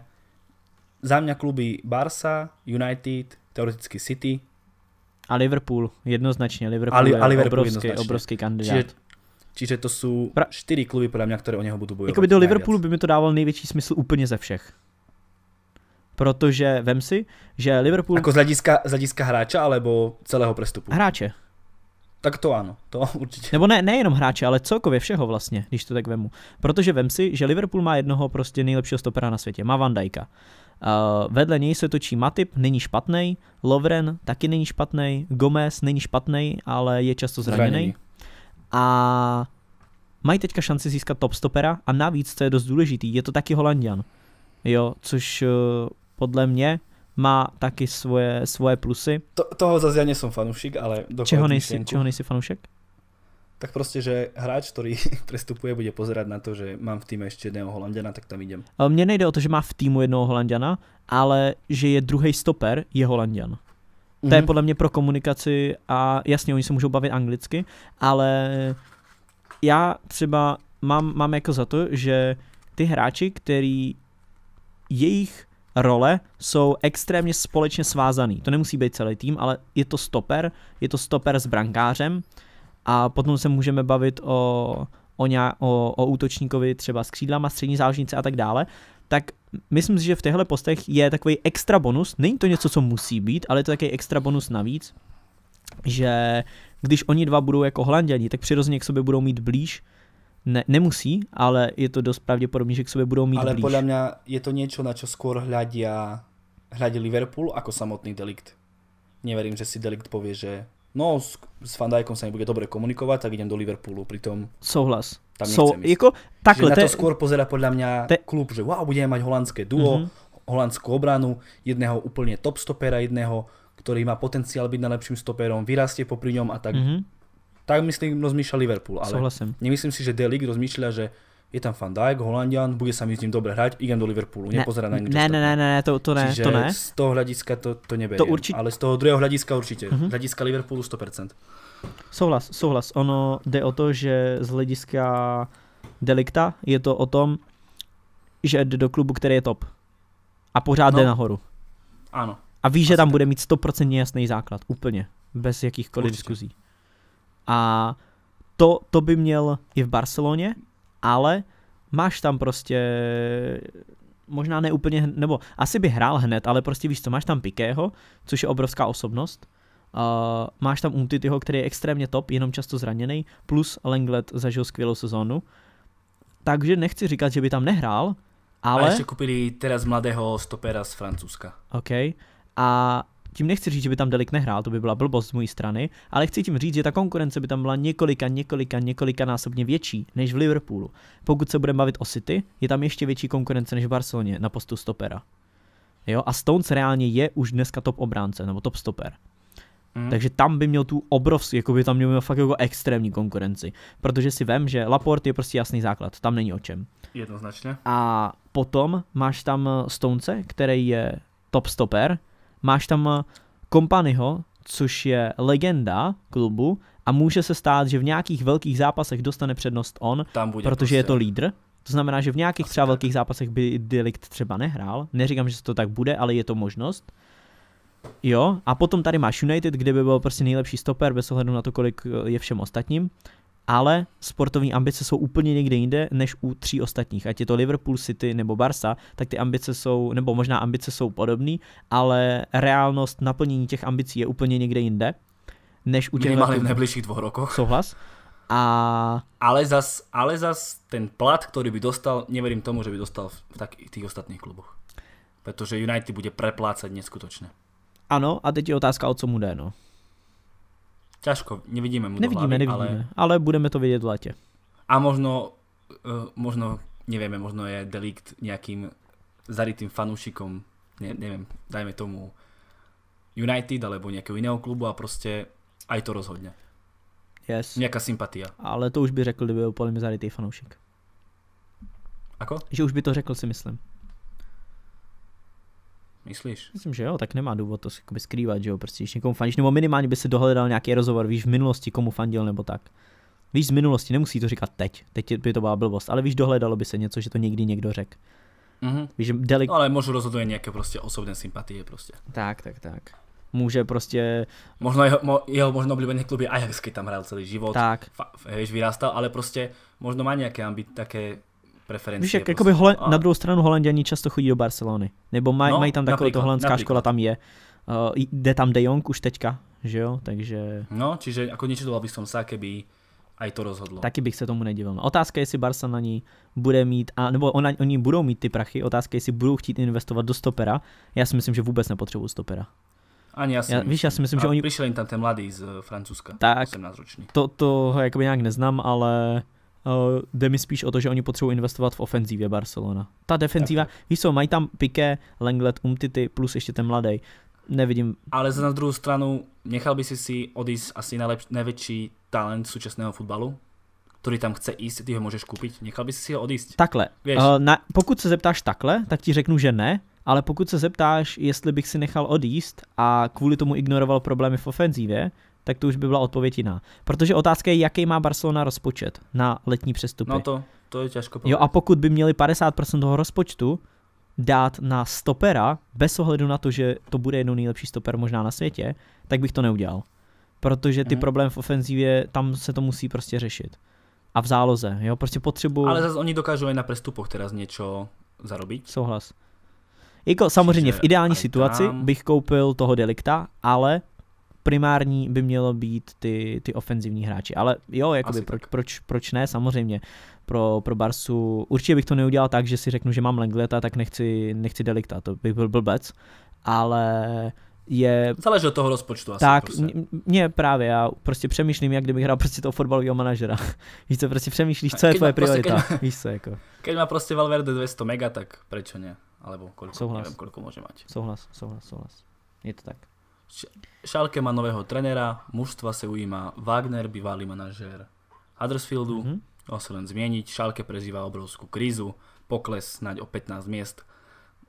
za mňa kluby Barca, United, teoreticky City. A Liverpool, jednoznačně. Liverpool a, je a Liverpool obrovský, jednoznačně. obrovský kandidát. Čiže, čiže to jsou pra... čtyri kluby, podle mě, které o něho budou bojovat. Jakoby do Liverpoolu by mi to dávalo největší smysl úplně ze všech. Protože vem si, že Liverpool... Jako z hlediska, z hlediska hráča, alebo celého přestupu? Hráče. Tak to ano, to [laughs] určitě. Nebo ne, nejenom hráče, ale celkově všeho vlastně, když to tak vemu. Protože vem si, že Liverpool má jednoho prostě nejlepšího stopera na světě, má Van Dijka. Uh, vedle něj se točí Matip, není špatný, Lovren taky není špatný, Gomez není špatný, ale je často zraněný. A mají teďka šanci získat top stopera a navíc, co je dost důležitý, je to taky Holandian. Jo, což uh, podle mě má taky svoje, svoje plusy. To, toho zase já nejsem fanušik, ale... Čeho nejsi, čeho nejsi fanušek? tak proste, že hráč, ktorý [laughs] prestupuje, bude pozerať na to, že mám v týme ešte jedného Holandiana, tak tam idem. Mně nejde o to, že má v týmu jednoho Holandiana, ale že je druhý stoper je Holandian. Mm-hmm. To je mhm. podle mě pro komunikaci a jasně, oni se můžou bavit anglicky, ale já třeba mám, mám jako za to, že ty hráči, který jejich role jsou extrémně společně svázaný. To nemusí být celý tým, ale je to stoper, je to stoper s brankářem, a potom se můžeme bavit o, o, ně, o, o útočníkovi třeba s křídlama, střední záložnice a tak dále, tak myslím si, že v těchto postech je takový extra bonus, není to něco, co musí být, ale je to takový extra bonus navíc, že když oni dva budou jako holanděni, tak přirozeně k sobě budou mít blíž, ne, nemusí, ale je to dost pravděpodobně, že k sobě budou mít ale blíž. Ale podle mě je to něco, na co skôr a hľadí Liverpool, jako samotný delikt. Neverím, že si delikt pově, že No, s, s Dijkom sa nebude dobre komunikovať, tak idem do Liverpoolu, pritom... Souhlas. Tam Sou, Jako, takhle, že na to te... skôr pozera podľa mňa te... klub, že wow, budeme mať holandské duo, mm-hmm. holandskú obranu, jedného úplne top stopera, jedného, ktorý má potenciál byť najlepším stoperom, vyrastie popri ňom a tak. Mm-hmm. Tak myslím, rozmýšľa Liverpool, ale Souhlasím. nemyslím si, že Delik rozmýšľa, že je tam Van Dijk, Holandian, bude sa mi s ním dobre hrať, idem do Liverpoolu, nepozerá na Ne, Ne, ne, ne, ne, to, to ne, Čiže to ne. z toho hľadiska to, to neberiem, to určit... ale z toho druhého hľadiska určite, uh-huh. Mhm. hľadiska Liverpoolu 100%. Souhlas, souhlas, ono jde o to, že z hlediska delikta je to o tom, že jde do klubu, který je top a pořád no. jde nahoru. Ano. A ví, že tam bude mít 100% jasný základ, úplně, bez jakýchkoliv diskuzí. A to, to by měl i v Barceloně, ale máš tam prostě možná neúplně nebo asi by hrál hned, ale prostě víš co, máš tam Pikého, což je obrovská osobnost, uh, máš tam Untityho, který je extrémně top, jenom často zraněný, plus Lenglet zažil skvělou sezónu, takže nechci říkat, že by tam nehrál, ale... A ještě koupili teraz mladého stopera z Francouzska. OK. A tím nechci říct, že by tam Delik nehrál, to by byla blbost z mojí strany, ale chci tím říct, že ta konkurence by tam byla několika, několika, několika násobně větší než v Liverpoolu. Pokud se budeme bavit o City, je tam ještě větší konkurence než v Barceloně na postu stopera. Jo, a Stones reálně je už dneska top obránce, nebo top stoper. Mm. Takže tam by měl tu obrovský, jako by tam měl fakt jako extrémní konkurenci. Protože si vím, že Laporte je prostě jasný základ, tam není o čem. Jednoznačně. A potom máš tam Stonce, který je top stoper, máš tam Kompanyho, eh, což je legenda klubu a může se stát, že v nějakých velkých zápasech dostane přednost on, tam bude protože prostě. je to prostě. lídr. To znamená, že v nějakých Asi třeba tak. velkých zápasech by Delikt třeba nehrál. Neříkám, že se to tak bude, ale je to možnost. Jo, a potom tady máš United, kde by byl prostě nejlepší stoper bez ohledu na to, kolik eh, je všem ostatním ale sportovní ambice jsou úplně někde jinde než u tří ostatních. Ať je to Liverpool, City nebo Barca, tak ty ambice jsou, nebo možná ambice jsou podobné, ale reálnost naplnění těch ambicí je úplně někde jinde. Než u těch Minimálně v nejbližších dvou rokoch. Souhlas. A... Ale zas, ale zas ten plat, který by dostal, nevěřím tomu, že by dostal v, tak, v těch ostatních kluboch. Protože United bude preplácet neskutočne. Ano, a teď je otázka, o co mu jde, no. Ťažko, nevidíme mu Nevidíme, hlavy, nevidíme, ale... ale budeme to vidieť v lete. A možno, uh, možno, nevieme, možno je delikt nejakým zarytým fanúšikom, ne, neviem, dajme tomu United alebo nejakého iného klubu a proste aj to rozhodne. Yes. Nějaká sympatia. Ale to už by řekl, kdyby byl úplne zarytý fanoušek. Ako? Že už by to řekl, si myslím. Myslíš? Myslím, že jo, tak nemá důvod to si skrývat, že jo, prostě když někomu fandíš, nebo minimálně by se dohledal nějaký rozhovor, víš, v minulosti komu fandil nebo tak. Víš, z minulosti, nemusí to říkat teď, teď by to byla blbost, ale víš, dohledalo by se něco, že to někdy někdo řekl. Mm-hmm. Víš, delik... no, ale možná rozhoduje nějaké prostě osobné sympatie prostě. Tak, tak, tak. Může prostě... Možná jeho, mo, jeho možno oblíbený klub je Ajax, tam hrál celý život. Tak. Fa, víš, vyrástal, ale prostě možná má nějaké ambi- také preferenci. Víš, jak, prostě. jakoby hole, a... na druhou stranu Holanděni často chodí do Barcelony, nebo maj, no, mají tam takovou to holandská napríklad. škola, tam je. Uh, jde tam De Jong už teďka, že jo, takže... No, čiže jako nečudoval bych som sa, keby aj to rozhodlo. Taky bych se tomu nedivil. No, otázka je, jestli Barca na ní bude mít, a, nebo ona, oni budou mít ty prachy, otázka je, jestli budou chtít investovat do stopera. Já si myslím, že vůbec nepotřebují stopera. Ani já si já, víš, já si myslím, a že oni... Přišel jim tam ten mladý z Francouzska, tak, 18 ročný. To, to ho jakoby nějak neznám, ale Uh, jde mi spíš o to, že oni potřebují investovat v ofenzívě Barcelona. Ta defenzíva, tak. víš co, mají tam Piqué, Lenglet, Umtity, plus ještě ten mladý. Nevidím. Ale za na druhou stranu, nechal by si si odísť asi najlepš- největší talent současného fotbalu? který tam chce jíst, ty ho můžeš koupit. Nechal bys si ho odísť. Takhle. Uh, na, pokud se zeptáš takhle, tak ti řeknu, že ne, ale pokud se zeptáš, jestli bych si nechal odíst a kvůli tomu ignoroval problémy v ofenzívě, tak to už by byla odpověď jiná. Protože otázka je, jaký má Barcelona rozpočet na letní přestupy. No to, to je těžko povědět. Jo, a pokud by měli 50% toho rozpočtu dát na stopera, bez ohledu na to, že to bude jednou nejlepší stoper možná na světě, tak bych to neudělal. Protože ty mm. problém v ofenzivě, tam se to musí prostě řešit. A v záloze, jo, prostě potřebu. Ale zase oni dokážou i na prestupoch teraz něco zarobit. Souhlas. Jako samozřejmě v ideální situaci tam... bych koupil toho delikta, ale primární by mělo být ty, ty ofenzivní hráči. Ale jo, jakoby, proč, proč, proč ne, samozřejmě. Pro, pro Barsu určitě bych to neudělal tak, že si řeknu, že mám Lengleta, tak nechci, nechci delikta, to bych byl blbec. Ale je... Záleží od toho rozpočtu asi. Tak, prostě. mě právě, já prostě přemýšlím, jak kdybych hrál prostě toho fotbalového manažera. [laughs] Víš co, prostě přemýšlíš, co je tvoje prostě, priorita. Prostě, keď... Víš co, jako. Keď má prostě Valverde 200 mega, tak prečo ne? Alebo kolik, souhlas. nevím, kolik může mať. Souhlas, souhlas, souhlas. Je to tak. Šalke má nového trenera, mužstva se ujíma Wagner, bývalý manažér Huddersfieldu. Mm-hmm. Ho se len zmieniť, Šalke prežíva obrovskú krízu, pokles snáď o 15 miest.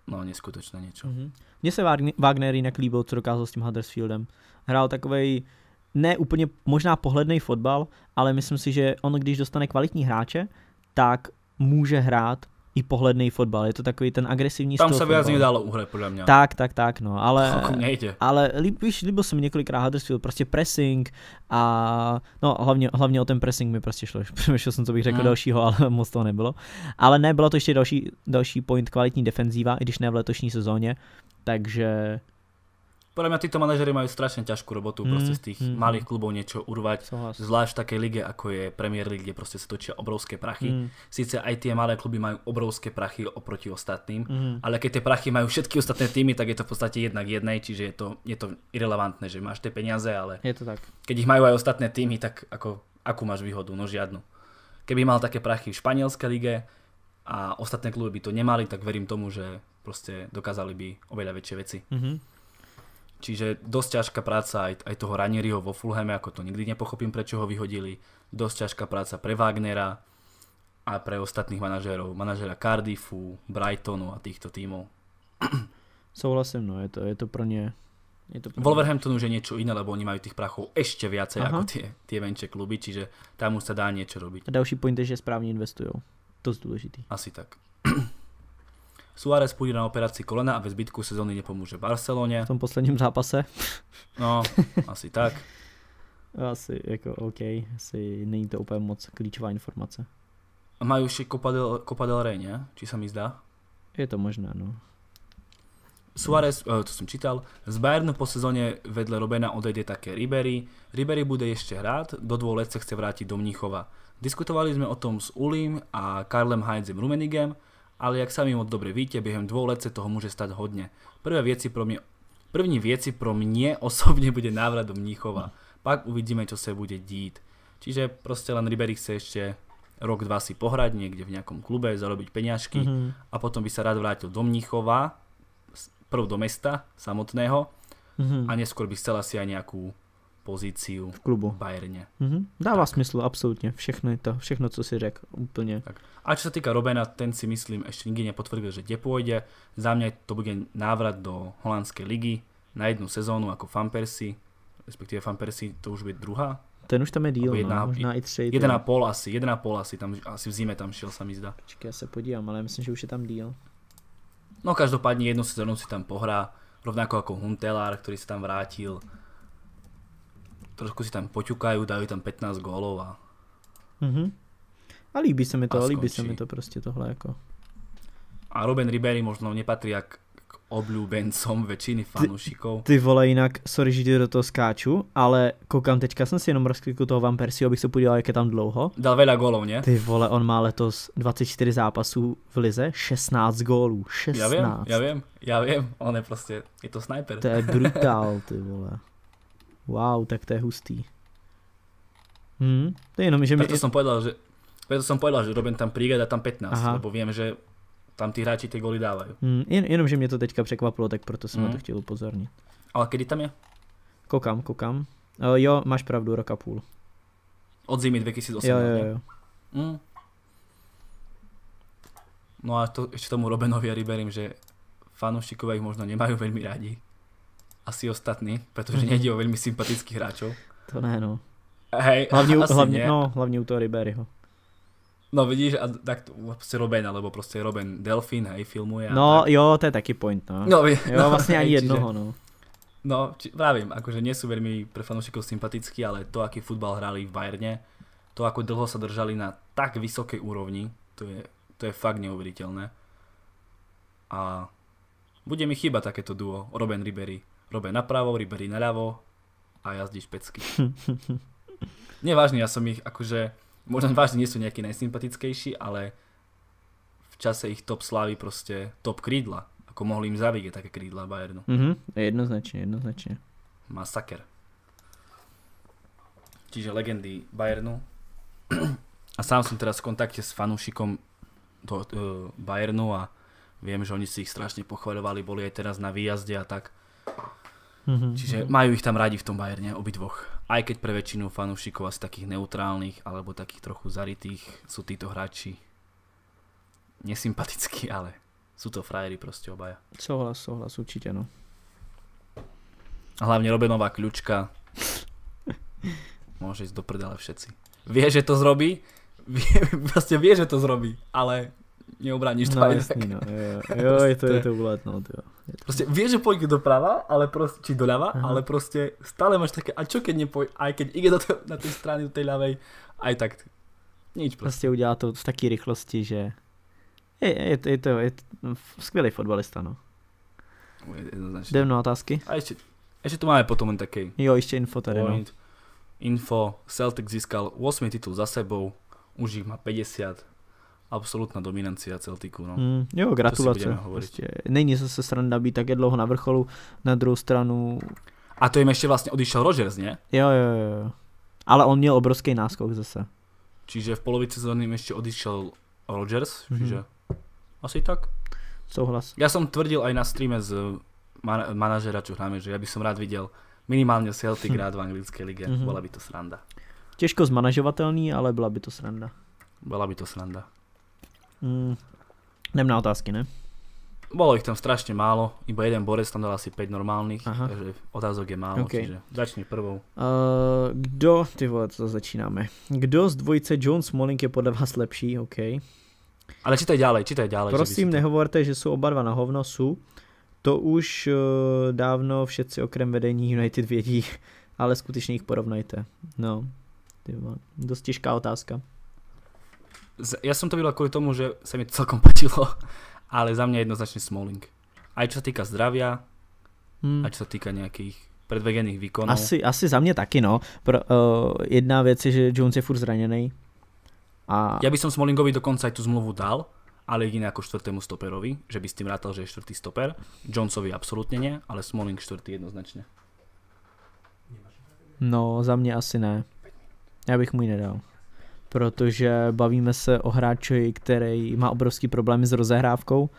No, neskutečné niečo. Mm-hmm. Mně se Wagner jinak líbil, co dokázal s tím Huddersfieldem. Hrál takovej ne úplně možná pohledný fotbal, ale myslím si, že on, když dostane kvalitní hráče, tak může hrát i pohledný fotbal. Je to takový ten agresivní Tam se vyjazně dalo uhle, podle mě. Tak, tak, tak, no, ale, [laughs] jako ale líb, víš, líbil se mi několikrát Huddersfield, prostě pressing a no hlavně, hlavně o ten pressing mi prostě šlo, [laughs] přemýšlel jsem, co bych řekl hmm. dalšího, ale [laughs] moc toho nebylo. Ale ne, bylo to ještě další, další point, kvalitní defenzíva, i když ne v letošní sezóně, takže podľa mňa títo manažery majú strašne ťažkú robotu mm, z tých mm, malých klubov niečo urvať. Sohlas. Zvlášť v takej lige, ako je Premier League, kde proste sa točia obrovské prachy. Mm. Sice aj tie malé kluby majú obrovské prachy oproti ostatným, mm. ale keď tie prachy majú všetky ostatné týmy, tak je to v podstate jednak jednej, čiže je to, je to irrelevantné, že máš tie peniaze, ale je to tak. keď ich majú aj ostatné týmy, tak ako, akú máš výhodu? No žiadnu. Keby mal také prachy v španielskej lige a ostatné kluby by to nemali, tak verím tomu, že proste dokázali by oveľa väčšie veci. Mm-hmm. Čiže dosť ťažká práca aj, aj toho Ranieriho vo Fulheme, ako to nikdy nepochopím, prečo ho vyhodili. Dosť ťažká práca pre Wagnera a pre ostatných manažérov. manažera Cardiffu, Brightonu a týchto tímov. Souhlasím, no, je to, je to pro ně... Je to pro Wolverhampton už je niečo iné, lebo oni majú tých prachov ešte viacej Aha. ako tie, tie menšie kluby, čiže tam už sa dá niečo robiť. A další point je, že správne investujú. To je dôležitý. Asi tak. Suárez půjde na operaci kolena a ve zbytku sezóny nepomůže Barceloně. V tom posledním zápase. No, [laughs] asi tak. Asi, jako OK, asi není to úplně moc klíčová informace. A mají už i kopadel Rey, ne? Či se mi zdá? Je to možné, no. Suárez, eh, to jsem čítal, z Bayernu po sezóně vedle Robena odejde také Ribery. Ribery bude ještě hrát. do dvou let se chce vrátit do Mnichova. Diskutovali jsme o tom s Ulim a Karlem Heinzem Rumenigem, ale jak sami moc dobre víte, během dvou let se toho může stať hodně. Prvé věci pro mě, první věci pro mě [laughs] osobně bude návrat do Mníchova. Pak uvidíme, čo se bude dít. Čiže prostě len Ribery chce ještě rok, dva si pohrať někde v nějakom klube, zarobiť peňažky mm -hmm. a potom by se rád vrátil do Mníchova, prv do mesta samotného mm -hmm. a neskôr by chcel asi aj nějakou pozíciu v klubu. Bayerně. Mm-hmm. Dává tak. smysl, absolutně. Všechno, to, všechno, co si řekl, úplně. Tak. A čo sa týka Robena, ten si myslím ešte nikdy nepotvrdil, že kde pôjde. Za mňa to bude návrat do holandskej ligy na jednu sezónu ako Fanpersi, respektíve Fanpersi to už bude druhá. Ten už tam je díl, no, jedna, no, možná i tři. Jeden a půl asi, jeden a půl asi, tam, asi v zime tam šel, sa mi zdá. Počkej, já se podívám, ale myslím, že už je tam díl. No každopádně jednu sezónu si tam pohrá, rovnako ako Huntelar, ktorý sa tam vrátil trošku si tam poťukajú, dajú tam 15 gólov a... Mm-hmm. A líbí se mi to, a líbí se mi to prostě tohle jako. A Ruben Ribery možno nepatrí jak k obľúbencom väčšiny fanúšikov. Ty, ty vole, jinak, sorry, že do toho skáču, ale koukám, teďka jsem si jenom rozklikl toho Van Persie, abych se podíval, jak je tam dlouho. Dal veľa gólov, ne? Ty vole, on má letos 24 zápasů v lize, 16 gólů, 16. Já vím, já vím, ja viem, on je prostě, je to sniper. To je brutál, ty vole. [laughs] Wow, tak to je hustý. Hmm, to je jenom, že preto my... som povedal, že, preto som povedal, že robím tam príde a tam 15, Aha. lebo viem, že tam tí hráči tie goly dávajú. Hmm, jen, jenom, že mě to teďka překvapilo, tak proto jsem hmm. na to hmm. chtěl upozornit. Ale kedy tam je? Kokam, Kokam, Uh, jo, máš pravdu, roka půl. Od zimy 2018. Jo, no, jo, jo. Hmm. No a to, ešte tomu Robenovi a Riberim, že fanúšikovia ich možno nemajú veľmi radi asi ostatní, protože mhm. nejde o velmi sympatických hráčov. To ne, no. Hej, hlavně, asi hlavně, no, hlavně u toho Riberyho. No vidíš, a tak to, prostě Robin, alebo prostě Robin Delfín, hej, filmuje. No tak. jo, to je taky point, no. no jo, no, vlastně [laughs] ani jednoho, no. No, či, právím, akože nie sú veľmi pre fanúšikov sympatickí, ale to, aký futbal hrali v Bajerne, to, ako dlho sa držali na tak vysokej úrovni, to je, to je fakt neuveriteľné. A bude mi chýba takéto duo, Robin Ribery robe napravo, na naľavo a jazdíš pecky. [laughs] Nevážne, ja som ich akože, možno vážne nie sú nejakí najsympatickejší, ale v čase ich top slávy proste top krídla. Ako mohli im zavíge také krídla Bayernu. Mm-hmm, jednoznačne, jednoznačne. Masaker. Čiže legendy Bayernu. [clears throat] A sám som teraz v kontakte s fanúšikom do, uh, Bayernu a viem, že oni si ich strašne pochváľovali, boli aj teraz na výjazde a tak. Mm-hmm. Čiže majú ich tam rádi v tom Bayerne, obidvoch. Aj keď pre väčšinu fanúšikov asi takých neutrálnych alebo takých trochu zaritých sú títo hráči nesympatickí, ale sú to frajery proste obaja. Souhlas, souhlas, určite no. A hlavne Robinová kľúčka môže ísť do prdele všetci. Vie, že to zrobí, vie, [laughs] vlastne vie, že to zrobí, ale mě obráníš no, dva jasný, no, jo, jo, [laughs] prostě je to, je to ulet, no, To... Prostě víš, že do doprava, ale prostě, či uh-huh. ale prostě stále máš také, a čo keď nepoj, aj keď jde do té, na té strany, do té ľavej, aj tak, nič prostě. Prostě udělá to v taký rychlosti, že je, je, je to, je to no, skvělý fotbalista, no. Jde na otázky. A ještě, ještě tu máme potom taky. Jo, ještě info tady. No. Point. No. Info, Celtic získal 8 titul za sebou, už jich má 50, absolutná dominancia Celticu. No. Mm, jo, gratulace. Prostě. Není zase sranda být tak dlouho na vrcholu, na druhou stranu... A to jim ještě vlastně odišel Rogers, ne? Jo, jo, jo. Ale on měl obrovský náskok zase. Čiže v polovici sezóny jim ještě odišel Rogers, mm-hmm. čiže asi tak. Souhlas. Já jsem tvrdil aj na streame z man- manažera hráme, že já bych som rád viděl minimálně Celtic hm. hrát v anglické lige. Mm-hmm. Byla by to sranda. Těžko zmanažovatelný, ale byla by to sranda. Byla by to sranda. Mm, nem na otázky, ne? Bolo ich tam strašne málo, iba jeden borec tam dal asi 5 normálnych, Aha. takže otázok je málo, okay. čiže začni prvou. Uh, kdo, ty vole, to začínáme. Kdo z dvojice Jones Molink je podle vás lepší, OK. Ale čítaj ďalej, čítaj ďalej. Prosím, že nehovorte, že jsou oba dva na hovno, sú. To už uh, dávno všetci okrem vedení United vědí, [laughs] ale skutečně ich porovnajte. No, ty vole, dost těžká otázka ja som to videl kvôli tomu, že sa mi to celkom [laughs] patilo, ale za mňa jednoznačne Smalling. Aj čo sa týka zdravia, hmm. aj čo sa týka nejakých predvegených výkonov. Asi, asi za mňa taky, no. Pro, uh, jedna věc je, že Jones je furt zraněný. A... Já by som Smolingovi dokonca aj tú zmluvu dal, ale jediné ako čtvrtému stoperovi, že by s tým rátal, že je čtvrtý stoper. Jonesovi absolutně nie, ale Smalling čtvrtý jednoznačne. No, za mňa asi ne. Ja bych mu nedal protože bavíme se o hráči, který má obrovský problémy s rozehrávkou.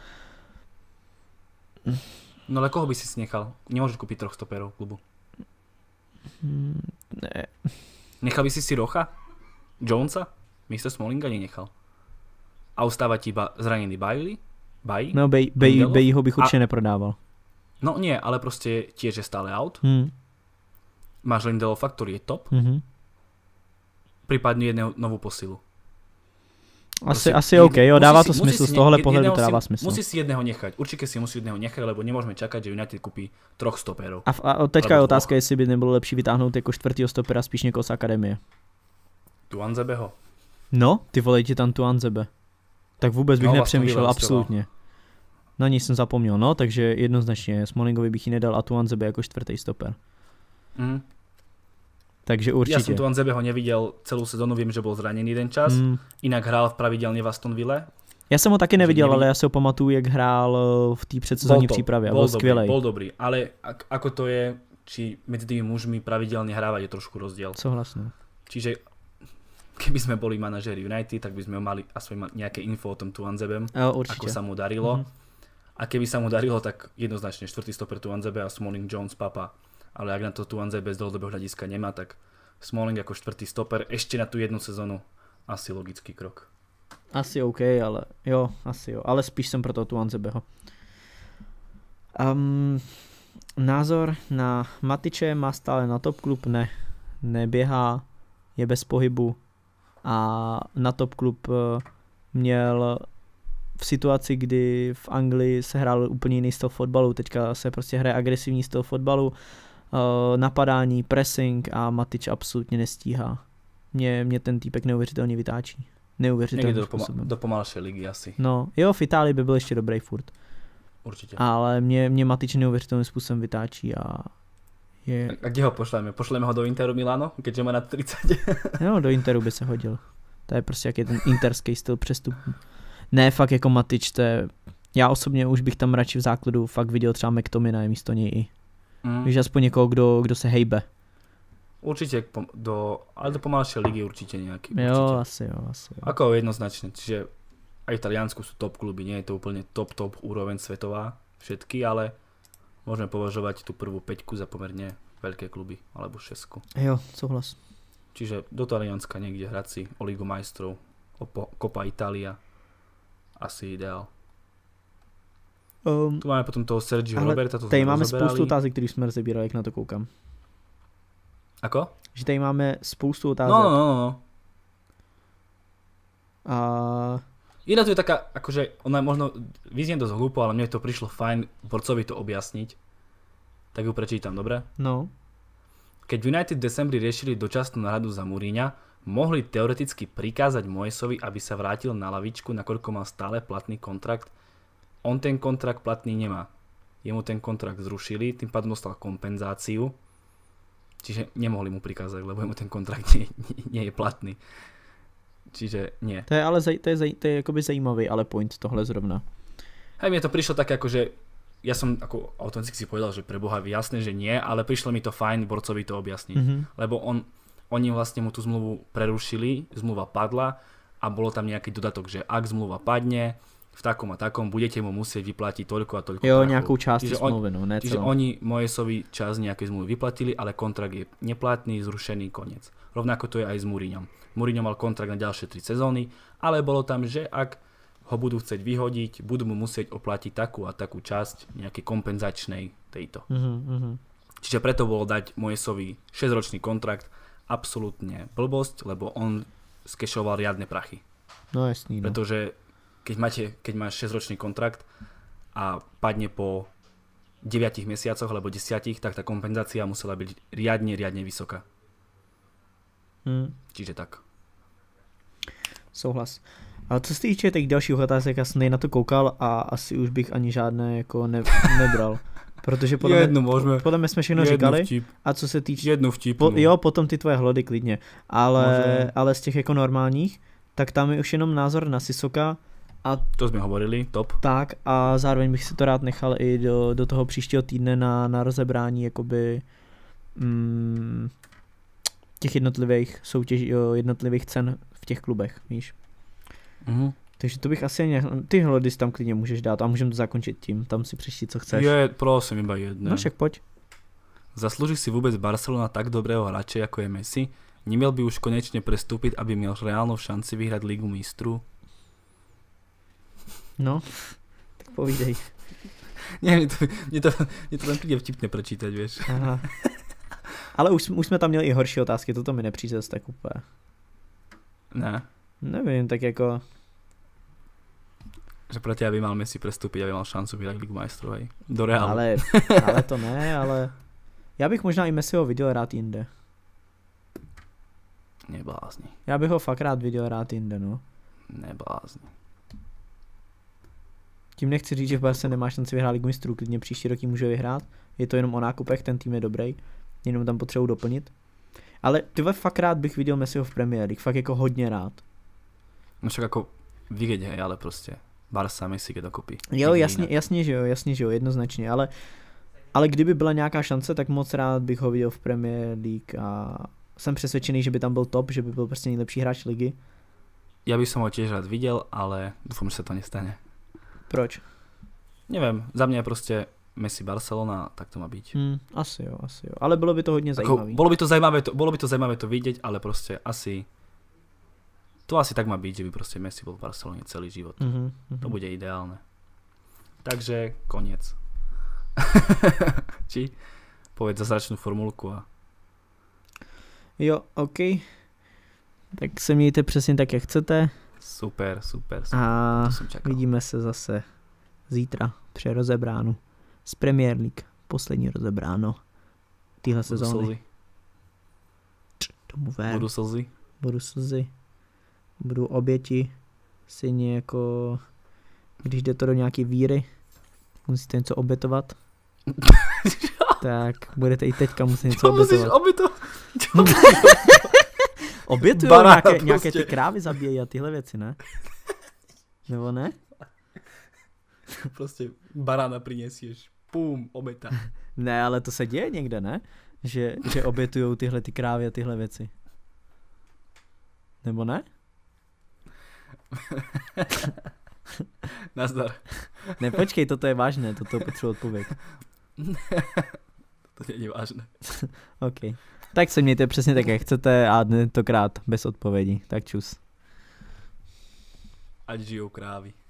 No ale koho by si nechal? Nemůžeš koupit troch stoperů klubu. Hmm, ne. Nechal by si si Rocha? Jonesa? Místo Smallinga nenechal. A ustává ti ba- zranený Bailey? Bailey? No, Bailey, bej, ho bych určitě a... neprodával. No nie, ale prostě tiež je stále out. Hmm. Máš Lindelofa, ktorý je top. Mm-hmm prípadne jednu novú posilu. Asi, Proste, asi je OK, jo, dáva to smysl, z tohohle pohledu to dává smysl. Musí si jedného nechať, Určitě si musí jedného nechať, lebo nemůžeme čekat, že United koupí troch stoperů. A, a teďka je otázka, jestli by nebylo lepší vytáhnout jako čtvrtýho stopera spíš někoho z akademie. Tuan No, ty vole, ti tam Tuanzebe. Tak vůbec bych vlastně no, nepřemýšlel, absolutně. Na něj jsem zapomněl, no, takže jednoznačně Smolingovi bych ji nedal a Tuanzebe jako čtvrtý stoper. Mm. Takže určitě. Já jsem tu Anzebeho neviděl celou sezonu, vím, že byl zraněný jeden čas, mm. jinak hrál pravidelně v Aston Ville. Já jsem ho taky neviděl, ale já si ho pamatuju, jak hrál eh, v té předsezonní přípravě. Byl, byl skvělý. Byl dobrý, ale ako to je, či mezi těmi mužmi pravidelně hrávat je trošku rozdíl. Souhlasím. Čiže kdyby jsme byli manažeri United, tak by jsme mali aspoň nějaké info o tom Tuanzebem, Anzebem, ako se mu darilo. Mm-hmm. A keby se mu darilo, tak jednoznačně čtvrtý stoper tu Tuanzebe a Smalling Jones, Papa ale ak na to tu Anze bez dlhodobého hľadiska nemá, tak Smalling jako čtvrtý stoper ještě na tu jednu sezonu asi logický krok. Asi OK, ale jo, asi jo, ale spíš jsem pro to tu Anzebeho. Um, názor na Matiče má stále na top klub, ne, neběhá, je bez pohybu a na top klub eh, měl v situaci, kdy v Anglii se hrál úplně jiný styl fotbalu, teďka se prostě hraje agresivní styl fotbalu Eh, napadání, pressing a Matič absolutně nestíhá. Mě, mě ten týpek neuvěřitelně vytáčí. Neuvěřitelně. Do, poma- do pomalší ligy asi. No, jo, v Itálii by byl ještě dobrý furt. Určitě. Ale mě, mě Matič neuvěřitelným způsobem vytáčí a je... A kde ho pošleme? Pošleme ho do Interu Milano, keďže má na 30? no, [laughs] do Interu by se hodil. To je prostě jak je ten interský styl přestupu. Ne, fakt jako Matič, to je... Já osobně už bych tam radši v základu fakt viděl třeba McTominay místo něj i. Mm. Víš, aspoň někoho, kdo, kdo se hejbe. Určitě do, ale do pomalší ligy určitě nějaký. Určite. Jo, asi jo, asi jo. Ako jednoznačně, čiže aj v Taliansku top kluby, nie je to úplně top, top úroveň světová všetky, ale můžeme považovat tu prvou peťku za poměrně velké kluby, alebo šestku. Jo, souhlas. Čiže do Talianska někde hrať si o Ligu majstrov, o Copa Italia, asi ideál. Um, ehm, tu máme potom toho Sergio Roberta. To tady máme zaberali. spoustu otázek, které jsme rozebírali, jak na to koukám. Ako? Že tady máme spoustu no, otázek. No, no, no. no. A... Jedna tu je taká, akože ona možno vyzně dosť hlúpo, ale mne to prišlo fajn borcovi to objasniť. Tak ju prečítam, dobre? No. Keď United v decembri riešili dočasnú náhradu za Muríňa, mohli teoreticky prikázať Moesovi, aby sa vrátil na lavičku, nakoľko mal stále platný kontrakt on ten kontrakt platný nemá. Jemu ten kontrakt zrušili, tým pádom dostal kompenzáciu, čiže nemohli mu prikázať, lebo mu ten kontrakt nie, nie je platný. Čiže nie. To je ale to je, to je akoby zajímavý ale point tohle zrovna. Hej, mne to prišlo tak ako, že ja som ako autentik si povedal, že pre Boha jasné, že nie, ale prišlo mi to fajn borcovi to objasniť. Mm-hmm. Lebo on, oni vlastne mu tú zmluvu prerušili, zmluva padla a bolo tam nejaký dodatok, že ak zmluva padne, v takom a takom, budete mu musieť vyplatiť toľko a toľko. Jo, prachu. nejakú časť čiže zmluvy, no ne Čiže celom. oni Mojesovi čas nejaké zmluvy vyplatili, ale kontrakt je neplatný, zrušený, koniec. Rovnako to je aj s Muriňom. Muriňom mal kontrakt na ďalšie tri sezóny, ale bolo tam, že ak ho budú chcieť vyhodiť, budú mu musieť oplatiť takú a takú časť nejakej kompenzačnej tejto. Mm-hmm. Mhm. Uh -huh. Čiže preto bolo dať Mojesovi 6-ročný kontrakt absolútne blbosť, lebo on skešoval riadne prachy. No jasný, no. Pretože keď, máte, keď máš 6-ročný kontrakt a padne po 9 mesiacoch alebo 10, tak tá kompenzácia musela byť riadne, riadne vysoká. Hmm. Čiže tak. Souhlas. A co se týče těch dalších otázek, já jsem na to koukal a asi už bych ani žádné jako ne, [laughs] nebral. Protože podle, jednu, mě, můžeme. podle mě jsme všechno jednu říkali. Vtip. A co se týče... Jednu vtip. Po, no. jo, potom ty tvoje hlody klidně. Ale, Možná. ale z těch jako normálních, tak tam je už jenom názor na Sisoka, a to jsme hovorili, top. Tak a zároveň bych si to rád nechal i do, do toho příštího týdne na, na rozebrání jakoby mm, těch jednotlivých soutěží, jednotlivých cen v těch klubech, víš. Mm-hmm. Takže to bych asi nech... Ty hlody tam klidně můžeš dát a můžeme to zakončit tím, tam si přeští, co chceš. Je, prosím, iba jedno. No však pojď. Zaslouží si vůbec Barcelona tak dobrého hráče, jako je Messi? Neměl by už konečně přestoupit, aby měl reálnou šanci vyhrát Ligu mistrů? No, tak povídej. [laughs] ne, mě to, mě to, mě to tam přijde vtipně pročítat, víš. Ale už, už jsme tam měli i horší otázky, toto mi nepřijde z tak úplně. Ne. Nevím, tak jako... Že tě, aby mal Messi prestupit, aby mal šancu vyhrát Ligu hej. do Realu. Ale, [laughs] ale to ne, ale... Já bych možná i Messiho viděl rád jinde. Neblázni. Já bych ho fakt rád viděl rád jinde, no. Neblázni. Tím nechci říct, že v Barce nemá šanci vyhrát ligu mistrů, klidně příští rok může vyhrát. Je to jenom o nákupech, ten tým je dobrý, jenom tam potřebuji doplnit. Ale ty fakt rád bych viděl Messiho v Premier League, fakt jako hodně rád. No však jako vyvědě, ale prostě Barca Messi to kopí. Jo, jasně, jasně, že jo, jasně, že jo, jednoznačně, ale, ale kdyby byla nějaká šance, tak moc rád bych ho viděl v Premier League a jsem přesvědčený, že by tam byl top, že by byl prostě nejlepší hráč ligy. Já bych som ho těž rád viděl, ale doufám, že se to nestane. Proč? Nevím, za mě prostě Messi Barcelona, tak to má být. Hmm, asi jo, asi jo. Ale bylo by to hodně jako, zajímavé. bylo, by to zajímavé to, bylo by to zajímavé to vidět, ale prostě asi to asi tak má být, že by prostě Messi byl v Barceloně celý život. Mm-hmm, mm-hmm. To mhm. bude ideálné. Takže konec. [laughs] Či povedz zázračnou formulku a... Jo, OK. Tak se mějte přesně tak, jak chcete. Super, super, super. A jsem čekal. vidíme se zase zítra při rozebránu z Premier League. Poslední rozebráno téhle sezóny. Slzy. Tomu ven. Budu slzy. Budu slzy. Budu oběti. syně jako když jde to do nějaké víry, musíte něco obětovat. [laughs] tak budete i teďka muset něco obětovat. Musíš obětovat. [laughs] Obětují nějaké, prostě. nějaké ty prostě. krávy zabíjejí a tyhle věci, ne? Nebo ne? [laughs] prostě barána přinesíš, pum, obeta. [laughs] ne, ale to se děje někde, ne? Že, že obětují tyhle ty krávy a tyhle věci. Nebo ne? [laughs] Nazdar. Ne, počkej, toto je vážné, toto potřebuji odpověď. to není vážné. OK. Tak se mějte přesně tak, jak chcete a tentokrát bez odpovědi. Tak čus. Ať žijou krávy.